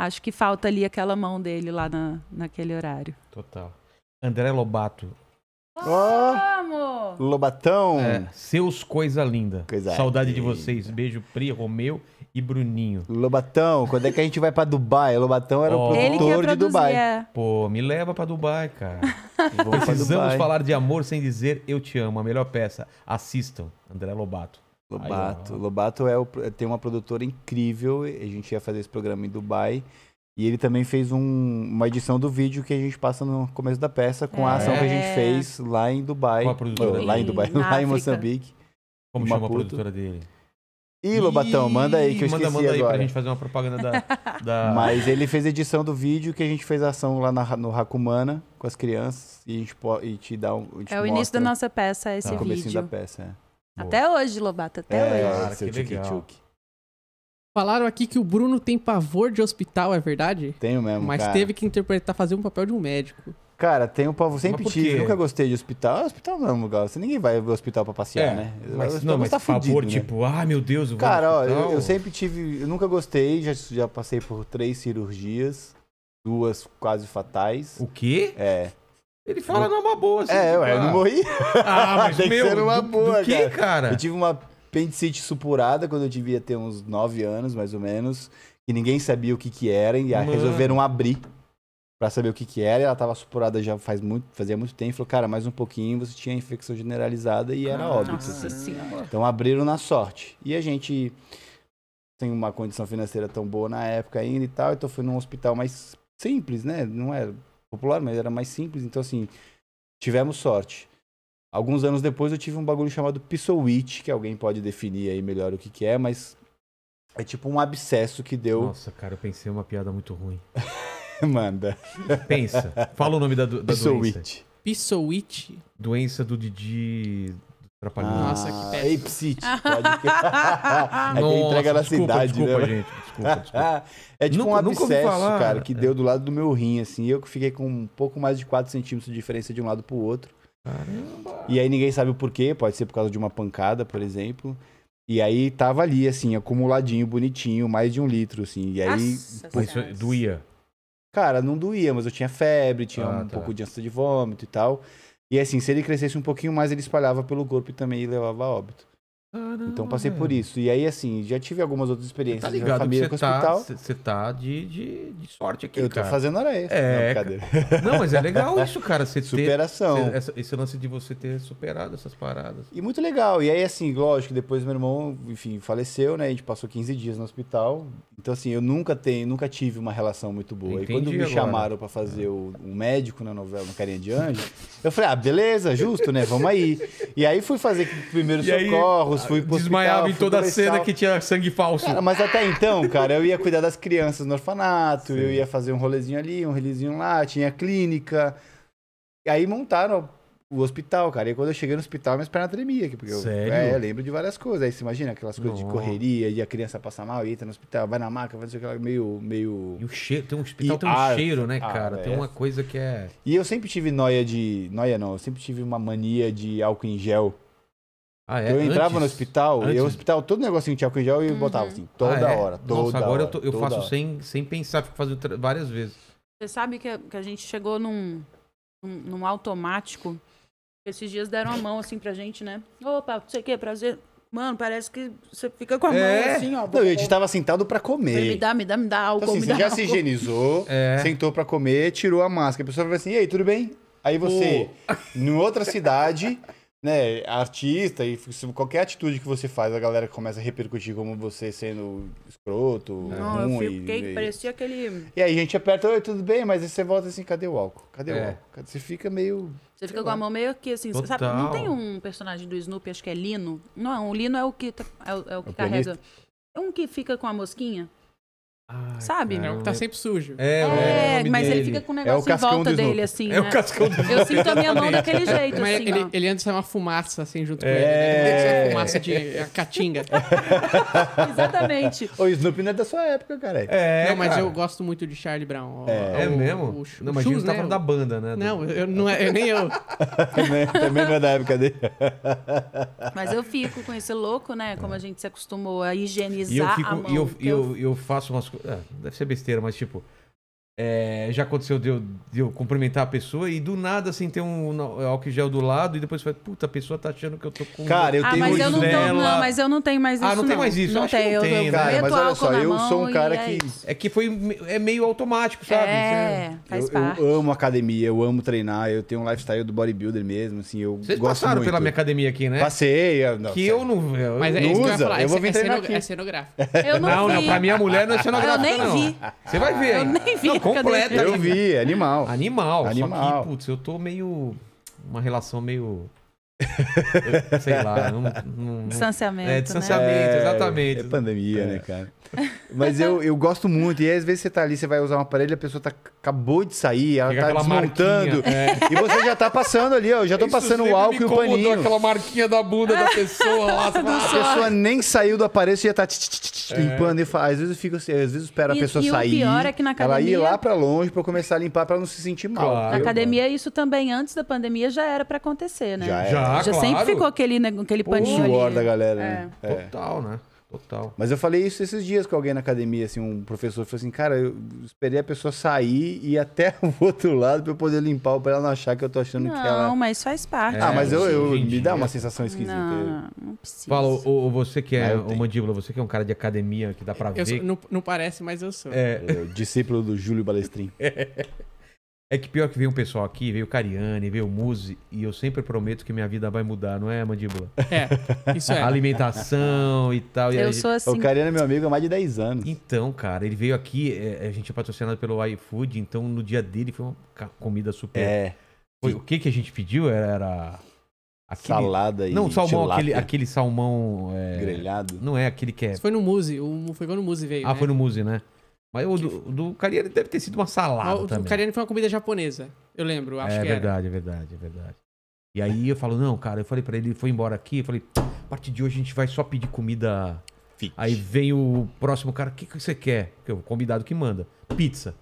Acho que falta ali aquela mão dele lá na, naquele horário. Total. André Lobato. Vamos! Oh, Lobatão! É, seus coisa linda. Coisa Saudade linda. de vocês. Beijo, Pri, Romeu e Bruninho. Lobatão, quando é que a gente vai pra Dubai? Lobatão era oh. o produtor de Dubai. É. Pô, me leva pra Dubai, cara. <laughs> Precisamos Dubai. falar de amor sem dizer eu te amo. A melhor peça. Assistam, André Lobato. Lobato. Aí, Lobato é o, tem uma produtora incrível. A gente ia fazer esse programa em Dubai. E ele também fez um, uma edição do vídeo que a gente passa no começo da peça com é. a ação que a gente fez lá em Dubai. Com a produtora. Lá em Dubai, <laughs> lá em Moçambique. Como em chama Maputo. a produtora dele? Ih, Lobatão, manda aí que eu manda, esqueci manda manda aí pra gente fazer uma propaganda da, <laughs> da... Mas ele fez edição do vídeo que a gente fez a ação lá na, no Hakumana com as crianças e, a gente, e te dá um. Te é o início da nossa peça, esse tá. vídeo. da peça, é. Até Boa. hoje, Lobato, até é, hoje. Cara, que tchuki, tchuki. Falaram aqui que o Bruno tem pavor de hospital, é verdade? Tenho mesmo. Mas cara. teve que interpretar, fazer um papel de um médico. Cara, tem o povo sempre tive. Nunca gostei de hospital. Hospital não é um lugar. Você ninguém vai ao hospital pra passear, é, né? Mas, não, mas tá fudido, né? tipo, ah, meu Deus, eu Cara, ó, eu, eu, sempre tive. Eu nunca gostei, já, já passei por três cirurgias, duas quase fatais. O quê? É. Ele fala numa boa, assim. É, tipo, ué, eu não ah. morri. <laughs> Ah, mas <laughs> tem que meu, ser numa boa, do quê, cara? cara? Eu tive uma apendicite supurada quando eu devia ter uns nove anos, mais ou menos, e ninguém sabia o que que era e Mano. resolveram abrir para saber o que que era, e ela estava supurada já faz muito, fazia muito tempo, falou, cara, mais um pouquinho você tinha infecção generalizada e era óbvio Nossa assim. senhora. Então abriram na sorte. E a gente tem uma condição financeira tão boa na época ainda e tal, então foi num hospital mais simples, né? Não era popular, mas era mais simples, então assim, tivemos sorte. Alguns anos depois eu tive um bagulho chamado Pissowitch, que alguém pode definir aí melhor o que que é, mas é tipo um abscesso que deu. Nossa, cara, eu pensei uma piada muito ruim. <laughs> <laughs> Manda. Pensa. Fala o nome da, da doença. Pissowit. Doença do Didi... Atrapalhando. Ah. Nossa, que péssimo. Ipsit. Pode <laughs> é Nossa, que entrega na cidade, desculpa, né, né? gente. Desculpa, desculpa. <laughs> é tipo nunca, um abscesso, cara, que deu do lado do meu rim, assim. Eu que fiquei com um pouco mais de 4 centímetros de diferença de um lado pro outro. Caramba. E aí ninguém sabe o porquê. Pode ser por causa de uma pancada, por exemplo. E aí tava ali, assim, acumuladinho, bonitinho, mais de um litro, assim. E aí... Nossa, pô, doía. Cara, não doía, mas eu tinha febre, tinha ah, um tá. pouco de ânsia de vômito e tal. E assim, se ele crescesse um pouquinho mais, ele espalhava pelo corpo e também levava a óbito. Caramba, então passei por isso. E aí, assim, já tive algumas outras experiências você tá ligado, família com o tá hospital. Você tá de, de, de, sorte aqui, eu cara. Eu tô fazendo hora extra. É, não, <laughs> não, mas é legal isso, cara. Você Superação. Ter, esse, esse lance de você ter superado essas paradas. E muito legal. E aí, assim, lógico, depois meu irmão, enfim, faleceu, né? A gente passou 15 dias no hospital. Então, assim, eu nunca tenho, nunca tive uma relação muito boa. Entendi e quando me agora. chamaram para fazer é. o, médico na novela, no Carinha de Anjo, eu falei, ah, beleza, justo, né? Vamos aí. E aí fui fazer primeiros socorros, fui pro Desmaiava em toda a cena que tinha sangue falso. Cara, mas até então, cara, eu ia cuidar das crianças no orfanato, Sim. eu ia fazer um rolezinho ali, um rolezinho lá, tinha clínica. E aí montaram o hospital, cara. E quando eu cheguei no hospital, minhas pernas tremiam. Porque eu, é, eu, lembro de várias coisas. Aí você imagina aquelas coisas Não. de correria, e a criança passa mal, e entra no hospital, vai na maca, vai dizer aquela meio, meio... E o cheiro, tem um hospital, e tem um ar, ah, cheiro, né, ah, cara? tem é. uma coisa que é... E eu sempre tive noia de... Noia não, eu sempre tive uma mania de álcool em gel. Ah, é? Eu antes? entrava no hospital, antes? o hospital todo negocinho tinha álcool gel e uhum. botava assim, ah, toda ah, é? hora, toda Nossa, agora hora, eu, tô, eu faço sem, sem pensar, fico fazendo várias vezes. Você sabe que, que a gente chegou num, num, num, automático, esses dias deram a mão assim pra gente, né? Opa, não sei o que, prazer. Mano, parece que você fica com a mão é. assim, ó. Não, a gente tava sentado pra comer. me dá, me dá, me dá álcool, então, assim, me dá já <laughs> álcool. se higienizou, é. sentou pra comer, tirou a máscara. A pessoa vai assim, e aí, tudo bem? Aí você, oh. em outra cidade... <laughs> né, artista e qualquer atitude que você faz, a galera começa a repercutir como você sendo escroto, não, ruim. Eu fiquei, e... parecia aquele. E aí a gente aperta, oi, tudo bem, mas aí você volta assim, cadê o álcool? Cadê é. o álcool? Você fica meio. Você fica com a mão meio que assim, Total. sabe? Não tem um personagem do Snoopy, acho que é Lino. Não, o Lino é o que, tá, é o, é o que é o carrega. Pianista? É um que fica com a mosquinha. Ai, Sabe? Cara, é o que tá sempre sujo. É, é, é mas dele. ele fica com um negócio é em volta dele, assim. É né? o cascão do Eu sinto a minha mão daquele jeito, mas assim. Ele, ó. ele antes é uma fumaça, assim, junto com é. ele. Né? Ele fumaça de a caatinga. <laughs> Exatamente. O Snoopy não é da sua época, cara. É. é não, mas cara. eu gosto muito de Charlie Brown. O, é. é, o, mesmo? O, não, mas ele você tá né? falando da banda, né? Não, eu, não é, eu, nem eu. <laughs> também, não é da época dele. <laughs> mas eu fico com esse louco, né? Como a gente se acostumou a higienizar. a mão, e eu, eu faço umas coisas é, deve ser besteira, mas tipo, é, já aconteceu de eu, de eu, cumprimentar a pessoa e do nada, assim, tem um álcool gel do lado e depois fala, puta, a pessoa tá achando que eu tô com. Cara, eu ah, tenho mas eu não, tô, não, mas eu não tenho mais isso. Ah, não, não. tem mais isso. Não, tem, não eu né? Cara, mas olha só, eu sou um cara é que. É, é que foi. É meio automático, sabe? É, faz eu, parte. Eu amo academia, eu amo treinar, eu tenho um lifestyle do bodybuilder mesmo, assim, eu Vocês gosto passaram muito. pela minha academia aqui, né? Passei. Eu, não, que eu não. Eu, mas é não usa, eu, vou é vir é treinar É cenográfico. não, não, não, pra minha mulher não é cenográfico. Eu nem vi. Você vai ver. Eu nem vi. Completa. Eu vi, animal. É animal. animal. Só que, putz, eu tô meio... Uma relação meio sei lá, não, não, distanciamento. É, né? distanciamento, é, exatamente. É pandemia, né, é. né, cara? Mas eu, eu gosto muito, e às vezes você tá ali, você vai usar um aparelho, a pessoa tá, acabou de sair, ela Fica tá desmontando, é. e você já tá passando ali, ó, eu já tô Isso passando o álcool e o paninho. aquela marquinha da bunda da pessoa lá. Assim, a pessoa nem saiu do aparelho, você já tá é. limpando, e fala, às vezes eu fico assim, às vezes espera a pessoa e sair. pior é que na academia... Ela ir lá pra longe pra começar a limpar, pra não se sentir mal. Claro, na academia, isso também, antes da pandemia, já era pra acontecer, né? Já era. Já ah, Já, claro. sempre ficou aquele, né, aquele paninho. O suor ali. da galera, né? É. é. Total, né? Total. Mas eu falei isso esses dias com alguém na academia, assim, um professor falou assim, cara, eu esperei a pessoa sair e ir até <laughs> o outro lado pra eu poder limpar pra ela não achar que eu tô achando não, que ela. Não, mas faz parte. Ah, mas é, eu, eu me dá uma sensação esquisita. Não, não precisa. Fala, o, o você que é, o mandíbula, você que é um cara de academia que dá pra eu ver. Sou, não, não parece, mas eu sou. É. é discípulo do Júlio Balestrin. <laughs> É que pior que veio um pessoal aqui, veio o Cariani, veio o Muse, e eu sempre prometo que minha vida vai mudar, não é, Mandíbula? É, isso é. <laughs> Alimentação e tal. E eu sou gente... assim. O Cariani é meu amigo há mais de 10 anos. Então, cara, ele veio aqui, é, é, a gente é patrocinado pelo iFood, então no dia dele foi uma comida super. É. Foi, o que, que a gente pediu? Era. Aquele... Salada e Não, salmão, aquele, aquele salmão. É... Grelhado. Não é aquele que é. Isso foi no Muse, foi quando o Muse veio. Ah, né? foi no Muse, né? Mas o do, do Cariani deve ter sido uma salada. O, também. o Cariani foi uma comida japonesa, eu lembro, acho é, que verdade, É verdade, é verdade. E aí eu falo, não, cara, eu falei para ele, ele foi embora aqui, eu falei, a partir de hoje a gente vai só pedir comida. Fit. Aí vem o próximo cara, o que, que você quer? Que é o convidado que manda. Pizza.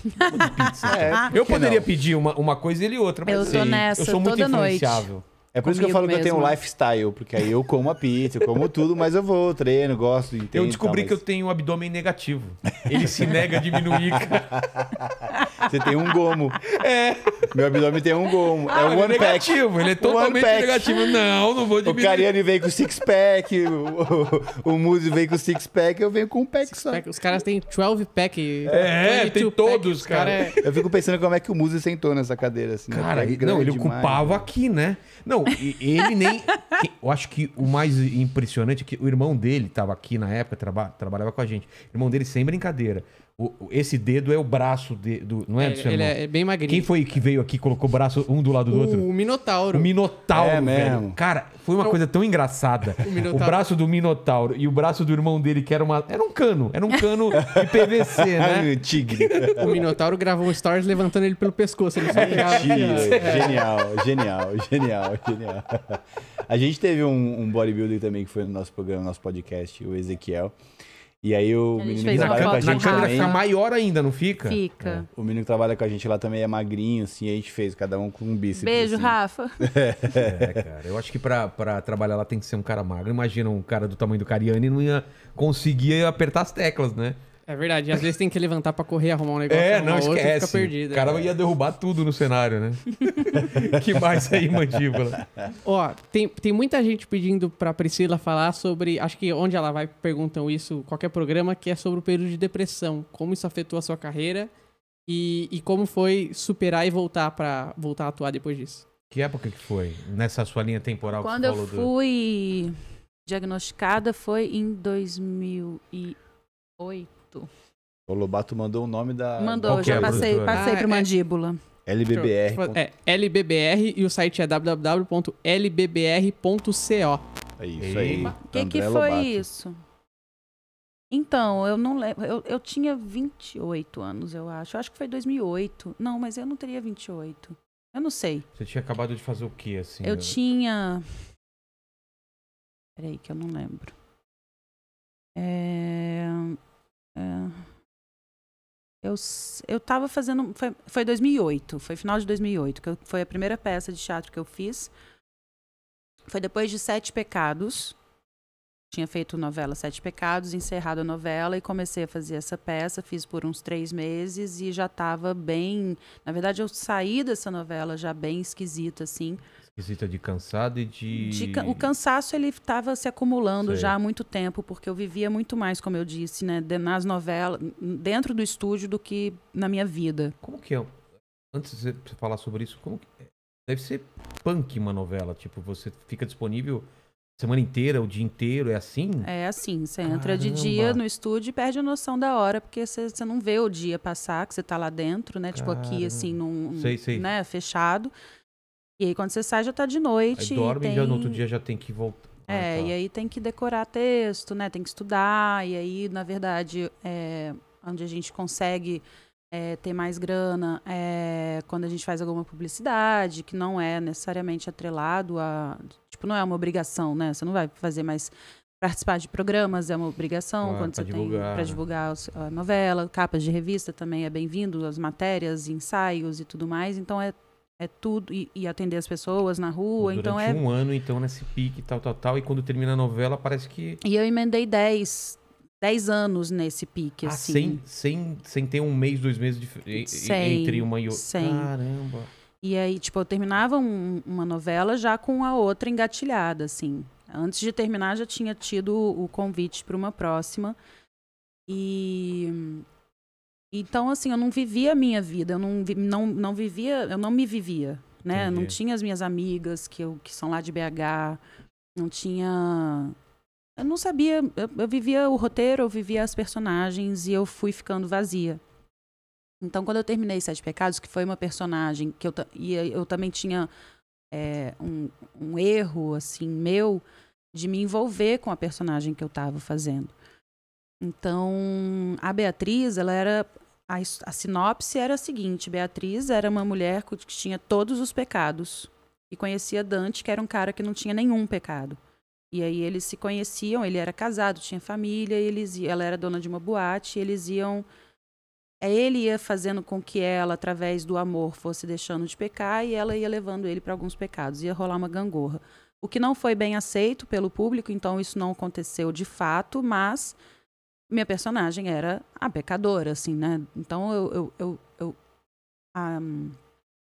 <laughs> pizza é, eu poderia não? pedir uma, uma coisa e ele outra, mas eu, tô assim, nessa, eu sou muito influenciável. Noite. É por isso que eu falo mesmo. que eu tenho um lifestyle, porque aí eu como a pizza, eu como tudo, mas eu vou, treino, gosto, entendo. Eu descobri tal, mas... que eu tenho um abdômen negativo. Ele se nega a diminuir, <laughs> cara. Você tem um gomo. É. Meu abdômen tem um gomo. É ah, é, é um one negativo, pack. ele é totalmente negativo. Não, não vou diminuir. O Cariani vem com six pack, o, o, o Muzi vem com six pack, eu venho com um pack six só. Pack. Os caras têm 12 pack. É, tem todos, pack, cara. cara. É eu fico pensando como é que o Muzi sentou nessa cadeira assim. Né? Cara, né? não, ele demais, ocupava né? aqui, né? Não, ele nem. <laughs> Eu acho que o mais impressionante é que o irmão dele estava aqui na época, traba, trabalhava com a gente. O irmão dele, sem brincadeira, o, esse dedo é o braço de, do. Não é, é do seu Ele irmão? é bem magrinho. Quem foi que veio aqui e colocou o braço um do lado do o, outro? O Minotauro. O Minotauro, é velho. Cara, foi uma o, coisa tão engraçada. <laughs> O, o, braço do Minotauro e o braço do irmão dele, que era uma. Era um cano. Era um cano de PVC, <laughs> né? Tigre. O Minotauro gravou stories levantando ele pelo pescoço. Ele só é, genial, genial, genial, genial. A gente teve um, um bodybuilder também que foi no nosso programa, no nosso podcast, o Ezequiel. E aí o menino que trabalha com a gente. Na câmera também, fica maior ainda, não fica? Fica. É. O menino que trabalha com a gente lá também é magrinho, assim, a gente fez, cada um com um bíceps. Beijo, assim. Rafa. É. <laughs> é. cara. Eu acho que pra, pra trabalhar lá tem que ser um cara magro. Imagina um cara do tamanho do Cariani não ia conseguir apertar as teclas, né? É verdade, às vezes tem que levantar pra correr, arrumar um negócio. É, não esquece. Outro, perdido, o cara é. ia derrubar tudo no cenário, né? <laughs> que mais aí, mandíbula? Ó, tem, tem muita gente pedindo pra Priscila falar sobre. Acho que onde ela vai perguntam isso, qualquer programa, que é sobre o período de depressão. Como isso afetou a sua carreira e, e como foi superar e voltar para voltar a atuar depois disso. Que época que foi? Nessa sua linha temporal Quando que você falou eu fui do... diagnosticada foi em 2008. Lobato. O Lobato mandou o nome da. Mandou, é já passei, passei ah, pro é, Mandíbula. LBBR. É, LBBR e o site é www.lbbr.co. É isso aí. O que, que foi Lobato. isso? Então, eu não lembro. Eu, eu tinha 28 anos, eu acho. Eu acho que foi 2008. Não, mas eu não teria 28. Eu não sei. Você tinha acabado de fazer o que, assim? Eu, eu... tinha. Peraí, que eu não lembro. É. É. Eu, eu estava fazendo. Foi, foi 2008, foi final de 2008, que foi a primeira peça de teatro que eu fiz. Foi depois de Sete Pecados. Tinha feito novela Sete Pecados, encerrado a novela e comecei a fazer essa peça. Fiz por uns três meses e já estava bem. Na verdade, eu saí dessa novela já bem esquisita, assim. Esquisita de cansado e de... de O cansaço, ele estava se acumulando Sei. já há muito tempo, porque eu vivia muito mais, como eu disse, né? Nas novelas, dentro do estúdio do que na minha vida. Como que é? Antes de você falar sobre isso, como que... Deve ser punk uma novela, tipo, você fica disponível semana inteira, o dia inteiro, é assim? É assim, você Caramba. entra de dia no estúdio e perde a noção da hora, porque você, você não vê o dia passar, que você está lá dentro, né? Caramba. Tipo aqui, assim, num... Sei, sei. Né? Fechado. E aí quando você sai já tá de noite. Aí dorme e tem... já no outro dia já tem que voltar. Ah, é, ah, tá. e aí tem que decorar texto, né? Tem que estudar. E aí, na verdade, é, onde a gente consegue é, ter mais grana é quando a gente faz alguma publicidade, que não é necessariamente atrelado a. Tipo, não é uma obrigação, né? Você não vai fazer mais participar de programas é uma obrigação ah, quando você divulgar. tem para né. divulgar a novela, capas de revista também é bem-vindo, as matérias, ensaios e tudo mais. Então é é tudo e, e, atender as pessoas na rua. Então durante então é um ano então nesse pique tal tal tal e quando termina a novela parece que e eu emendei 10 10 anos nesse pique ah, assim. Sem, sem, sem ter um mês, dois meses de, sem, entre uma e outra. Caramba. E aí, tipo, eu terminava um, uma novela já com a outra engatilhada, assim. Antes de terminar, já tinha tido o convite para uma próxima. E então, assim, eu não vivia a minha vida, eu não, não, não vivia, eu não me vivia, né? Não tinha as minhas amigas que, eu, que são lá de BH, não tinha... Eu não sabia, eu, eu vivia o roteiro, eu vivia as personagens e eu fui ficando vazia. Então, quando eu terminei Sete Pecados, que foi uma personagem que eu, e eu também tinha é, um, um, erro, assim, meu, de me envolver com a personagem que eu estava fazendo. Então, a Beatriz, ela era a, a sinopse era a seguinte: Beatriz era uma mulher que tinha todos os pecados e conhecia Dante, que era um cara que não tinha nenhum pecado. E aí eles se conheciam, ele era casado, tinha família, eles, ela era dona de uma boate, eles iam é, ele ia fazendo com que ela, através do amor, fosse deixando de pecar e ela ia levando ele para alguns pecados, ia rolar uma gangorra. O que não foi bem aceito pelo público, então isso não aconteceu de fato, mas minha personagem era a pecadora, assim, né? Então eu, eu, eu, eu a, um,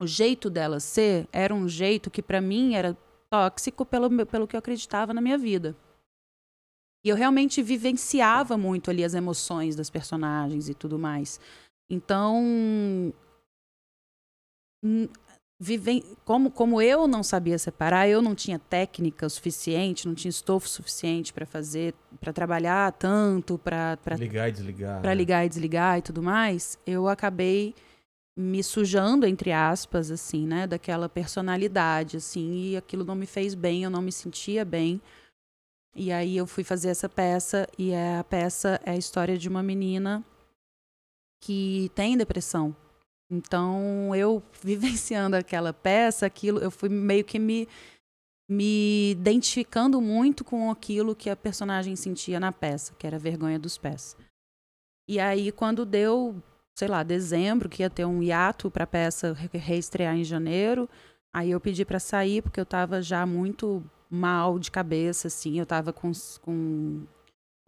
o jeito dela ser era um jeito que para mim era tóxico pelo, pelo que eu acreditava na minha vida. E eu realmente vivenciava muito ali as emoções das personagens e tudo mais. Então vivem, como, como eu não sabia separar, eu não tinha técnica suficiente, não tinha estofo suficiente para fazer, para trabalhar tanto, para ligar e desligar, para né? ligar e desligar e tudo mais, eu acabei me sujando entre aspas assim, né, daquela personalidade assim, e aquilo não me fez bem, eu não me sentia bem. E aí eu fui fazer essa peça e é, a peça é a história de uma menina que tem depressão então, eu <laughs> vivenciando aquela peça, aquilo, eu fui meio que me me identificando muito com aquilo que a personagem sentia na peça, que era a vergonha dos pés. E aí quando deu, sei lá, dezembro, que ia ter um hiato para a peça reestrear em janeiro, aí eu pedi para sair porque eu estava já muito mal de cabeça, assim, eu estava com, com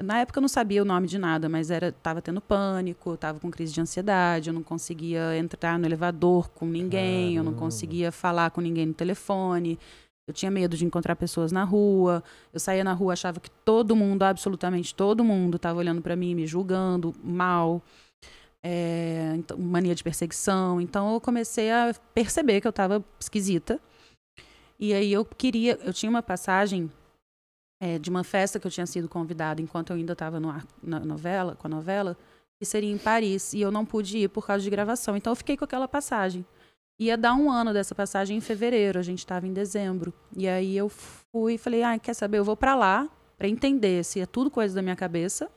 na época eu não sabia o nome de nada, mas era tava tendo pânico, tava com crise de ansiedade, eu não conseguia entrar no elevador com ninguém, Caramba. eu não conseguia falar com ninguém no telefone. Eu tinha medo de encontrar pessoas na rua. Eu saía na rua, achava que todo mundo, absolutamente todo mundo, estava olhando para mim, me julgando mal. É, então, mania de perseguição. Então eu comecei a perceber que eu estava esquisita. E aí eu queria, eu tinha uma passagem é, de uma festa que eu tinha sido convidada enquanto eu ainda estava na novela, com a novela, que seria em Paris, e eu não pude ir por causa de gravação. Então eu fiquei com aquela passagem. Ia dar um ano dessa passagem em fevereiro, a gente estava em dezembro. E aí eu fui e falei: ah, quer saber? Eu vou para lá para entender se é tudo coisa da minha cabeça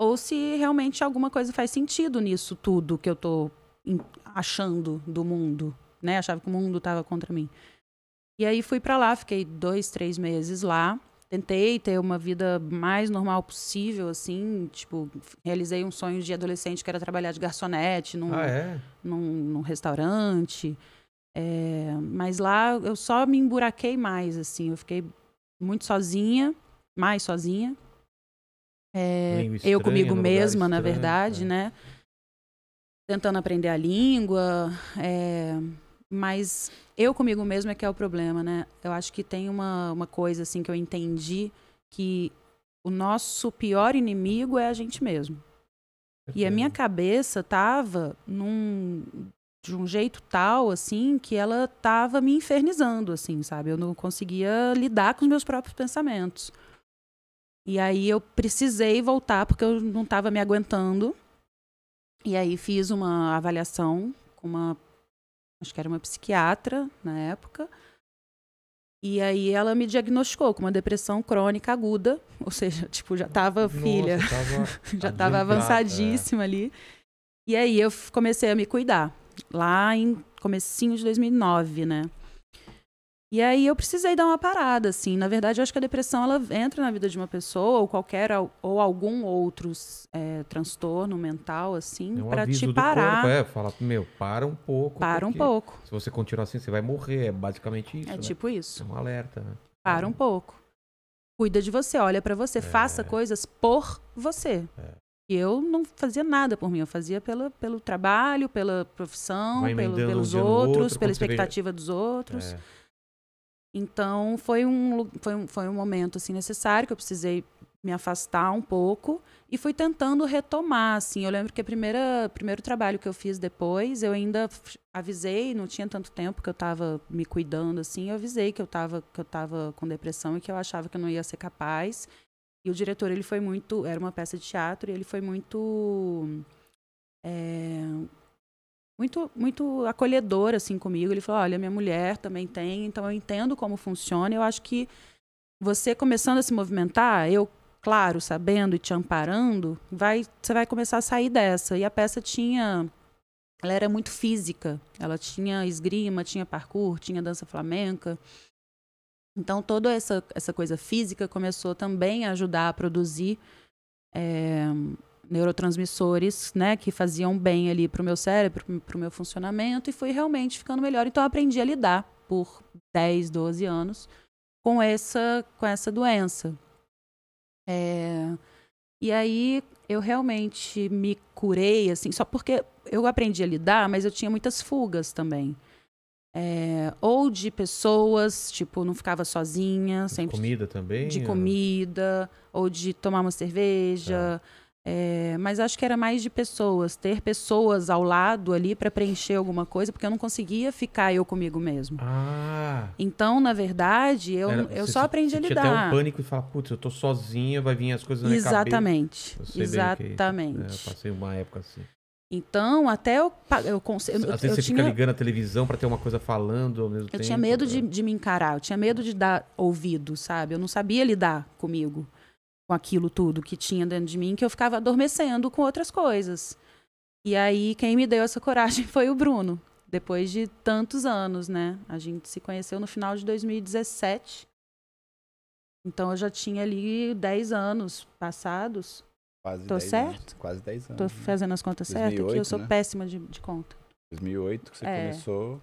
ou se realmente alguma coisa faz sentido nisso tudo que eu estou achando do mundo, né? Achava que o mundo estava contra mim. E aí fui para lá, fiquei dois, três meses lá. Tentei ter uma vida mais normal possível, assim, tipo, realizei um sonho de adolescente que era trabalhar de garçonete num, ah, é? num, num restaurante. É, mas lá eu só me emburaquei mais, assim, eu fiquei muito sozinha, mais sozinha. É, eu comigo mesma, estranho, na verdade, é. né? Tentando aprender a língua. É, mas eu comigo mesmo é que é o problema, né? Eu acho que tem uma, uma coisa, assim, que eu entendi que o nosso pior inimigo é a gente mesmo. E a minha cabeça tava num de um jeito tal assim que ela tava me infernizando assim, sabe? Eu não conseguia lidar com os meus próprios pensamentos. E aí eu precisei voltar porque eu não estava me aguentando. E aí fiz uma avaliação com uma acho que era uma psiquiatra na época. E aí ela me diagnosticou com uma depressão crônica aguda, <laughs> ou seja, tipo, já tava Nossa, filha, tava já tava <laughs> é. avançadíssima é. ali. E aí eu comecei a me cuidar, lá em comecinho de 2009, né? E aí eu precisei dar uma parada, assim. Na verdade, eu acho que a depressão ela entra na vida de uma pessoa ou qualquer ou algum outro é, transtorno mental, assim, é um para te parar. Corpo, é, fala, meu, para um pouco. Para um pouco. Se você continuar assim, você vai morrer. É basicamente isso. É né? tipo isso. É um alerta. Né? Para um pouco. Cuida de você, olha para você, é. faça coisas por você. É. E eu não fazia nada por mim, eu fazia pela, pelo trabalho, pela profissão, pelo, pelos um outros, outro, pela expectativa dos outros. É. Então, foi um, foi, um, foi um momento assim, necessário que eu precisei me afastar um pouco e fui tentando retomar assim eu lembro que o primeiro trabalho que eu fiz depois eu ainda avisei não tinha tanto tempo que eu estava me cuidando assim eu avisei que eu estava que eu estava com depressão e que eu achava que eu não ia ser capaz e o diretor ele foi muito era uma peça de teatro e ele foi muito é, muito muito acolhedor assim comigo. Ele falou: "Olha, minha mulher também tem, então eu entendo como funciona. Eu acho que você começando a se movimentar, eu claro, sabendo e te amparando, vai você vai começar a sair dessa". E a peça tinha ela era muito física. Ela tinha esgrima, tinha parkour, tinha dança flamenca. Então toda essa essa coisa física começou também a ajudar a produzir é, neurotransmissores, né, que faziam bem ali para o meu cérebro, para o meu funcionamento, e fui realmente ficando melhor. Então, aprendi a lidar por 10, 12 anos com essa, com essa doença. É, e aí, eu realmente me curei, assim, só porque eu aprendi a lidar, mas eu tinha muitas fugas também. É, ou de pessoas, tipo, não ficava sozinha. De sempre comida também? De comida, ou de tomar uma cerveja. Tá é, mas acho que era mais de pessoas, ter pessoas ao lado ali para preencher alguma coisa, porque eu não conseguia ficar eu comigo mesmo. Ah. Então, na verdade, eu, era, eu você, só aprendi a lidar. Tinha até um pânico e falar, putz, eu tô sozinha, vai vir as coisas na Exatamente. minha cabeça. É exatamente. É, eu passei uma época assim. Então, até eu. eu, eu Às vezes você tinha... fica ligando a televisão para ter uma coisa falando ao mesmo eu tempo. Eu tinha medo né? de, de me encarar, eu tinha medo de dar ouvido, sabe? Eu não sabia lidar comigo com aquilo tudo que tinha dentro de mim que eu ficava adormecendo com outras coisas. E aí quem me deu essa coragem <laughs> foi o Bruno, depois de tantos anos, né? A gente se conheceu no final de 2017. Então eu já tinha ali 10 anos passados. Quase Tô certo? Anos. Quase 10 anos. Tô fazendo as contas 2008, certas, que eu sou né? péssima de, de, conta. 2008 que você é, começou.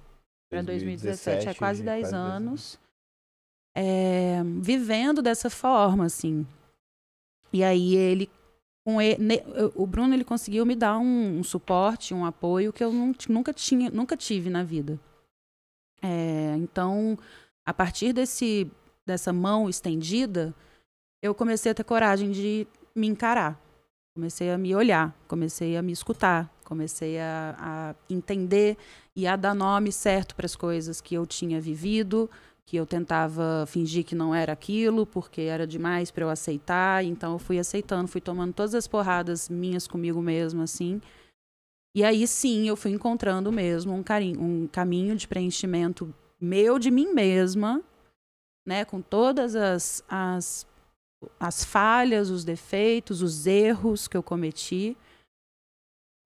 Era 2017, 2017 é quase 10 é quase anos. 10 anos. É, vivendo dessa forma, assim, e aí ele com ele, o Bruno ele conseguiu me dar um, um suporte, um apoio que eu não, nunca tinha, nunca tive na vida. É, então, a partir desse dessa mão estendida, eu comecei a ter coragem de me encarar, comecei a me olhar, comecei a me escutar, comecei a, a entender e a dar nome certo para as coisas que eu tinha vivido, que eu tentava fingir que não era aquilo, porque era demais para eu aceitar. Então eu fui aceitando, fui tomando todas as porradas minhas comigo mesma, assim. E aí sim, eu fui encontrando mesmo um carinho, um caminho de preenchimento meu de mim mesma, né, com todas as, as as falhas, os defeitos, os erros que eu cometi,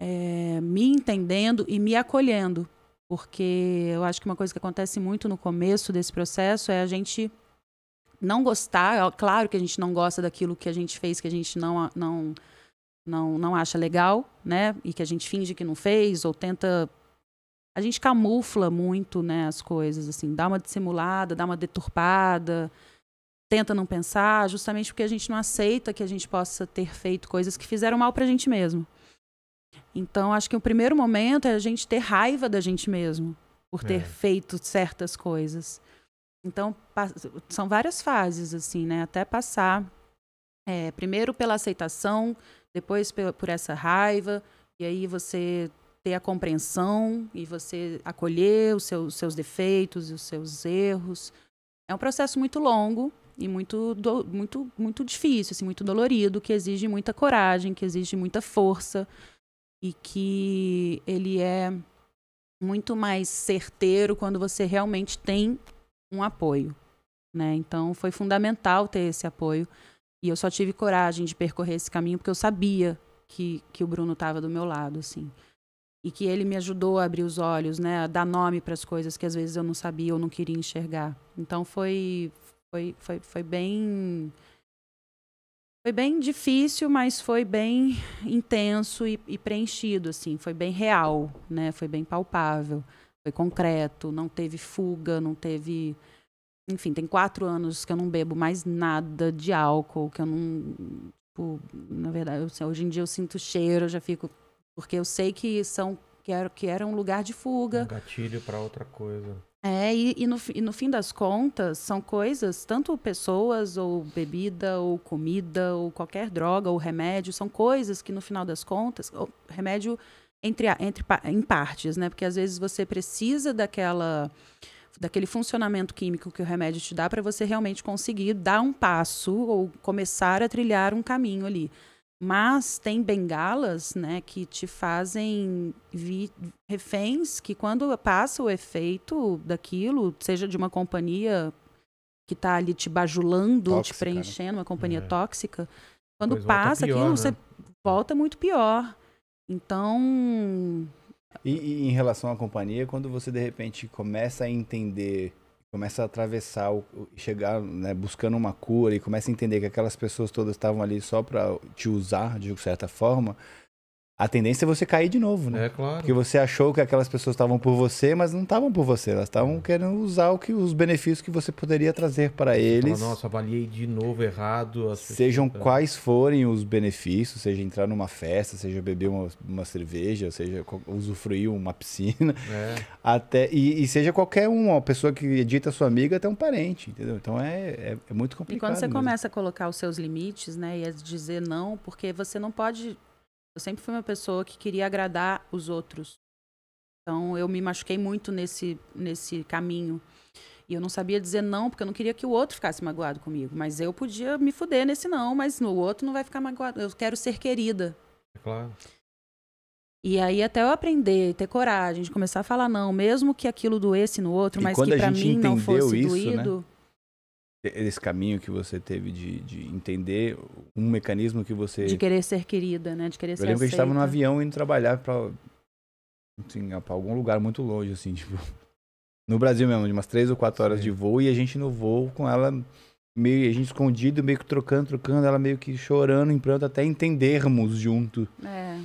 é, me entendendo e me acolhendo, porque eu acho que uma coisa que acontece muito no começo desse processo é a gente não gostar. É claro que a gente não gosta daquilo que a gente fez, que a gente não, não, não, não acha legal, né? E que a gente finge que não fez ou tenta. A gente camufla muito né, as coisas, assim, dá uma dissimulada, dá uma deturpada, tenta não pensar, justamente porque a gente não aceita que a gente possa ter feito coisas que fizeram mal pra gente mesmo. Então, acho que o primeiro momento é a gente ter raiva da gente mesmo por ter é. feito certas coisas. Então, são várias fases, assim, né? Até passar é, primeiro pela aceitação, depois por essa raiva, e aí você ter a compreensão e você acolher os seus, seus defeitos e os seus erros. É um processo muito longo e muito, do, muito, muito difícil, assim, muito dolorido, que exige muita coragem, que exige muita força e que ele é muito mais certeiro quando você realmente tem um apoio, né? Então foi fundamental ter esse apoio e eu só tive coragem de percorrer esse caminho porque eu sabia que, que o Bruno estava do meu lado, assim. E que ele me ajudou a abrir os olhos, né, a dar nome para as coisas que às vezes eu não sabia ou não queria enxergar. Então foi foi foi, foi bem foi bem difícil, mas foi bem intenso e, e, preenchido, assim. Foi bem real, né? Foi bem palpável, foi concreto, não teve fuga, não teve... Enfim, tem quatro anos que eu não bebo mais nada de álcool, que eu não... Tipo, na verdade, eu, hoje em dia eu sinto cheiro, eu já fico... Porque eu sei que são que era, que era um lugar de fuga. Um gatilho para outra coisa. É, e, e, no, e no fim das contas, são coisas, tanto pessoas, ou bebida, ou comida, ou qualquer droga, ou remédio, são coisas que no final das contas, remédio entre, entre em partes, né? Porque às vezes você precisa daquela daquele funcionamento químico que o remédio te dá para você realmente conseguir dar um passo ou começar a trilhar um caminho ali. Mas tem bengalas, né, que te fazem reféns que quando passa o efeito daquilo, seja de uma companhia que está ali te bajulando, tóxica, te né? preenchendo, uma companhia é. tóxica, quando pois passa pior, aquilo, né? você volta muito pior. Então. E, e, em relação à companhia, quando você de repente começa a entender começa a atravessar o, chegar né, buscando uma cura e começa a entender que aquelas pessoas todas estavam ali só para te usar de certa forma a tendência é você cair de novo, né? É claro. Porque você achou que aquelas pessoas estavam por você, mas não estavam por você. Elas estavam querendo usar o que, os benefícios que você poderia trazer para eles. Fala, Nossa, avaliei de novo errado. Sejam quais forem os benefícios, seja entrar numa festa, seja beber uma, uma cerveja, seja usufruir uma piscina, é. <laughs> até e, e, seja qualquer um, uma pessoa que edita sua amiga, até um parente, entendeu? Então é, é, é muito complicado. E quando você mesmo. começa a colocar os seus limites, né, e a dizer não, porque você não pode eu sempre fui uma pessoa que queria agradar os outros. Então eu me machuquei muito nesse, nesse caminho. E eu não sabia dizer não, porque eu não queria que o outro ficasse magoado comigo. Mas eu podia me fuder nesse não, mas no outro não vai ficar magoado. Eu quero ser querida. É claro. E aí até eu aprender, ter coragem de começar a falar não, mesmo que aquilo doesse no outro, e mas que para mim não fosse isso, né? doído. Né? esse caminho que você teve de, de entender um mecanismo que você de querer ser querida, né? De querer eu ser. lembro que a gente estava no avião indo trabalhar para assim, algum lugar muito longe, assim, <laughs> tipo no Brasil mesmo, de umas três ou quatro horas de voo e a gente no voo com ela meio a gente escondido, meio que trocando, trocando, ela meio que chorando em pranto até entendermos junto. É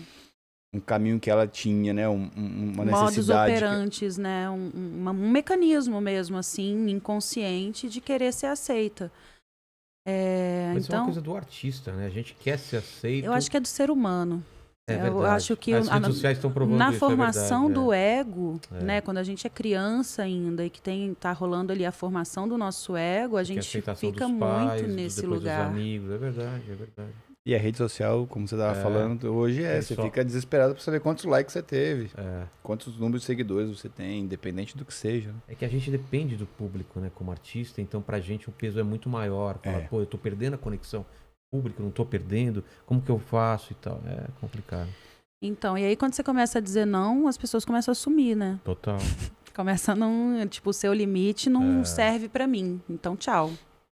um caminho que ela tinha, né? Um, uma necessidade. Modos operantes, que... né? Um, um, um, mecanismo mesmo, assim, inconsciente de querer ser aceita. É, Mas então, é uma então coisa do artista, né? A gente quer ser aceito. Eu acho que é do ser humano. É eu acho que As redes sociais estão provando na isso, é formação é verdade, do é. ego, é. né, quando a gente é criança ainda e que tem tá rolando ali a formação do nosso ego, a é gente fica muito pais, nesse lugar. Dos amigos, é verdade, é verdade. E a rede social, como você estava é, falando hoje, é, é você só... fica desesperado para saber quantos likes você teve, é. quantos números de seguidores você tem, independente do que seja. Né? É que a gente depende do público, né, como artista, então para a gente o peso é muito maior. Falar, é. pô, eu estou perdendo a conexão público, não estou perdendo, como que eu faço e tal. É complicado. Então, e aí quando você começa a dizer não, as pessoas começam a sumir, né? Total. <laughs> começa a não, tipo, o seu limite não é. serve para mim, então tchau.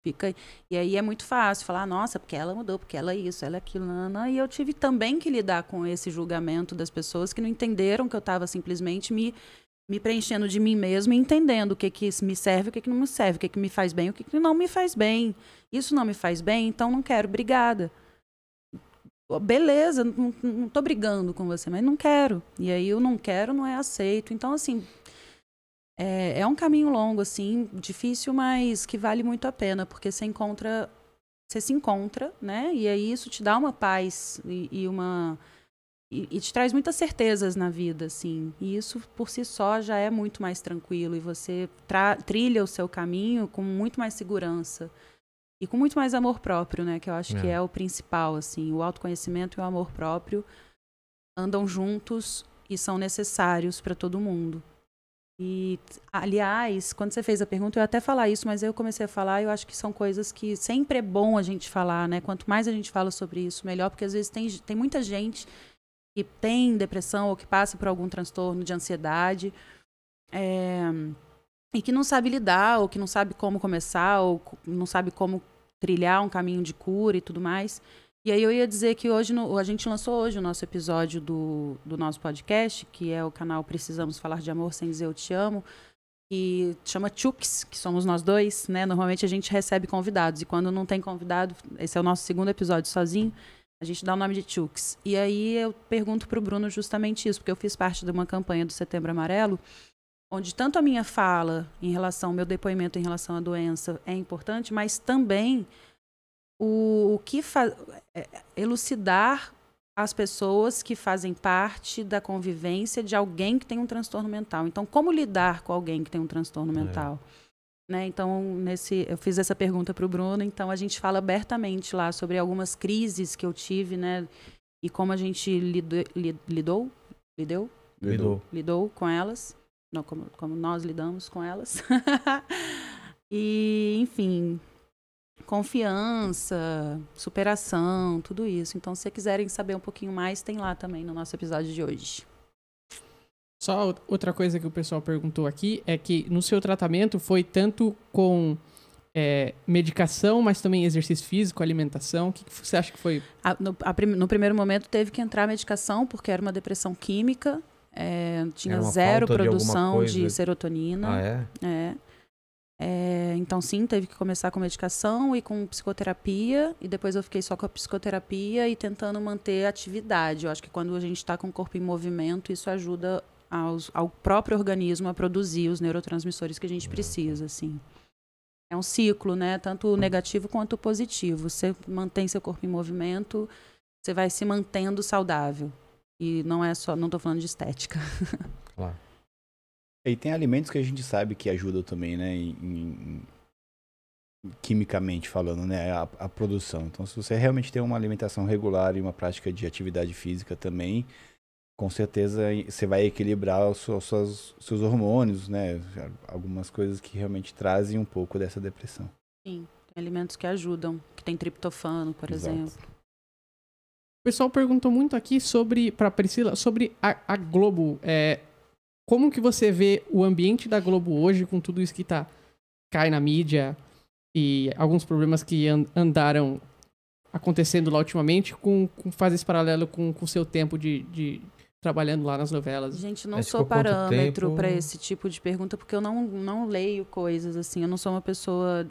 Fica, e aí é muito fácil falar, nossa, porque ela mudou, porque ela é isso, ela é aquilo, não e eu tive também que lidar com esse julgamento das pessoas que não entenderam que eu estava simplesmente me, me preenchendo de mim mesma e entendendo o que, que me serve, o que, que não me serve, o que, que me faz bem, o que, que não me faz bem. Isso não me faz bem, então não quero, obrigada. Beleza, não, não tô brigando com você, mas não quero. E aí eu não quero, não é aceito. Então, assim, é, é um caminho longo, assim, difícil, mas que vale muito a pena, porque você encontra, você se encontra, né? E aí isso te dá uma paz e, e uma e, e, te traz muitas certezas na vida, assim. E isso por si só já é muito mais tranquilo e você trilha o seu caminho com muito mais segurança e com muito mais amor próprio, né? Que eu acho é. que é o principal, assim. O autoconhecimento e o amor próprio andam juntos e são necessários para todo mundo. E, aliás, quando você fez a pergunta, eu até falar isso, mas eu comecei a falar, eu acho que são coisas que sempre é bom a gente falar, né? Quanto mais a gente fala sobre isso, melhor, porque às vezes tem, tem muita gente que tem depressão ou que passa por algum transtorno de ansiedade é, e que não sabe lidar, ou que não sabe como começar, ou não sabe como trilhar um caminho de cura e tudo mais. E aí eu ia dizer que hoje no, a gente lançou hoje o nosso episódio do, do nosso podcast, que é o canal Precisamos Falar de Amor Sem Dizer Eu Te Amo, que chama Chucks que somos nós dois, né? Normalmente a gente recebe convidados, e quando não tem convidado, esse é o nosso segundo episódio sozinho, a gente dá o nome de Chucks E aí eu pergunto para o Bruno justamente isso, porque eu fiz parte de uma campanha do Setembro Amarelo, onde tanto a minha fala em relação, meu depoimento em relação à doença é importante, mas também o, o que é, elucidar as pessoas que fazem parte da convivência de alguém que tem um transtorno mental. Então, como lidar com alguém que tem um transtorno é. mental? Né? Então, nesse, eu fiz essa pergunta para o Bruno. Então, a gente fala abertamente lá sobre algumas crises que eu tive, né? E como a gente lidou, lidou, lidou, lidou, lidou com elas, não, como, como nós lidamos com elas. <laughs> e, enfim, confiança, superação, tudo isso. Então, se quiserem saber um pouquinho mais, tem lá também no nosso episódio de hoje. Só outra coisa que o pessoal perguntou aqui é que no seu tratamento foi tanto com é, medicação, mas também exercício físico, alimentação. O que, você acha que foi? A, no, a prim, no, primeiro momento teve que entrar medicação porque era uma depressão química, é, tinha zero produção de, de serotonina. Ah, é? É. É, então, sim, teve que começar com medicação e com psicoterapia. E depois eu fiquei só com a psicoterapia e tentando manter atividade. Eu acho que quando a gente está com o corpo em movimento, isso ajuda aos, ao próprio organismo a produzir os neurotransmissores que a gente precisa, assim. É um ciclo, né? Tanto o negativo quanto o positivo. Você mantém seu corpo em movimento, você vai se mantendo saudável. E não é só, não estou falando de estética. Claro. E tem alimentos que a gente sabe que ajudam também, né? Em, em, quimicamente falando, né? A, a, produção. Então, se você realmente tem uma alimentação regular e uma prática de atividade física também, com certeza você vai equilibrar os, os seus, seus hormônios, né? Algumas coisas que realmente trazem um pouco dessa depressão. Sim, tem alimentos que ajudam, que tem triptofano, por Exato. exemplo. O pessoal perguntou muito aqui sobre, para Priscila, sobre a, a Globo. É, como que você vê o ambiente da Globo hoje com tudo isso que tá cai na mídia e alguns problemas que andaram acontecendo lá ultimamente com, com faz esse paralelo com o seu tempo de, de, trabalhando lá nas novelas. Gente, não Mas sou parâmetro para esse tipo de pergunta porque eu não, não leio coisas assim, eu não sou uma pessoa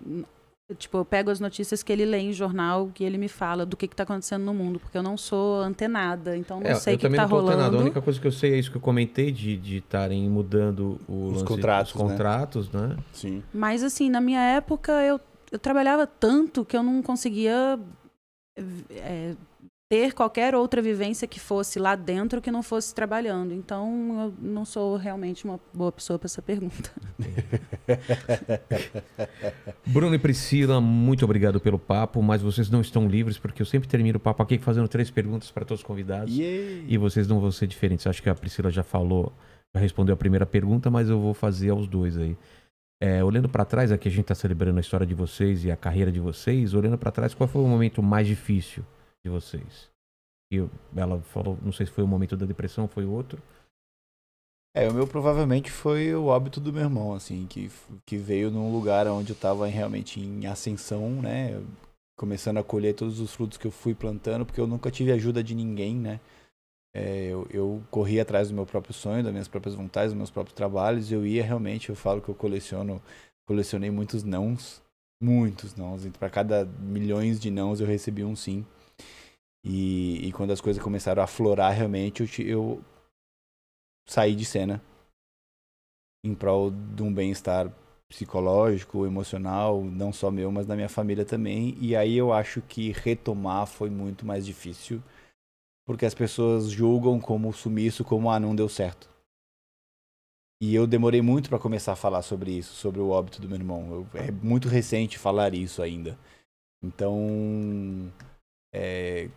Tipo, eu pego as notícias que ele lê em jornal que ele me fala do que está acontecendo no mundo, porque eu não sou antenada, então não é, sei o que está rolando. antenada A única coisa que eu sei é isso que eu comentei de estarem mudando o os lance, contratos, os contratos, né? né? Sim. Mas assim, na minha época eu, eu trabalhava tanto que eu não conseguia é, ter qualquer outra vivência que fosse lá dentro que não fosse trabalhando. Então, eu não sou realmente uma boa pessoa para essa pergunta. <laughs> Bruno e Priscila, muito obrigado pelo papo, mas vocês não estão livres porque eu sempre termino o papo aqui fazendo três perguntas para todos os convidados e vocês não vão ser diferentes. Acho que a Priscila já falou, já respondeu a primeira pergunta, mas eu vou fazer aos dois aí. É, olhando para trás, aqui a gente está celebrando a história de vocês e a carreira de vocês. Olhando para trás, qual foi o momento mais difícil? de vocês? E ela falou, não sei se foi o momento da depressão, foi outro. É, o meu provavelmente foi o óbito do meu irmão, assim, que, que veio num lugar onde eu tava realmente em ascensão, né? Começando a colher todos os frutos que eu fui plantando, porque eu nunca tive ajuda de ninguém, né? É, eu, eu corri atrás do meu próprio sonho, das minhas próprias vontades, dos meus próprios trabalhos. Eu ia realmente, eu falo que eu coleciono, colecionei muitos nãos, muitos nãos. Para cada milhões de nãos eu recebi um sim. E, e quando as coisas começaram a aflorar realmente, eu, eu saí de cena em prol de um bem-estar psicológico, emocional, não só meu, mas da minha família também. E aí eu acho que retomar foi muito mais difícil, porque as pessoas julgam como sumiço, como ah, não deu certo. E eu demorei muito para começar a falar sobre isso, sobre o óbito do meu irmão. Eu, é muito recente falar isso ainda. Então, é,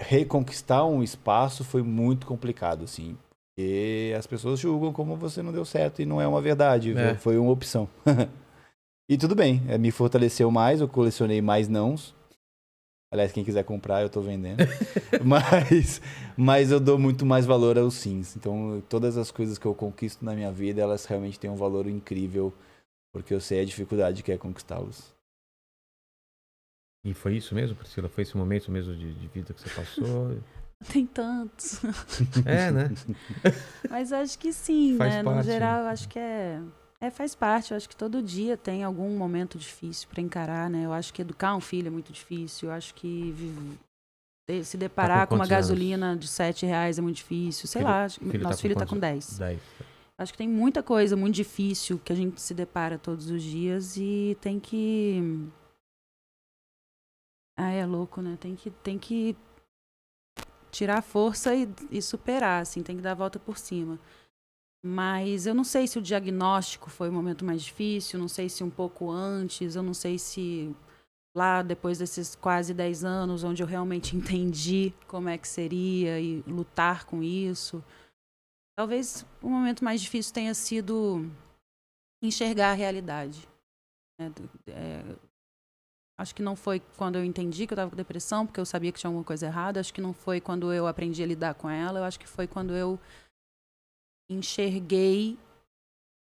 reconquistar um espaço foi muito complicado, assim. E as pessoas julgam como você não deu certo e não é uma verdade, é. foi uma opção. <laughs> e tudo bem, é, me fortaleceu mais, eu colecionei mais nãos. Aliás, quem quiser comprar, eu tô vendendo. <laughs> mas, mas eu dou muito mais valor aos sims. Então, todas as coisas que eu conquisto na minha vida, elas realmente têm um valor incrível, porque eu sei a dificuldade que é conquistá-los. E foi isso mesmo, Priscila? Foi esse momento mesmo de, de vida que você passou? <laughs> Tem tantos. É, né? <laughs> Mas acho que sim, faz né? Parte, no né? geral, né? acho que é, é. faz parte. Eu acho que todo dia tem algum momento difícil para encarar, né? Eu acho que educar um filho é muito difícil. Eu acho que se deparar tá com, com, uma anos? gasolina de 7 reais é muito difícil. Sei filho, lá, filho tá nosso tá filho está com 10. 10. Acho que tem muita coisa muito difícil que a gente se depara todos os dias e tem que ah, é louco, né? Tem que, tem que tirar força e, e superar, assim, tem que dar a volta por cima. Mas eu não sei se o diagnóstico foi o momento mais difícil, não sei se um pouco antes, eu não sei se lá depois desses quase 10 anos, onde eu realmente <laughs> entendi como é que seria e lutar com isso. Talvez o momento mais difícil tenha sido enxergar a realidade. Né? É, Acho que não foi quando eu entendi que eu estava com depressão, porque eu sabia que tinha alguma coisa errada. Acho que não foi quando eu aprendi a lidar com ela. Eu acho que foi quando eu enxerguei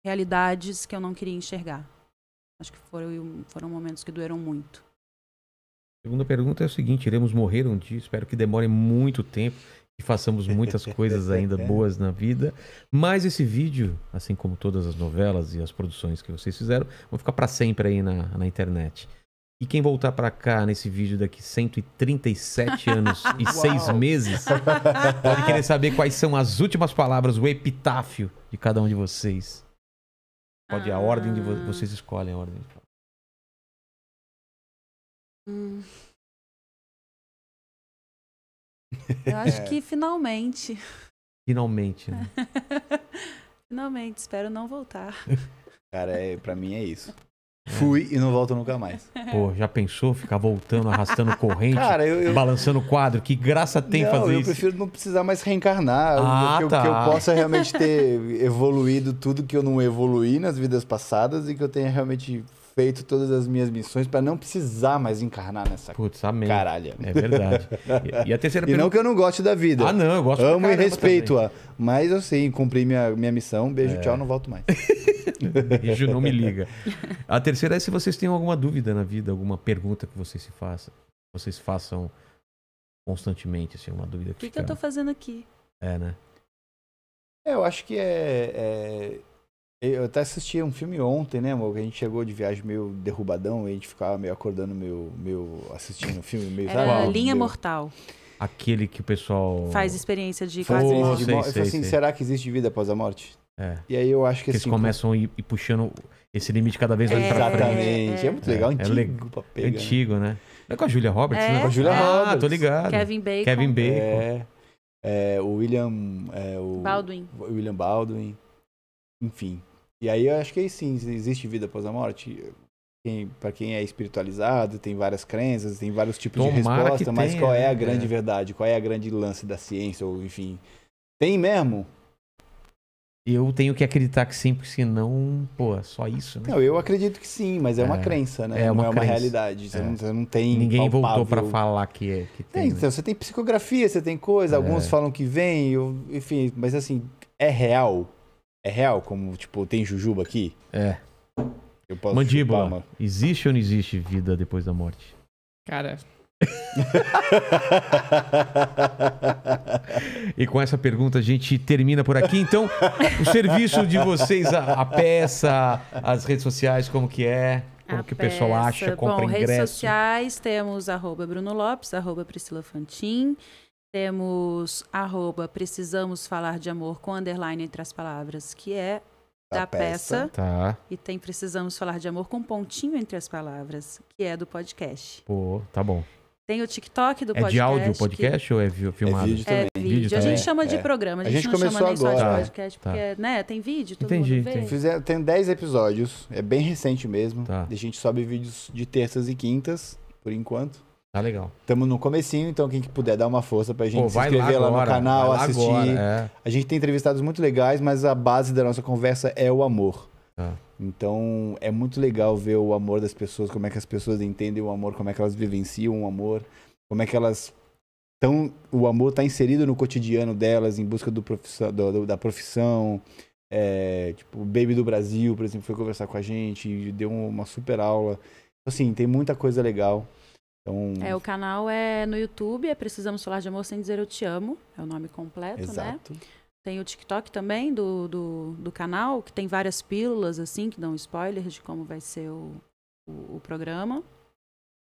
realidades que eu não queria enxergar. Acho que foram, foram momentos que doeram muito. A segunda pergunta é o seguinte: iremos morrer um dia. Espero que demore muito tempo e façamos muitas coisas ainda <laughs> é. boas na vida. Mas esse vídeo, assim como todas as novelas e as produções que vocês fizeram, vão ficar para sempre aí na, na internet. E quem voltar para cá nesse vídeo daqui 137 <laughs> anos e seis 6 meses, pode querer saber quais são as últimas palavras, o epitáfio de cada um de vocês. Pode a ordem de vo ah. vocês escolhem a ordem. Hum. Eu acho é. <laughs> que finalmente. Finalmente, né? <laughs> Finalmente, espero não voltar. Cara, é, para mim é isso. Fui e não volto nunca mais. <laughs> Pô, já pensou ficar voltando, arrastando corrente, Cara, eu, eu... balançando o quadro? Que graça tem não, fazer eu isso? Eu prefiro não precisar mais reencarnar. Ah, que, tá. eu, que eu possa realmente ter evoluído tudo que eu não evoluí nas vidas passadas e que eu tenha realmente feito todas as minhas missões para não precisar mais encarnar nessa Putz, amém. caralha. É verdade. E, e a terceira <laughs> E pergunta... não que eu não goste da vida. Ah, não, eu gosto Amo e respeito-a. Mas eu sei, cumpri minha, minha missão. Beijo, é. tchau, não volto mais. <laughs> Rígio <laughs> não me liga. A terceira é se vocês têm alguma dúvida na vida, alguma pergunta que vocês se façam, vocês façam constantemente, assim, uma dúvida que. O que, que eu tô fazendo aqui? É, né? É, eu acho que é, é... Eu até assisti um filme ontem, né, amor? Que a gente chegou de viagem meio derrubadão e a gente ficava meio acordando, meio, meio assistindo o filme, meio. Era sabe? Linha meio... Mortal. Aquele que o pessoal. Faz experiência de quase. morte. Assim, sei, sei, assim, sei. será que existe vida após a morte? É. E aí eu acho que Eles assim, começam a ir, ir puxando esse limite cada vez mais é. pra frente. Exatamente. É muito legal, é, antigo é Antigo, né? né? é com a Julia Roberts, é. né? Com a Julia ah, Roberts. tô ligado. Kevin Bacon. Kevin Bacon. É, é o William. É, o Baldwin. William Baldwin. Enfim. E aí eu acho que aí é sim, existe vida após a morte. Quem, para quem é espiritualizado, tem várias crenças, tem vários tipos Tomara de resposta, mas tenha, qual é a né? grande verdade? Qual é a grande lance da ciência? Ou, enfim. Tem mesmo? Eu tenho que acreditar que sim, porque senão, pô, só isso, né? Não, eu acredito que sim, mas é, é uma crença, né? É uma não é uma realidade. Você, é. não, você não tem. Ninguém palpável. voltou para falar que é. Que é, tem, né? então, Você tem psicografia, você tem coisa, é. alguns falam que vem, eu, enfim, mas assim, é real. É real, como, tipo, tem jujuba aqui? É. Eu posso Mandíbula. Existe ou não existe vida depois da morte? Cara, <laughs> e com essa pergunta a gente termina por aqui. Então, o serviço de vocês, a, a peça, as redes sociais, como que é? Como a que peça. o pessoal acha? Compra Bom, ingresso? redes sociais temos arroba Bruno Lopes, arroba Priscila Fantin. Temos arroba Precisamos Falar de Amor com underline entre as palavras, que é da, da peça. peça. Tá. E tem Precisamos Falar de Amor com pontinho entre as palavras, que é do podcast. Pô, tá bom. Tem o TikTok do é podcast. É de áudio o podcast que... ou é filmado? É vídeo é, também. É vídeo. Também. A gente chama é. de programa, a gente, a gente não começou chama agora. nem só de podcast, tá. porque né, tem vídeo, todo entendi, mundo Fizer, tem 10 episódios, é bem recente mesmo. Tá. A gente sobe vídeos de terças e quintas, por enquanto. Tá legal. Estamos no comecinho, então quem puder dar uma força pra gente Pô, se inscrever lá, lá, no canal, lá assistir. Agora, é. A gente tem entrevistados muito legais, mas a base da nossa conversa é o amor. É. Então é muito legal ver o amor das pessoas, como é que as pessoas entendem o amor, como é que elas vivenciam o amor, como é que elas tão o amor está inserido no cotidiano delas, em busca do profissão, do, da profissão. É, tipo, o Baby do Brasil, por exemplo, foi conversar com a gente, deu uma super aula. Então, assim, tem muita coisa legal. Então... É, o canal é no YouTube, é Precisamos Falar de Amor Sem Dizer Eu Te Amo, é o nome completo, né? Exato. né? Tem o TikTok também do, do, do, canal, que tem várias pílulas, assim, que dão spoilers de como vai ser o, o, o programa.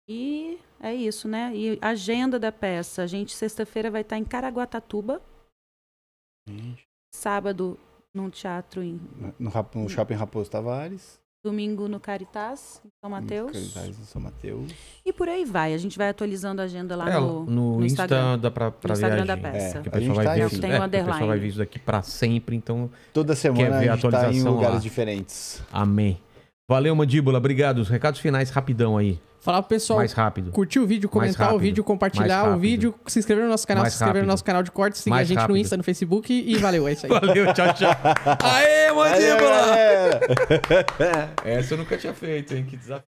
E é isso, né? E agenda da peça. A gente, sexta-feira, vai estar em Caraguatatuba. Sábado, num teatro em. No, no, no hum. Shopping Raposo Tavares domingo no Caritas, em São Mateus. Caritas em São Mateus. E por aí vai. A gente vai atualizando a agenda lá é, no, no, no Instagram. da peça. É, a gente vai tá ver isso, é, O pessoal vai ver isso daqui pra sempre, então... Toda semana a gente tá em lugares lá. diferentes. Amém. Valeu, Mandíbula. Obrigado. Os recados finais rapidão aí. Falar pro pessoal. Mais rápido. Curtir o vídeo, comentar o vídeo, compartilhar o vídeo, se inscrever no nosso canal, se inscrever rápido. no nosso canal de cortes, seguir a gente rápido. no Insta, no Facebook e valeu, é isso aí. valeu, tchau, tchau. Aê, Mandíbula! <laughs> Essa eu nunca tinha feito, hein? Que desafio.